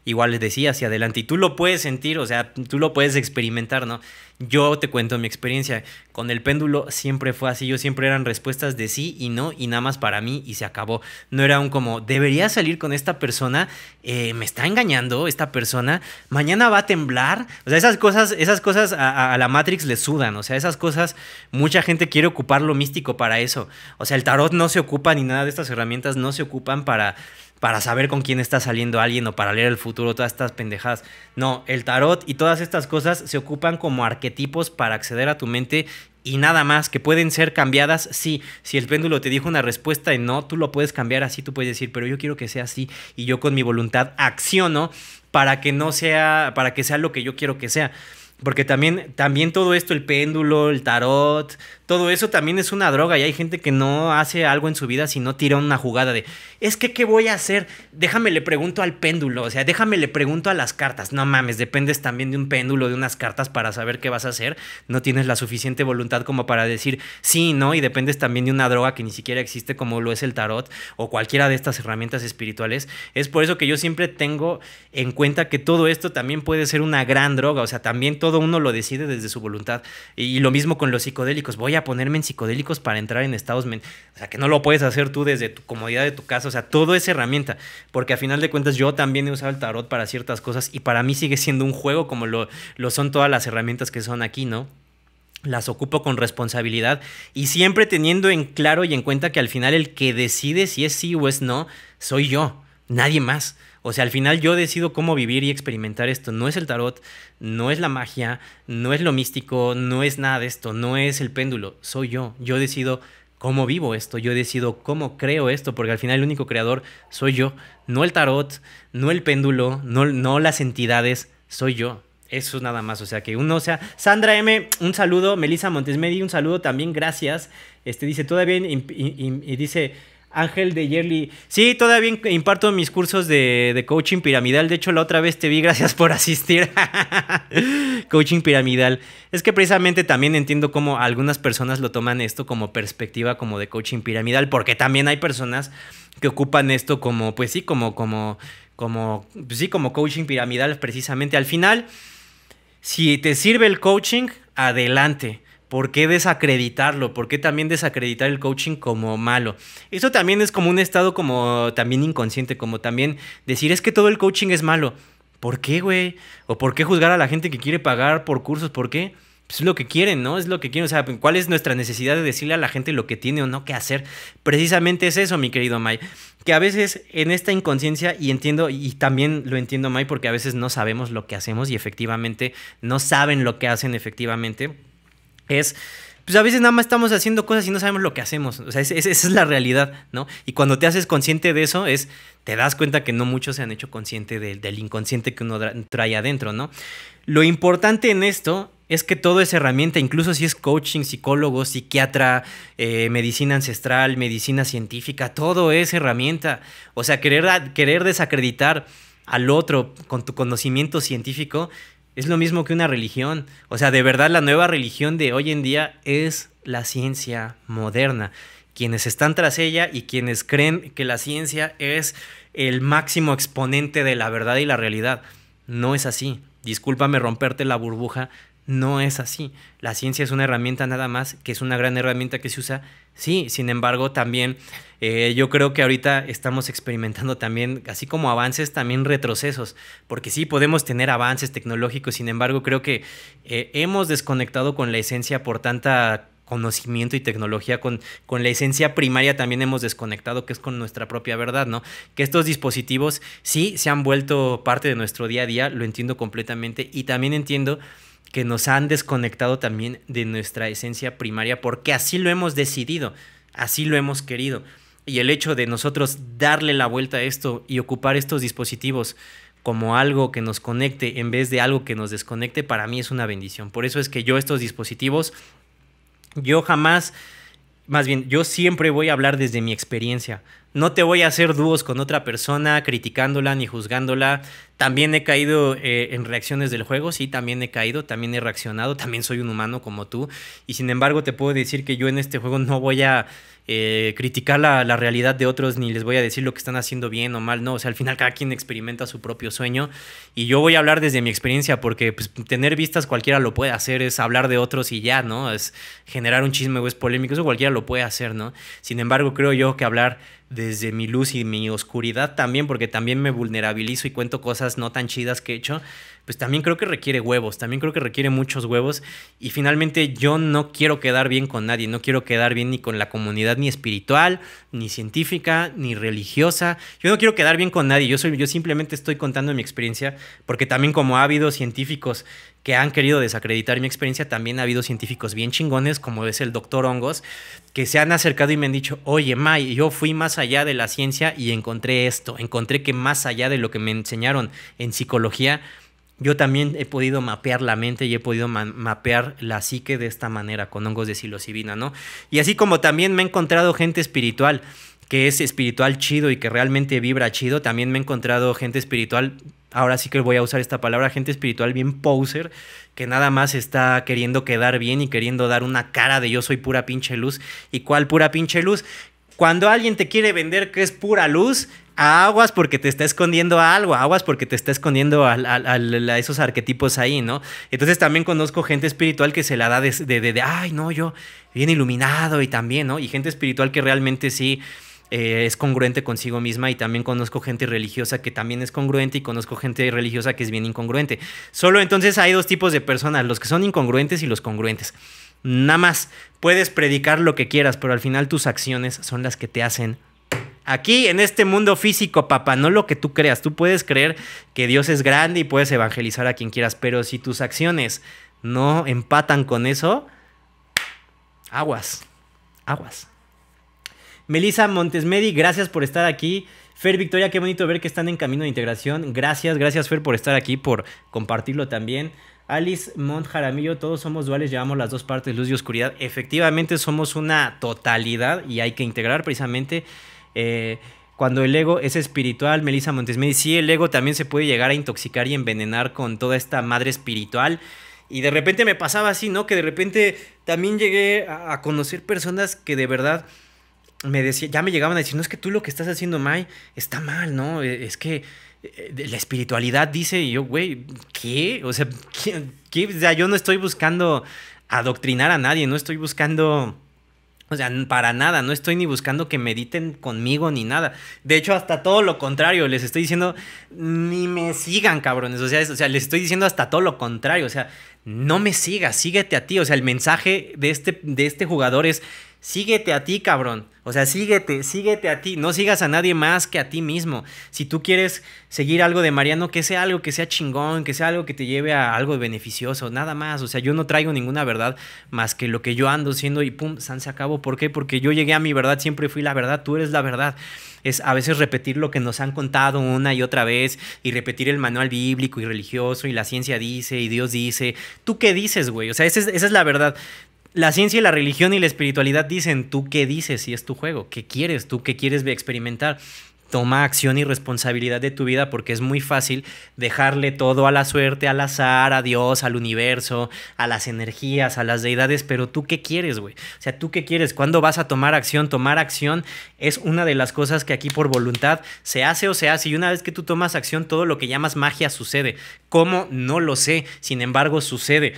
igual les decía, hacia adelante. Y tú lo puedes sentir, o sea, tú lo puedes experimentar, ¿no? Yo te cuento mi experiencia. Con el péndulo siempre fue así. Yo siempre eran respuestas de sí y no y nada más para mí y se acabó. No era un como, debería salir con esta persona, eh, me está engañando esta persona, mañana va a temblar. O sea, esas cosas, esas cosas a, a, la Matrix le sudan. O sea, esas cosas, mucha gente quiere ocupar lo místico para eso. O sea, el tarot no se ocupa ni nada de estas herramientas no se ocupan para para saber con quién está saliendo alguien o para leer el futuro, todas estas pendejadas. No, el tarot y todas estas cosas se ocupan como arquetipos para acceder a tu mente y nada más, que pueden ser cambiadas, sí. Si el péndulo te dijo una respuesta y no, tú lo puedes cambiar así, tú puedes decir, pero yo quiero que sea así y yo con mi voluntad acciono para que no sea, para que sea lo que yo quiero que sea. Porque también, también todo esto, el péndulo, el tarot, todo eso también es una droga y hay gente que no hace algo en su vida si no tira una jugada de, es que, ¿qué voy a hacer? Déjame le pregunto al péndulo, o sea, déjame le pregunto a las cartas. No mames, dependes también de un péndulo, de unas cartas para saber qué vas a hacer. No tienes la suficiente voluntad como para decir sí, no, y dependes también de una droga que ni siquiera existe como lo es el tarot o cualquiera de estas herramientas espirituales. Es por eso que yo siempre tengo en cuenta que todo esto también puede ser una gran droga, o sea, también todo uno lo decide desde su voluntad. Y, lo mismo con los psicodélicos. Voy a ponerme en psicodélicos para entrar en estados O sea, que no lo puedes hacer tú desde tu comodidad de tu casa. O sea, todo es herramienta. Porque a final de cuentas yo también he usado el tarot para ciertas cosas y para mí sigue siendo un juego como lo, lo son todas las herramientas que son aquí, ¿no? las ocupo con responsabilidad y siempre teniendo en claro y en cuenta que al final el que decide si es sí o es no soy yo, nadie más. O sea, al final yo decido cómo vivir y experimentar esto. No es el tarot, no es la magia, no es lo místico, no es nada de esto, no es el péndulo, soy yo. Yo decido cómo vivo esto, yo decido cómo creo esto, porque al final el único creador soy yo, no el tarot, no el péndulo, no, las entidades, soy yo. Eso es nada más, o sea que uno, o sea, Sandra M, un saludo, Melissa Montesmedi, un saludo también, gracias. Este dice, todavía, y dice, Ángel de Yerli. Sí, todavía imparto mis cursos de, coaching piramidal. De hecho, la otra vez te vi, [laughs] gracias por asistir. [laughs] coaching piramidal. Es que precisamente también entiendo cómo algunas personas lo toman esto como perspectiva como de coaching piramidal, porque también hay personas que ocupan esto como, pues sí, como, como, como, pues sí, como coaching piramidal precisamente. Al final, si te sirve el coaching, adelante. ¿Por qué desacreditarlo? ¿Por qué también desacreditar el coaching como malo? Eso también es como un estado como también inconsciente, como también decir es que todo el coaching es malo. ¿Por qué, güey? ¿O por qué juzgar a la gente que quiere pagar por cursos? ¿Por qué? Pues es lo que quieren, ¿no? Es lo que quieren. O sea, ¿cuál es nuestra necesidad de decirle a la gente lo que tiene o no que hacer? Precisamente es eso, mi querido May. Que a veces en esta inconsciencia, y entiendo, y también lo entiendo, May, porque a veces no sabemos lo que hacemos y efectivamente no saben lo que hacen efectivamente es pues a veces nada más estamos haciendo cosas y no sabemos lo que hacemos. O sea, esa es la realidad, ¿no? Y cuando te haces consciente de eso, es te das cuenta que no muchos se han hecho consciente del inconsciente que uno trae adentro, ¿no? Lo importante en esto es que todo es herramienta, incluso si es coaching, psicólogo, psiquiatra, eh, medicina ancestral, medicina científica, todo es herramienta. O sea, querer, querer desacreditar al otro con tu conocimiento científico es lo mismo que una religión. O sea, de verdad la nueva religión de hoy en día es la ciencia moderna. Quienes están tras ella y quienes creen que la ciencia es el máximo exponente de la verdad y la realidad. No es así. Discúlpame romperte la burbuja, no es así. La ciencia es una herramienta nada más, que es una gran herramienta que se usa. Sí, sin embargo, también eh, yo creo que ahorita estamos experimentando también, así como avances, también retrocesos, porque sí podemos tener avances tecnológicos, sin embargo, creo que eh, hemos desconectado con la esencia por tanta conocimiento y tecnología con, con la esencia primaria también hemos desconectado, que es con nuestra propia verdad, ¿no? Que estos dispositivos sí se han vuelto parte de nuestro día a día, lo entiendo completamente, y también entiendo que nos han desconectado también de nuestra esencia primaria, porque así lo hemos decidido, así lo hemos querido. Y el hecho de nosotros darle la vuelta a esto y ocupar estos dispositivos como algo que nos conecte en vez de algo que nos desconecte, para mí es una bendición. Por eso es que yo estos dispositivos, yo jamás, más bien, yo siempre voy a hablar desde mi experiencia. No te voy a hacer dúos con otra persona, criticándola ni juzgándola, también he caído eh, en reacciones del juego, sí, también he caído, también he reaccionado, también soy un humano como tú. Y sin embargo, te puedo decir que yo en este juego no voy a eh, criticar la, la, realidad de otros ni les voy a decir lo que están haciendo bien o mal, no, o sea, al final cada quien experimenta su propio sueño y yo voy a hablar desde mi experiencia porque pues, tener vistas cualquiera lo puede hacer, es hablar de otros y ya, ¿no? Es generar un chisme o es polémico, eso cualquiera lo puede hacer, ¿no? Sin embargo, creo yo que hablar desde mi luz y mi oscuridad también, porque también me vulnerabilizo y cuento cosas no tan chidas que he hecho, pues también creo que requiere huevos, también creo que requiere muchos huevos. Y finalmente yo no quiero quedar bien con nadie, no quiero quedar bien ni con la comunidad ni espiritual, ni científica, ni religiosa. Yo no quiero quedar bien con nadie, yo, soy, yo simplemente estoy contando mi experiencia, porque también como ávidos científicos que han querido desacreditar mi experiencia, también ha habido científicos bien chingones, como es el doctor Hongos, que se han acercado y me han dicho, oye, May, yo fui más allá de la ciencia y encontré esto, encontré que más allá de lo que me enseñaron en psicología, yo también he podido mapear la mente y he podido mapear la psique de esta manera, con hongos de psilocibina, ¿no? Y así como también me he encontrado gente espiritual que es espiritual chido y que realmente vibra chido. También me he encontrado gente espiritual, ahora sí que voy a usar esta palabra, gente espiritual bien poser, que nada más está queriendo quedar bien y queriendo dar una cara de yo soy pura pinche luz. ¿Y cuál pura pinche luz? Cuando alguien te quiere vender que es pura luz, aguas porque te está escondiendo algo, aguas porque te está escondiendo a, esos arquetipos ahí, ¿no? Entonces también conozco gente espiritual que se la da de, de ay, no, yo bien iluminado y también, ¿no? Y gente espiritual que realmente sí eh, es congruente consigo misma y también conozco gente religiosa que también es congruente y conozco gente religiosa que es bien incongruente. Solo entonces hay dos tipos de personas, los que son incongruentes y los congruentes. Nada más, puedes predicar lo que quieras, pero al final tus acciones son las que te hacen aquí en este mundo físico, papá, no lo que tú creas. Tú puedes creer que Dios es grande y puedes evangelizar a quien quieras, pero si tus acciones no empatan con eso, aguas, aguas. Melissa Montesmedi, gracias por estar aquí. Fer Victoria, qué bonito ver que están en camino de integración. Gracias, gracias Fer por estar aquí, por compartirlo también. Alice Mont todos somos duales, llevamos las dos partes, luz y oscuridad. Efectivamente, somos una totalidad y hay que integrar precisamente eh, cuando el ego es espiritual. Melissa Montesmedi, sí, el ego también se puede llegar a intoxicar y envenenar con toda esta madre espiritual. Y de repente me pasaba así, ¿no? Que de repente también llegué a conocer personas que de verdad me decía, ya me llegaban a decir, no es que tú lo que estás haciendo, May, está mal, ¿no? E, es que eh, la espiritualidad dice, y yo, güey, ¿qué? O sea, ¿qué, sea, yo no estoy buscando adoctrinar a nadie, no estoy buscando... O sea, para nada, no estoy ni buscando que mediten conmigo ni nada. De hecho, hasta todo lo contrario, les estoy diciendo, ni me sigan, cabrones. O sea, o sea les estoy diciendo hasta todo lo contrario. O sea, no me sigas, síguete a ti. O sea, el mensaje de este, de este jugador es, síguete a ti, cabrón. O sea, síguete, síguete a ti. No sigas a nadie más que a ti mismo. Si tú quieres seguir algo de Mariano, que sea algo que sea chingón, que sea algo que te lleve a algo beneficioso, nada más. O sea, yo no traigo ninguna verdad más que lo que yo ando siendo y pum, san se acabó. ¿Por qué? Porque yo llegué a mi verdad, siempre fui la verdad, tú eres la verdad es a veces repetir lo que nos han contado una y otra vez y repetir el manual bíblico y religioso y la ciencia dice y Dios dice. ¿Tú qué dices, güey? O sea, esa es, es la verdad. La ciencia y la religión y la espiritualidad dicen, ¿tú qué dices? Si es tu juego, ¿qué quieres? ¿Tú qué quieres experimentar? toma acción y responsabilidad de tu vida porque es muy fácil dejarle todo a la suerte, al azar, a Dios, al universo, a las energías, a las deidades, pero tú qué quieres, güey? O sea, tú qué quieres? ¿Cuándo vas a tomar acción? Tomar acción es una de las cosas que aquí por voluntad se hace o se hace y una vez que tú tomas acción todo lo que llamas magia sucede. ¿Cómo? No lo sé, sin embargo sucede.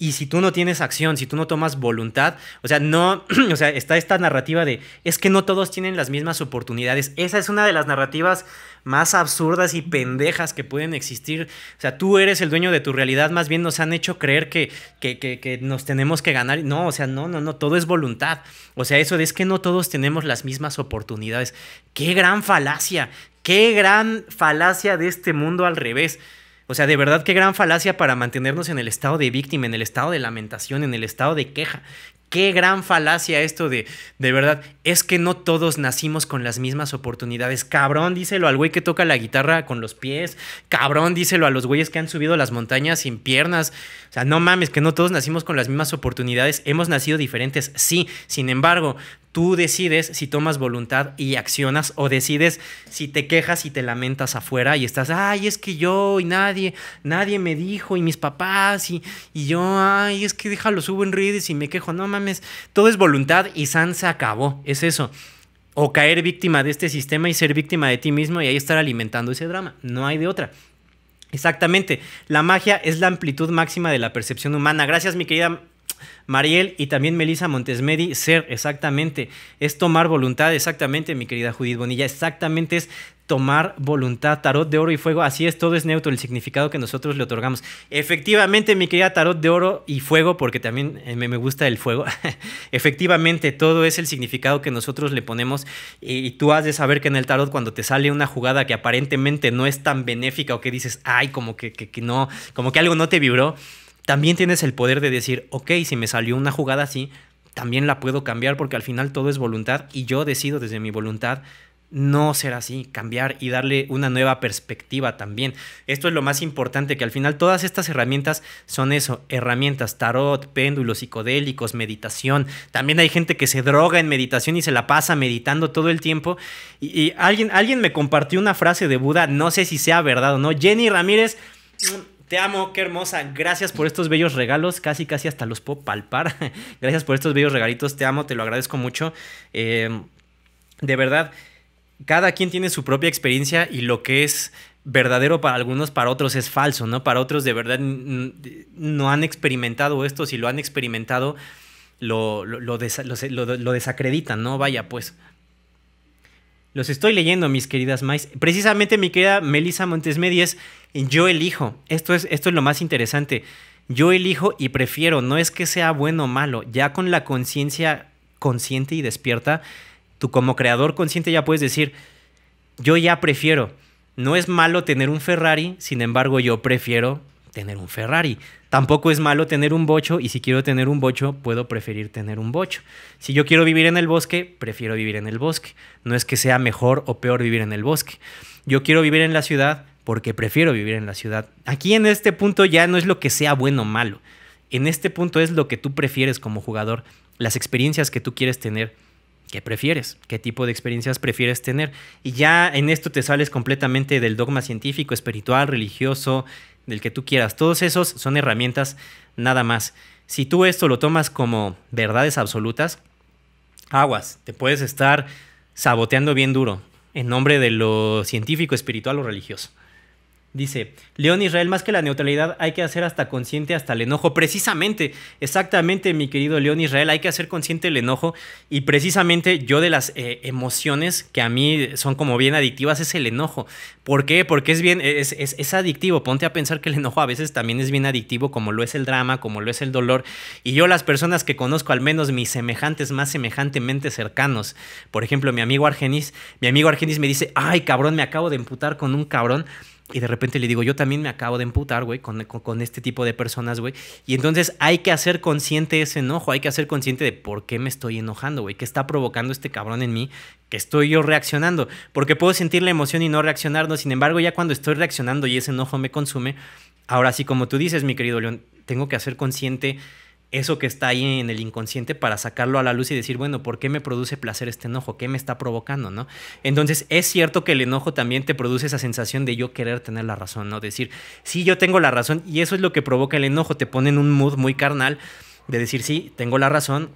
Y si tú no tienes acción, si tú no tomas voluntad, o sea, no, [clears throat] o sea, está esta narrativa de es que no todos tienen las mismas oportunidades. Esa es una de las narrativas más absurdas y pendejas que pueden existir. O sea, tú eres el dueño de tu realidad, más bien nos han hecho creer que, que, que nos tenemos que ganar. No, o sea, no, no, no, todo es voluntad. O sea, eso de es que no todos tenemos las mismas oportunidades. Qué gran falacia, qué gran falacia de este mundo al revés. O sea, de verdad qué gran falacia para mantenernos en el estado de víctima, en el estado de lamentación, en el estado de queja. Qué gran falacia esto de, de verdad, es que no todos nacimos con las mismas oportunidades. Cabrón, díselo al güey que toca la guitarra con los pies. Cabrón, díselo a los güeyes que han subido las montañas sin piernas. O sea, no mames, que no todos nacimos con las mismas oportunidades. Hemos nacido diferentes, sí. Sin embargo, Tú decides si tomas voluntad y accionas o decides si te quejas y te lamentas afuera y estás, ay, es que yo y nadie, nadie me dijo y mis papás y, y yo, ay, es que déjalo, subo en redes y me quejo, no mames, todo es voluntad y San se acabó, es eso. O caer víctima de este sistema y ser víctima de ti mismo y ahí estar alimentando ese drama, no hay de otra. Exactamente, la magia es la amplitud máxima de la percepción humana. Gracias mi querida Mariel y también Melissa Montesmedi, ser, exactamente, es tomar voluntad, exactamente, mi querida Judith Bonilla, exactamente es tomar voluntad, tarot de oro y fuego, así es, todo es neutro, el significado que nosotros le otorgamos. Efectivamente, mi querida tarot de oro y fuego, porque también eh, me gusta el fuego, [laughs] efectivamente, todo es el significado que nosotros le ponemos y, tú has de saber que en el tarot cuando te sale una jugada que aparentemente no es tan benéfica o que dices, ay, como que, no, como que algo no te vibró también tienes el poder de decir, ok, si me salió una jugada así, también la puedo cambiar porque al final todo es voluntad y yo decido desde mi voluntad no ser así, cambiar y darle una nueva perspectiva también. Esto es lo más importante, que al final todas estas herramientas son eso, herramientas, tarot, péndulos, psicodélicos, meditación. También hay gente que se droga en meditación y se la pasa meditando todo el tiempo. Y, alguien, alguien me compartió una frase de Buda, no sé si sea verdad o no. Jenny Ramírez te amo, qué hermosa. Gracias por estos bellos regalos. Casi, casi hasta los puedo palpar. [laughs] Gracias por estos bellos regalitos. Te amo, te lo agradezco mucho. Em, de verdad, cada quien tiene su propia experiencia y lo que es verdadero para algunos, para otros es falso, ¿no? Para otros de verdad no han experimentado esto. Si lo han experimentado, lo, lo desacreditan, ¿no? Vaya, pues. Los estoy leyendo, mis queridas Mais. Precisamente mi querida Melissa Montesmedi yo elijo. Esto es, esto es lo más interesante. Yo elijo y prefiero. No es que sea bueno o malo. Ya con la conciencia consciente y despierta, tú como creador consciente ya puedes decir, yo ya prefiero. No es malo tener un Ferrari, sin embargo yo prefiero tener un Ferrari. Tampoco es malo tener un bocho y si quiero tener un bocho, puedo preferir tener un bocho. Si yo quiero vivir en el bosque, prefiero vivir en el bosque. No es que sea mejor o peor vivir en el bosque. Yo quiero vivir en la ciudad porque prefiero vivir en la ciudad. Aquí en este punto ya no es lo que sea bueno o malo. En este punto es lo que tú prefieres como jugador, las experiencias que tú quieres tener. ¿Qué prefieres? ¿Qué tipo de experiencias prefieres tener? Y ya en esto te sales completamente del dogma científico, espiritual, religioso, del que tú quieras. Todos esos son herramientas nada más. Si tú esto lo tomas como verdades absolutas, aguas, te puedes estar saboteando bien duro en nombre de lo científico, espiritual o religioso. Dice, León Israel, más que la neutralidad hay que hacer hasta consciente hasta el enojo. Precisamente, exactamente, mi querido León Israel, hay que hacer consciente el enojo. Y precisamente yo de las eh, emociones que a mí son como bien adictivas es el enojo. ¿Por qué? Porque es bien, es, es, es, adictivo. Ponte a pensar que el enojo a veces también es bien adictivo, como lo es el drama, como lo es el dolor. Y yo las personas que conozco, al menos mis semejantes, más semejantemente cercanos. Por ejemplo, mi amigo Argenis, mi amigo Argenis me dice, ay cabrón, me acabo de emputar con un cabrón y de repente le digo, yo también me acabo de emputar, güey, con, este tipo de personas, güey. Y entonces hay que hacer consciente ese enojo, hay que hacer consciente de por qué me estoy enojando, güey, qué está provocando este cabrón en mí, que estoy yo reaccionando. Porque puedo sentir la emoción y no reaccionar, ¿no? Sin embargo, ya cuando estoy reaccionando y ese enojo me consume, ahora sí, como tú dices, mi querido León, tengo que hacer consciente eso que está ahí en el inconsciente para sacarlo a la luz y decir, bueno, ¿por qué me produce placer este enojo? ¿Qué me está provocando? ¿no? Entonces, es cierto que el enojo también te produce esa sensación de yo querer tener la razón, ¿no? Decir, sí, yo tengo la razón y eso es lo que provoca el enojo, te pone en un mood muy carnal de decir, sí, tengo la razón,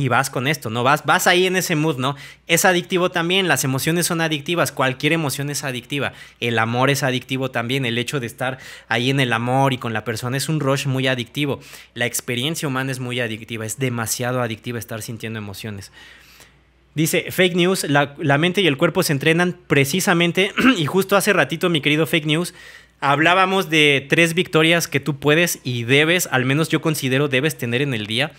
y vas con esto, ¿no? Vas, vas ahí en ese mood, ¿no? Es adictivo también, las emociones son adictivas, cualquier emoción es adictiva, el amor es adictivo también, el hecho de estar ahí en el amor y con la persona es un rush muy adictivo, la experiencia humana es muy adictiva, es demasiado adictiva estar sintiendo emociones. Dice, fake news, la, la mente y el cuerpo se entrenan precisamente, [clears throat] y justo hace ratito, mi querido fake news, hablábamos de tres victorias que tú puedes y debes, al menos yo considero debes tener en el día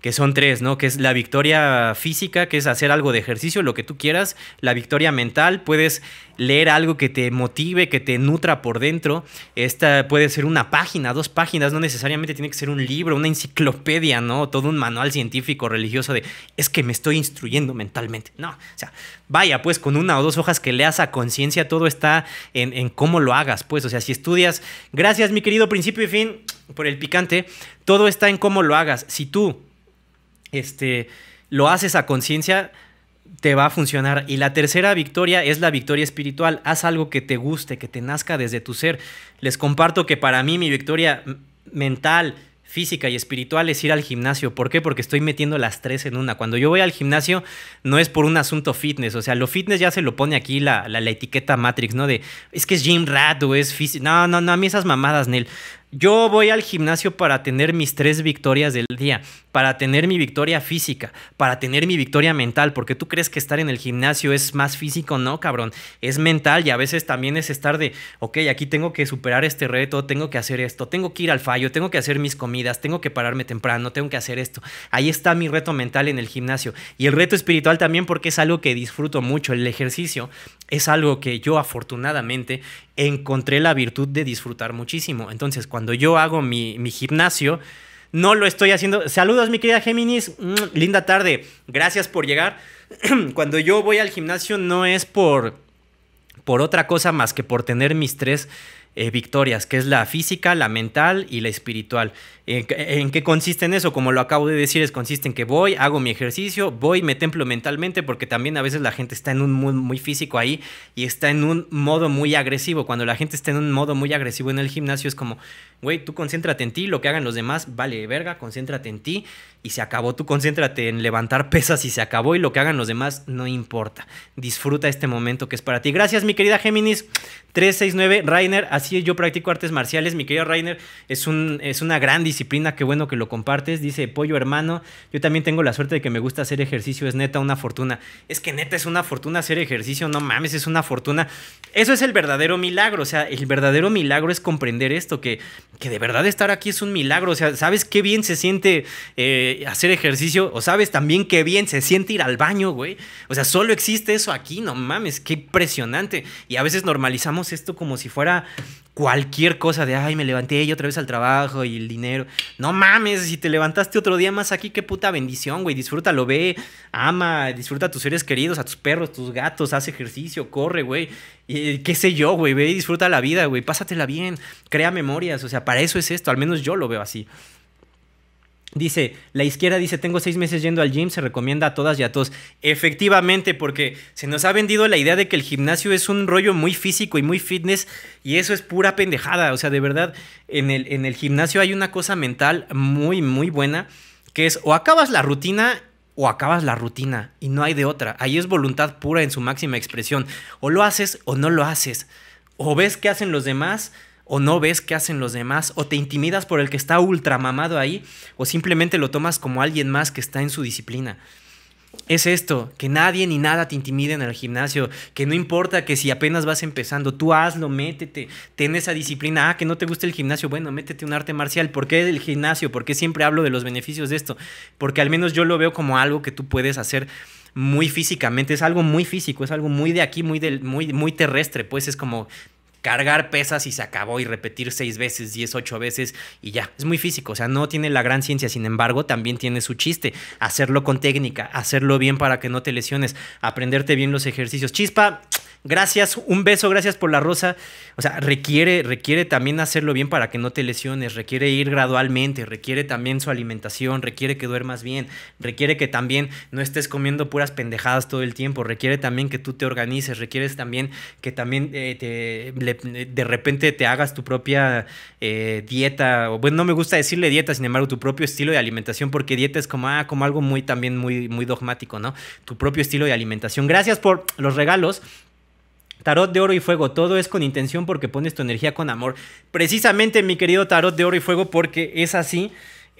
que son tres, ¿no? Que es la victoria física, que es hacer algo de ejercicio, lo que tú quieras, la victoria mental, puedes leer algo que te motive, que te nutra por dentro. Esta puede ser una página, dos páginas, no necesariamente tiene que ser un libro, una enciclopedia, ¿no? Todo un manual científico, religioso de es que me estoy instruyendo mentalmente. No, o sea, vaya, pues con una o dos hojas que leas a conciencia, todo está en, en cómo lo hagas, pues. O sea, si estudias, gracias, mi querido principio y fin por el picante, todo está en cómo lo hagas. Si tú este, lo haces a conciencia, te va a funcionar. Y la tercera victoria es la victoria espiritual. Haz algo que te guste, que te nazca desde tu ser. Les comparto que para mí mi victoria mental, física y espiritual es ir al gimnasio. ¿Por qué? Porque estoy metiendo las tres en una. Cuando yo voy al gimnasio no es por un asunto fitness. O sea, lo fitness ya se lo pone aquí la, etiqueta Matrix, ¿no? De es que es gym rat o es físico. No, no, no, a mí esas mamadas, Nel. Yo voy al gimnasio para tener mis tres victorias del día para tener mi victoria física, para tener mi victoria mental, porque tú crees que estar en el gimnasio es más físico, no, cabrón, es mental y a veces también es estar de, ok, aquí tengo que superar este reto, tengo que hacer esto, tengo que ir al fallo, tengo que hacer mis comidas, tengo que pararme temprano, tengo que hacer esto. Ahí está mi reto mental en el gimnasio y el reto espiritual también porque es algo que disfruto mucho, el ejercicio es algo que yo afortunadamente encontré la virtud de disfrutar muchísimo. Entonces, cuando yo hago mi, mi gimnasio, no lo estoy haciendo. Saludos, mi querida Géminis. Mm, linda tarde. Gracias por llegar. [clears throat] Cuando yo voy al gimnasio no es por, por otra cosa más que por tener mis tres eh, victorias, que es la física, la mental y la espiritual. ¿En, qué consiste en eso? Como lo acabo de decir, es consiste en que voy, hago mi ejercicio, voy, me templo mentalmente, porque también a veces la gente está en un mood muy físico ahí y está en un modo muy agresivo. Cuando la gente está en un modo muy agresivo en el gimnasio es como, güey, tú concéntrate en ti, lo que hagan los demás, vale, verga, concéntrate en ti y se acabó. Tú concéntrate en levantar pesas y se acabó y lo que hagan los demás no importa. Disfruta este momento que es para ti. Gracias, mi querida Géminis 369. Rainer, así yo practico artes marciales. Mi querido Rainer, es, un, es una gran disciplina. Qué bueno que lo compartes. Dice Pollo Hermano, yo también tengo la suerte de que me gusta hacer ejercicio. Es neta una fortuna. Es que neta es una fortuna hacer ejercicio. No mames, es una fortuna. Eso es el verdadero milagro. O sea, el verdadero milagro es comprender esto, que, que de verdad estar aquí es un milagro. O sea, ¿sabes qué bien se siente? Eh, eh, hacer ejercicio, o sabes también qué bien se siente ir al baño, güey. O sea, solo existe eso aquí, no mames, qué impresionante. Y a veces normalizamos esto como si fuera cualquier cosa de, ay, me levanté y otra vez al trabajo y el dinero. No mames, si te levantaste otro día más aquí, qué puta bendición, güey. Disfrútalo, ve, ama, disfruta a tus seres queridos, a tus perros, tus gatos, haz ejercicio, corre, güey. Y qué sé yo, güey, ve disfruta la vida, güey. Pásatela bien, crea memorias. O sea, para eso es esto, al menos yo lo veo así. Dice, la izquierda dice, tengo seis meses yendo al gym, se recomienda a todas y a todos. Efectivamente, porque se nos ha vendido la idea de que el gimnasio es un rollo muy físico y muy fitness, y eso es pura pendejada. O sea, de verdad, en el, en el gimnasio hay una cosa mental muy, muy buena, que es o acabas la rutina o acabas la rutina, y no hay de otra. Ahí es voluntad pura en su máxima expresión. O lo haces o no lo haces. O ves qué hacen los demás o no ves qué hacen los demás, o te intimidas por el que está ultramamado ahí, o simplemente lo tomas como alguien más que está en su disciplina. Es esto, que nadie ni nada te intimide en el gimnasio, que no importa que si apenas vas empezando, tú hazlo, métete, ten esa disciplina, ah, que no te gusta el gimnasio, bueno, métete un arte marcial, ¿por qué el gimnasio? ¿Por qué siempre hablo de los beneficios de esto? Porque al menos yo lo veo como algo que tú puedes hacer muy físicamente, es algo muy físico, es algo muy de aquí, muy, del, muy, muy terrestre, pues es como cargar pesas y se acabó y repetir seis veces, diez, ocho veces y ya. Es muy físico, o sea, no tiene la gran ciencia, sin embargo, también tiene su chiste. Hacerlo con técnica, hacerlo bien para que no te lesiones, aprenderte bien los ejercicios. Chispa, Gracias, un beso, gracias por la rosa. O sea, requiere, requiere también hacerlo bien para que no te lesiones, requiere ir gradualmente, requiere también su alimentación, requiere que duermas bien, requiere que también no estés comiendo puras pendejadas todo el tiempo, requiere también que tú te organices, requiere también que también eh, te, de repente te hagas tu propia eh, dieta, bueno, no me gusta decirle dieta, sin embargo, tu propio estilo de alimentación, porque dieta es como, ah, algo muy también muy, muy dogmático, ¿no? Tu propio estilo de alimentación. Gracias por los regalos. Tarot de Oro y Fuego, todo es con intención porque pones tu energía con amor. Precisamente, mi querido Tarot de Oro y Fuego, porque es así.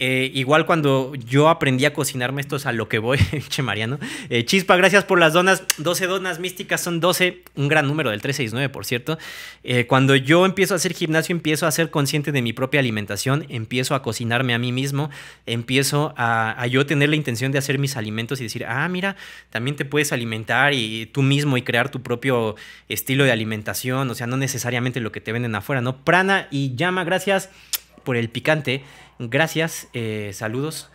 Eh, igual cuando yo aprendí a cocinarme, estos a lo que voy, [laughs] che Mariano. Eh, chispa, gracias por las donas. 12 donas místicas son 12, un gran número del 369, por cierto. Eh, cuando yo empiezo a hacer gimnasio, empiezo a ser consciente de mi propia alimentación, empiezo a cocinarme a mí mismo, empiezo a, yo tener la intención de hacer mis alimentos y decir, ah, mira, también te puedes alimentar y, tú mismo y crear tu propio estilo de alimentación, o sea, no necesariamente lo que te venden afuera, ¿no? Prana y Llama, gracias por el picante. Gracias, eh, saludos.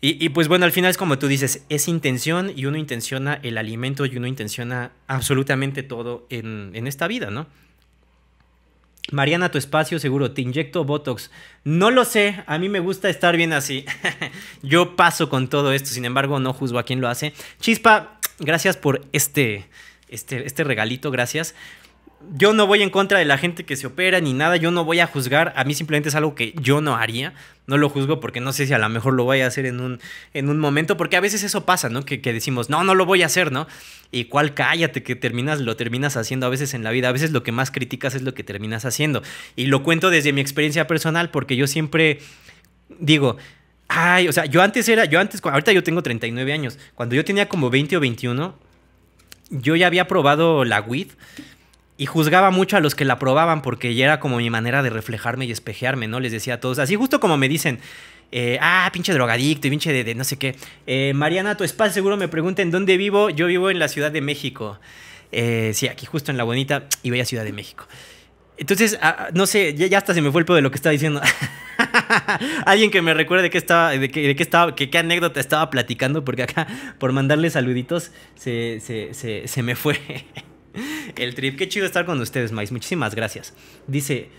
Y, pues bueno, al final es como tú dices, es intención y uno intenciona el alimento y uno intenciona absolutamente todo en, esta vida, ¿no? Mariana, tu espacio seguro, te inyecto Botox. No lo sé, a mí me gusta estar bien así. [laughs] Yo paso con todo esto, sin embargo, no juzgo a quien lo hace. Chispa, gracias por este, este, este regalito, gracias yo no voy en contra de la gente que se opera ni nada, yo no voy a juzgar, a mí simplemente es algo que yo no haría, no lo juzgo porque no sé si a lo mejor lo voy a hacer en un, en un momento, porque a veces eso pasa, ¿no? Que, decimos, no, no lo voy a hacer, ¿no? Y cuál cállate, que terminas, lo terminas haciendo a veces en la vida, a veces lo que más criticas es lo que terminas haciendo. Y lo cuento desde mi experiencia personal porque yo siempre digo, ay, o sea, yo antes era, yo antes, ahorita yo tengo 39 años, cuando yo tenía como 20 o 21, yo ya había probado la wid y juzgaba mucho a los que la probaban porque ya era como mi manera de reflejarme y espejearme, ¿no? Les decía a todos, así justo como me dicen, eh, ah, pinche drogadicto y pinche de, no sé qué. Eh, Mariana, tu espacio seguro me pregunta dónde vivo. Yo vivo en la Ciudad de México. Eh, sí, aquí justo en la bonita y a Ciudad de México. Entonces, ah, ah, no sé, ya, hasta se me fue el pedo de lo que estaba diciendo. [laughs] Alguien que me recuerde de qué estaba, de qué, de qué estaba, qué anécdota estaba platicando, porque acá por mandarle saluditos se, se me fue. [laughs] El trip, qué chido estar con ustedes, Mais. Muchísimas gracias. Dice.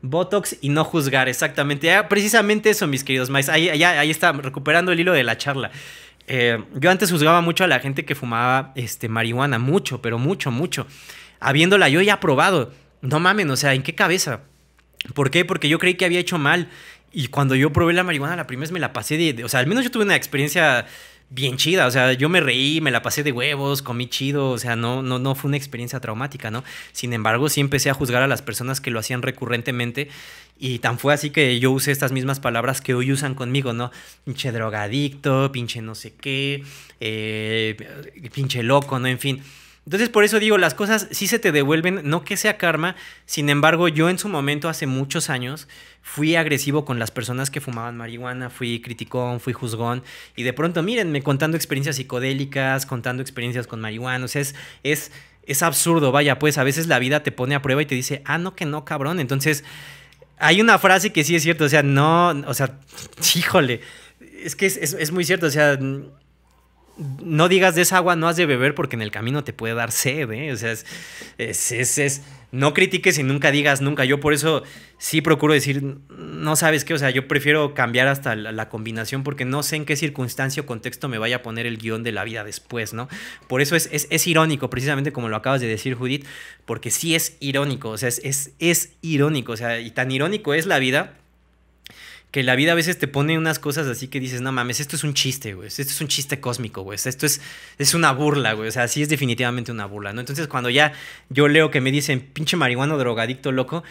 Botox y no juzgar, exactamente. Ah, precisamente eso, mis queridos Mais. Ahí, está, recuperando el hilo de la charla. Eh, yo antes juzgaba mucho a la gente que fumaba este, marihuana, mucho, pero mucho, mucho. Habiéndola yo ya probado. No mamen, o sea, ¿en qué cabeza? ¿Por qué? Porque yo creí que había hecho mal. Y cuando yo probé la marihuana, la primera vez me la pasé O sea, al menos yo tuve una experiencia bien chida. O sea, yo me reí, me la pasé de huevos, comí chido. O sea, no, no, no fue una experiencia traumática, ¿no? Sin embargo, sí empecé a juzgar a las personas que lo hacían recurrentemente. Y tan fue así que yo usé estas mismas palabras que hoy usan conmigo, ¿no? Pinche drogadicto, pinche no sé qué, eh, pinche loco, ¿no? En fin. Entonces por eso digo, las cosas sí se te devuelven, no que sea karma, sin embargo yo en su momento hace muchos años fui agresivo con las personas que fumaban marihuana, fui criticón, fui juzgón y de pronto mírenme contando experiencias psicodélicas, contando experiencias con marihuana, o sea, es, es, es absurdo, vaya, pues a veces la vida te pone a prueba y te dice, ah, no, que no, cabrón, entonces hay una frase que sí es cierto, o sea, no, o sea, [laughs] híjole, es que es, es muy cierto, o sea no digas de esa agua no has de beber porque en el camino te puede dar sed, ¿eh? O sea, es, es, es, no critiques y nunca digas nunca. Yo por eso sí procuro decir, no sabes qué, o sea, yo prefiero cambiar hasta la, combinación porque no sé en qué circunstancia o contexto me vaya a poner el guión de la vida después, ¿no? Por eso es, es, irónico, precisamente como lo acabas de decir, Judith, porque sí es irónico, o sea, es, es irónico, o sea, y tan irónico es la vida que la vida a veces te pone unas cosas así que dices, no mames, esto es un chiste, güey, esto es un chiste cósmico, güey, esto es, es una burla, güey, o sea, sí es definitivamente una burla, ¿no? Entonces cuando ya yo leo que me dicen, pinche marihuano drogadicto loco,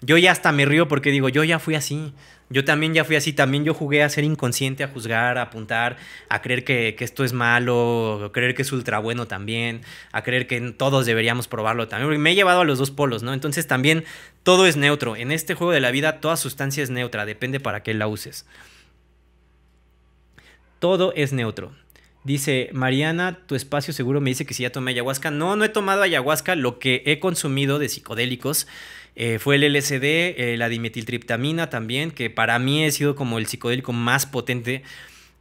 yo ya hasta me río porque digo, yo ya fui así. Yo también ya fui así, también yo jugué a ser inconsciente, a juzgar, a apuntar, a creer que, esto es malo, a creer que es ultra bueno también, a creer que todos deberíamos probarlo también. me he llevado a los dos polos, ¿no? Entonces también todo es neutro. En este juego de la vida toda sustancia es neutra, depende para qué la uses. Todo es neutro. Dice, Mariana, tu espacio seguro me dice que si ya tomé ayahuasca. No, no he tomado ayahuasca. Lo que he consumido de psicodélicos eh, fue el LSD, eh, la dimetiltriptamina también, que para mí ha sido como el psicodélico más potente.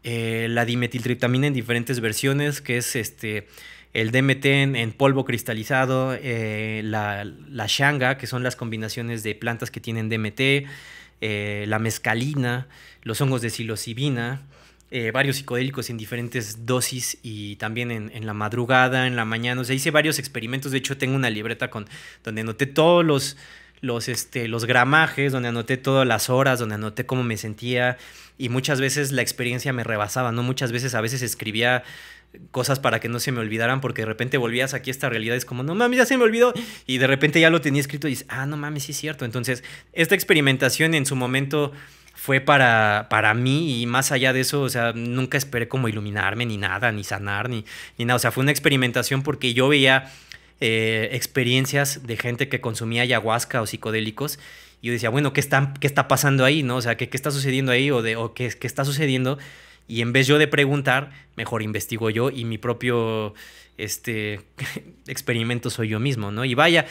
Eh, la dimetiltriptamina en diferentes versiones, que es este, el DMT en, polvo cristalizado, la, la, shanga, que son las combinaciones de plantas que tienen DMT, la mescalina, los hongos de psilocibina. varios psicodélicos en diferentes dosis y también en, la madrugada, en la mañana. O sea, hice varios experimentos. De hecho, tengo una libreta con, donde noté todos los, los, este, los gramajes, donde anoté todas las horas, donde anoté cómo me sentía y muchas veces la experiencia me rebasaba, ¿no? Muchas veces a veces escribía cosas para que no se me olvidaran porque de repente volvías aquí a esta realidad es como, no mames, ya se me olvidó y de repente ya lo tenía escrito y dices, ah, no mames, sí es cierto. Entonces, esta experimentación en su momento fue para, para mí y más allá de eso, o sea, nunca esperé como iluminarme ni nada, ni sanar, ni, ni nada. O sea, fue una experimentación porque yo veía eh, experiencias de gente que consumía ayahuasca o psicodélicos. Y yo decía, bueno, ¿qué está, qué está pasando ahí? ¿no? O sea, ¿qué, está sucediendo ahí? ¿O, de, o qué, qué está sucediendo? Y en vez yo de preguntar, mejor investigo yo y mi propio este, [laughs] experimento soy yo mismo, ¿no? Y vaya,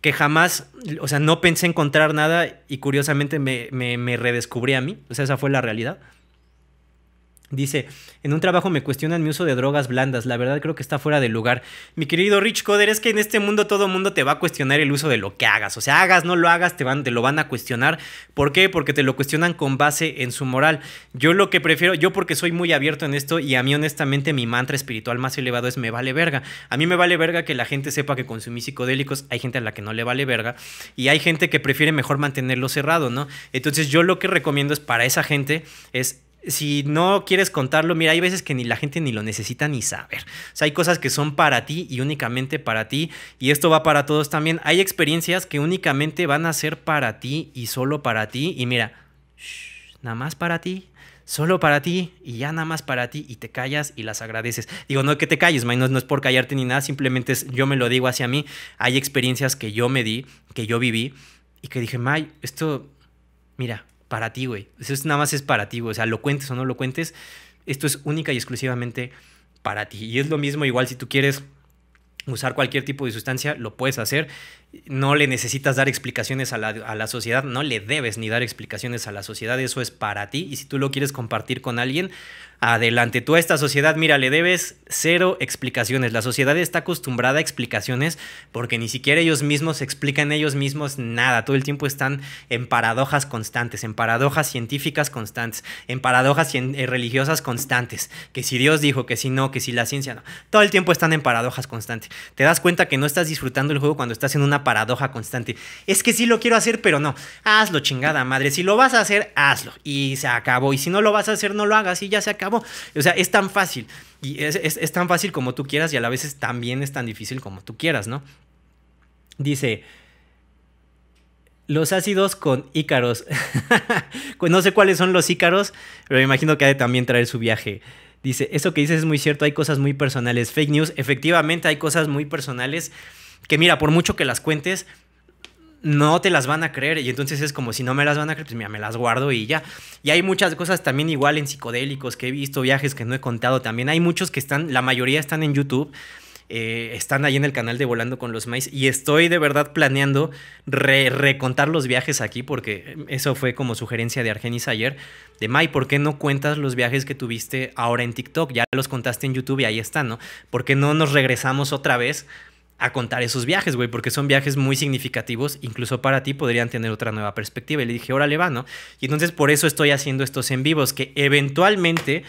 que jamás, o sea, no pensé encontrar nada y curiosamente me, me redescubrí a mí. O sea, esa fue la realidad. Dice, en un trabajo me cuestionan mi uso de drogas blandas, la verdad creo que está fuera de lugar. Mi querido Rich Coder, es que en este mundo todo mundo te va a cuestionar el uso de lo que hagas, o sea, hagas, no lo hagas, te, van, te lo van a cuestionar. ¿Por qué? Porque te lo cuestionan con base en su moral. Yo lo que prefiero, yo porque soy muy abierto en esto y a mí honestamente mi mantra espiritual más elevado es me vale verga. A mí me vale verga que la gente sepa que consumí psicodélicos, hay gente a la que no le vale verga y hay gente que prefiere mejor mantenerlo cerrado, ¿no? Entonces yo lo que recomiendo es para esa gente es si no quieres contarlo, mira, hay veces que ni la gente ni lo necesita ni saber. O sea, hay cosas que son para ti y únicamente para ti. Y esto va para todos también. Hay experiencias que únicamente van a ser para ti y solo para ti. Y mira, nada más para ti. Solo para ti y ya nada más para ti y te callas y las agradeces. Digo, no que te calles, man, no, es por callarte ni nada, simplemente es, yo me lo digo hacia mí. Hay experiencias que yo me di, que yo viví y que dije, May, esto, mira, para ti, güey. Eso es, nada más es para ti, O sea, lo cuentes o no lo cuentes, esto es única y exclusivamente para ti. Y es lo mismo, igual si tú quieres usar cualquier tipo de sustancia, lo puedes hacer no le necesitas dar explicaciones a la, sociedad, no le debes ni dar explicaciones a la sociedad, eso es para ti. Y si tú lo quieres compartir con alguien, adelante. Tú a esta sociedad, mira, le debes cero explicaciones. La sociedad está acostumbrada a explicaciones porque ni siquiera ellos mismos explican ellos mismos nada. Todo el tiempo están en paradojas constantes, en paradojas científicas constantes, en paradojas eh, religiosas constantes. Que si Dios dijo, que si no, que si la ciencia no. Todo el tiempo están en paradojas constantes. Te das cuenta que no estás disfrutando el juego cuando estás en una paradoja constante. Es que sí lo quiero hacer, pero no. Hazlo, chingada madre. Si lo vas a hacer, hazlo. Y se acabó. Y si no lo vas a hacer, no lo hagas y ya se acabó. O sea, es tan fácil. Y es, tan fácil como tú quieras y a la vez es también es tan difícil como tú quieras, ¿no? Dice... Los ácidos con ícaros. [laughs] no sé cuáles son los ícaros, pero me imagino que ha de también traer su viaje. Dice, eso que dices es muy cierto, hay cosas muy personales. Fake news, efectivamente hay cosas muy personales que mira, por mucho que las cuentes, no te las van a creer. Y entonces es como si no me las van a creer, pues mira, me las guardo y ya. Y hay muchas cosas también igual en psicodélicos que he visto, viajes que no he contado también. Hay muchos que están, la mayoría están en YouTube. Eh, están ahí en el canal de Volando con los Maíz y estoy de verdad planeando recontar los viajes aquí porque eso fue como sugerencia de Argenis ayer de May, ¿por qué no cuentas los viajes que tuviste ahora en TikTok? Ya los contaste en YouTube y ahí están, ¿no? ¿Por qué no nos regresamos otra vez a contar esos viajes, güey, porque son viajes muy significativos, incluso para ti podrían tener otra nueva perspectiva. Y le dije, órale, va, ¿no? Y entonces por eso estoy haciendo estos en vivos, que eventualmente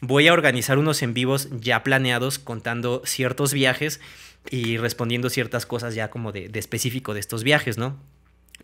voy a organizar unos en vivos ya planeados contando ciertos viajes y respondiendo ciertas cosas ya como de, de específico de estos viajes, ¿no?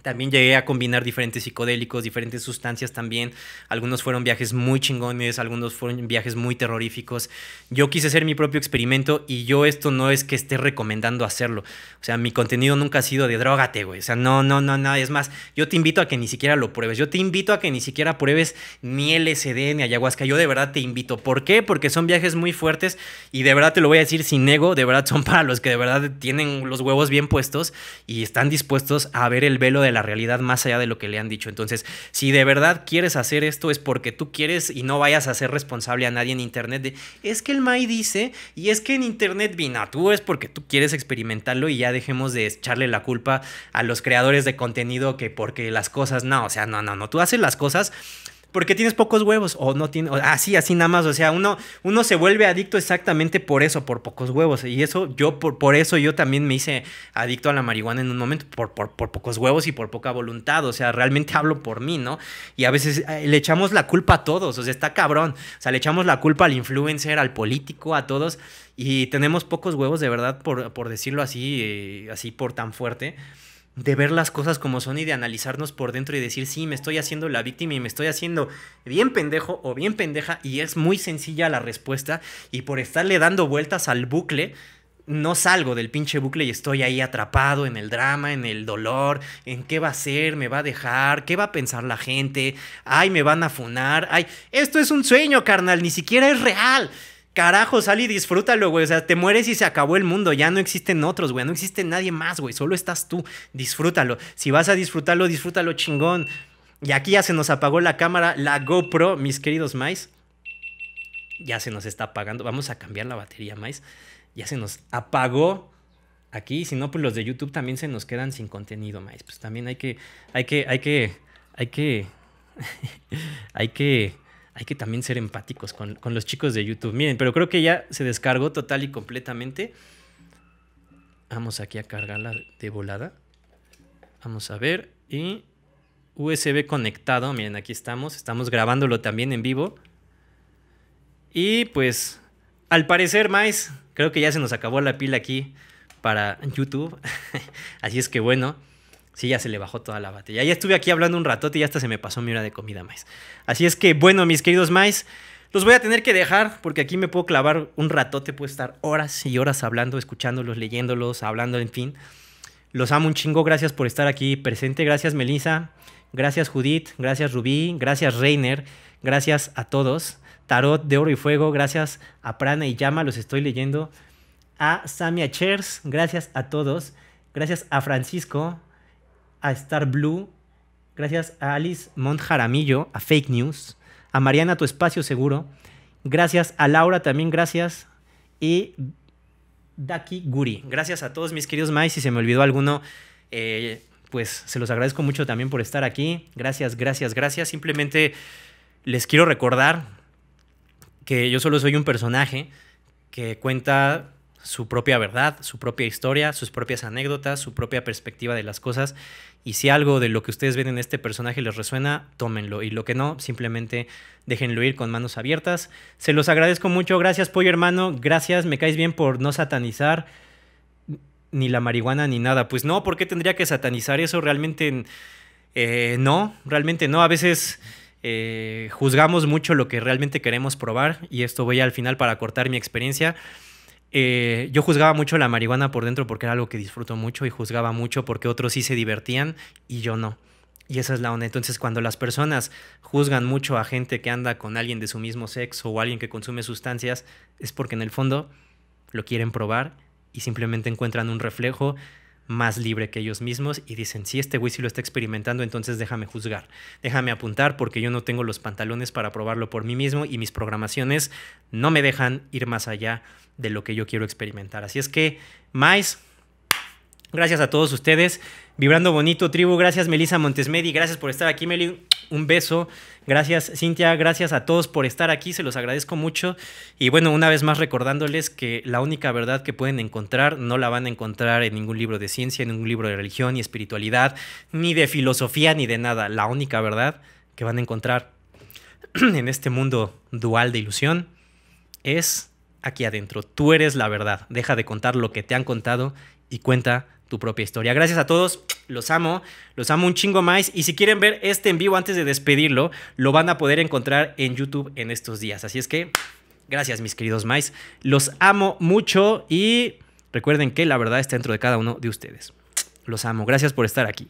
También llegué a combinar diferentes psicodélicos, diferentes sustancias también. Algunos fueron viajes muy chingones, algunos fueron viajes muy terroríficos. Yo quise hacer mi propio experimento y yo esto no es que esté recomendando hacerlo. O sea, mi contenido nunca ha sido de drogate, güey. O sea, no, no, no, no. Es más, yo te invito a que ni siquiera lo pruebes. Yo te invito a que ni siquiera pruebes ni LSD ni ayahuasca. Yo de verdad te invito. ¿Por qué? Porque son viajes muy fuertes y de verdad te lo voy a decir sin ego. De verdad son para los que de verdad tienen los huevos bien puestos y están dispuestos a ver el velo de la realidad más allá de lo que le han dicho. Entonces, si de verdad quieres hacer esto es porque tú quieres y no vayas a ser responsable a nadie en Internet es que el Mai dice y es que en Internet vino, tú es porque tú quieres experimentarlo y ya dejemos de echarle la culpa a los creadores de contenido que porque las cosas, no, o sea, no, no, no, tú haces las cosas porque tienes pocos huevos? O no tiene, así, ah, así nada más. O sea, uno, uno se vuelve adicto exactamente por eso, por pocos huevos. Y eso, yo, por, por eso yo también me hice adicto a la marihuana en un momento, por, por, por pocos huevos y por poca voluntad. O sea, realmente hablo por mí, ¿no? Y a veces eh, le echamos la culpa a todos. O sea, está cabrón. O sea, le echamos la culpa al influencer, al político, a todos. Y tenemos pocos huevos, de verdad, por, por decirlo así, eh, así por tan fuerte de ver las cosas como son y de analizarnos por dentro y decir, sí, me estoy haciendo la víctima y me estoy haciendo bien pendejo o bien pendeja y es muy sencilla la respuesta y por estarle dando vueltas al bucle, no salgo del pinche bucle y estoy ahí atrapado en el drama, en el dolor, en qué va a ser, me va a dejar, qué va a pensar la gente, ay, me van a funar, ay, esto es un sueño, carnal, ni siquiera es real. Carajo, sal y disfrútalo, güey. O sea, te mueres y se acabó el mundo. Ya no existen otros, güey. No existe nadie más, güey. Solo estás tú. Disfrútalo. Si vas a disfrutarlo, disfrútalo chingón. Y aquí ya se nos apagó la cámara, la GoPro, mis queridos mais. Ya se nos está apagando. Vamos a cambiar la batería, mais. Ya se nos apagó aquí. Si no, pues los de YouTube también se nos quedan sin contenido, mais. Pues también hay que, hay que, hay que, hay que, [laughs] hay que hay que también ser empáticos con, los chicos de YouTube. Miren, pero creo que ya se descargó total y completamente. Vamos aquí a cargarla de volada. Vamos a ver. Y USB conectado. Miren, aquí estamos. Estamos grabándolo también en vivo. Y pues, al parecer, más, creo que ya se nos acabó la pila aquí para YouTube. [laughs] Así es que bueno. Sí, ya se le bajó toda la batería. Ya estuve aquí hablando un ratote y hasta se me pasó mi hora de comida, más. Así es que, bueno, mis queridos maíz, los voy a tener que dejar porque aquí me puedo clavar un ratote, puedo estar horas y horas hablando, escuchándolos, leyéndolos, hablando, en fin. Los amo un chingo, gracias por estar aquí presente, gracias Melissa, gracias Judith, gracias Rubí, gracias Reiner, gracias a todos. Tarot de Oro y Fuego, gracias a Prana y Llama, los estoy leyendo. A Samia Chers, gracias a todos. Gracias a Francisco, a Star Blue, gracias a Alice Montjaramillo, a Fake News, a Mariana Tu Espacio Seguro, gracias a Laura también, gracias, y Daki Guri. Gracias a todos mis queridos Mai, si se me olvidó alguno, eh, pues se los agradezco mucho también por estar aquí. Gracias, gracias, gracias. Simplemente les quiero recordar que yo solo soy un personaje que cuenta su propia verdad, su propia historia, sus propias anécdotas, su propia perspectiva de las cosas. Y si algo de lo que ustedes ven en este personaje les resuena, tómenlo. Y lo que no, simplemente déjenlo ir con manos abiertas. Se los agradezco mucho. Gracias, pollo hermano. Gracias, me caes bien por no satanizar ni la marihuana ni nada. Pues no, ¿por qué tendría que satanizar eso? Realmente eh, no, realmente no. A veces... Eh, juzgamos mucho lo que realmente queremos probar y esto voy al final para cortar mi experiencia. Eh, yo juzgaba mucho la marihuana por dentro porque era algo que disfruto mucho y juzgaba mucho porque otros sí se divertían y yo no. Y esa es la onda. Entonces, cuando las personas juzgan mucho a gente que anda con alguien de su mismo sexo o alguien que consume sustancias, es porque en el fondo lo quieren probar y simplemente encuentran un reflejo más libre que ellos mismos y dicen, si este güey sí lo está experimentando, entonces déjame juzgar, déjame apuntar porque yo no tengo los pantalones para probarlo por mí mismo y mis programaciones no me dejan ir más allá de lo que yo quiero experimentar. Así es que, más, gracias a todos ustedes. Vibrando Bonito, tribu, gracias Melissa Montesmedi, gracias por estar aquí, Meli. Un beso. Gracias, Cintia. Gracias a todos por estar aquí. Se los agradezco mucho. Y bueno, una vez más recordándoles que la única verdad que pueden encontrar no la van a encontrar en ningún libro de ciencia, en ningún libro de religión, ni espiritualidad, ni de filosofía, ni de nada. La única verdad que van a encontrar [clears throat] en este mundo dual de ilusión es aquí adentro. Tú eres la verdad. Deja de contar lo que te han contado y cuenta tu propia historia. Gracias a todos, los amo, los amo un chingo más. Y si quieren ver este en vivo antes de despedirlo, lo van a poder encontrar en YouTube en estos días. Así es que, gracias mis queridos más. Los amo mucho y recuerden que la verdad está dentro de cada uno de ustedes. Los amo. Gracias por estar aquí.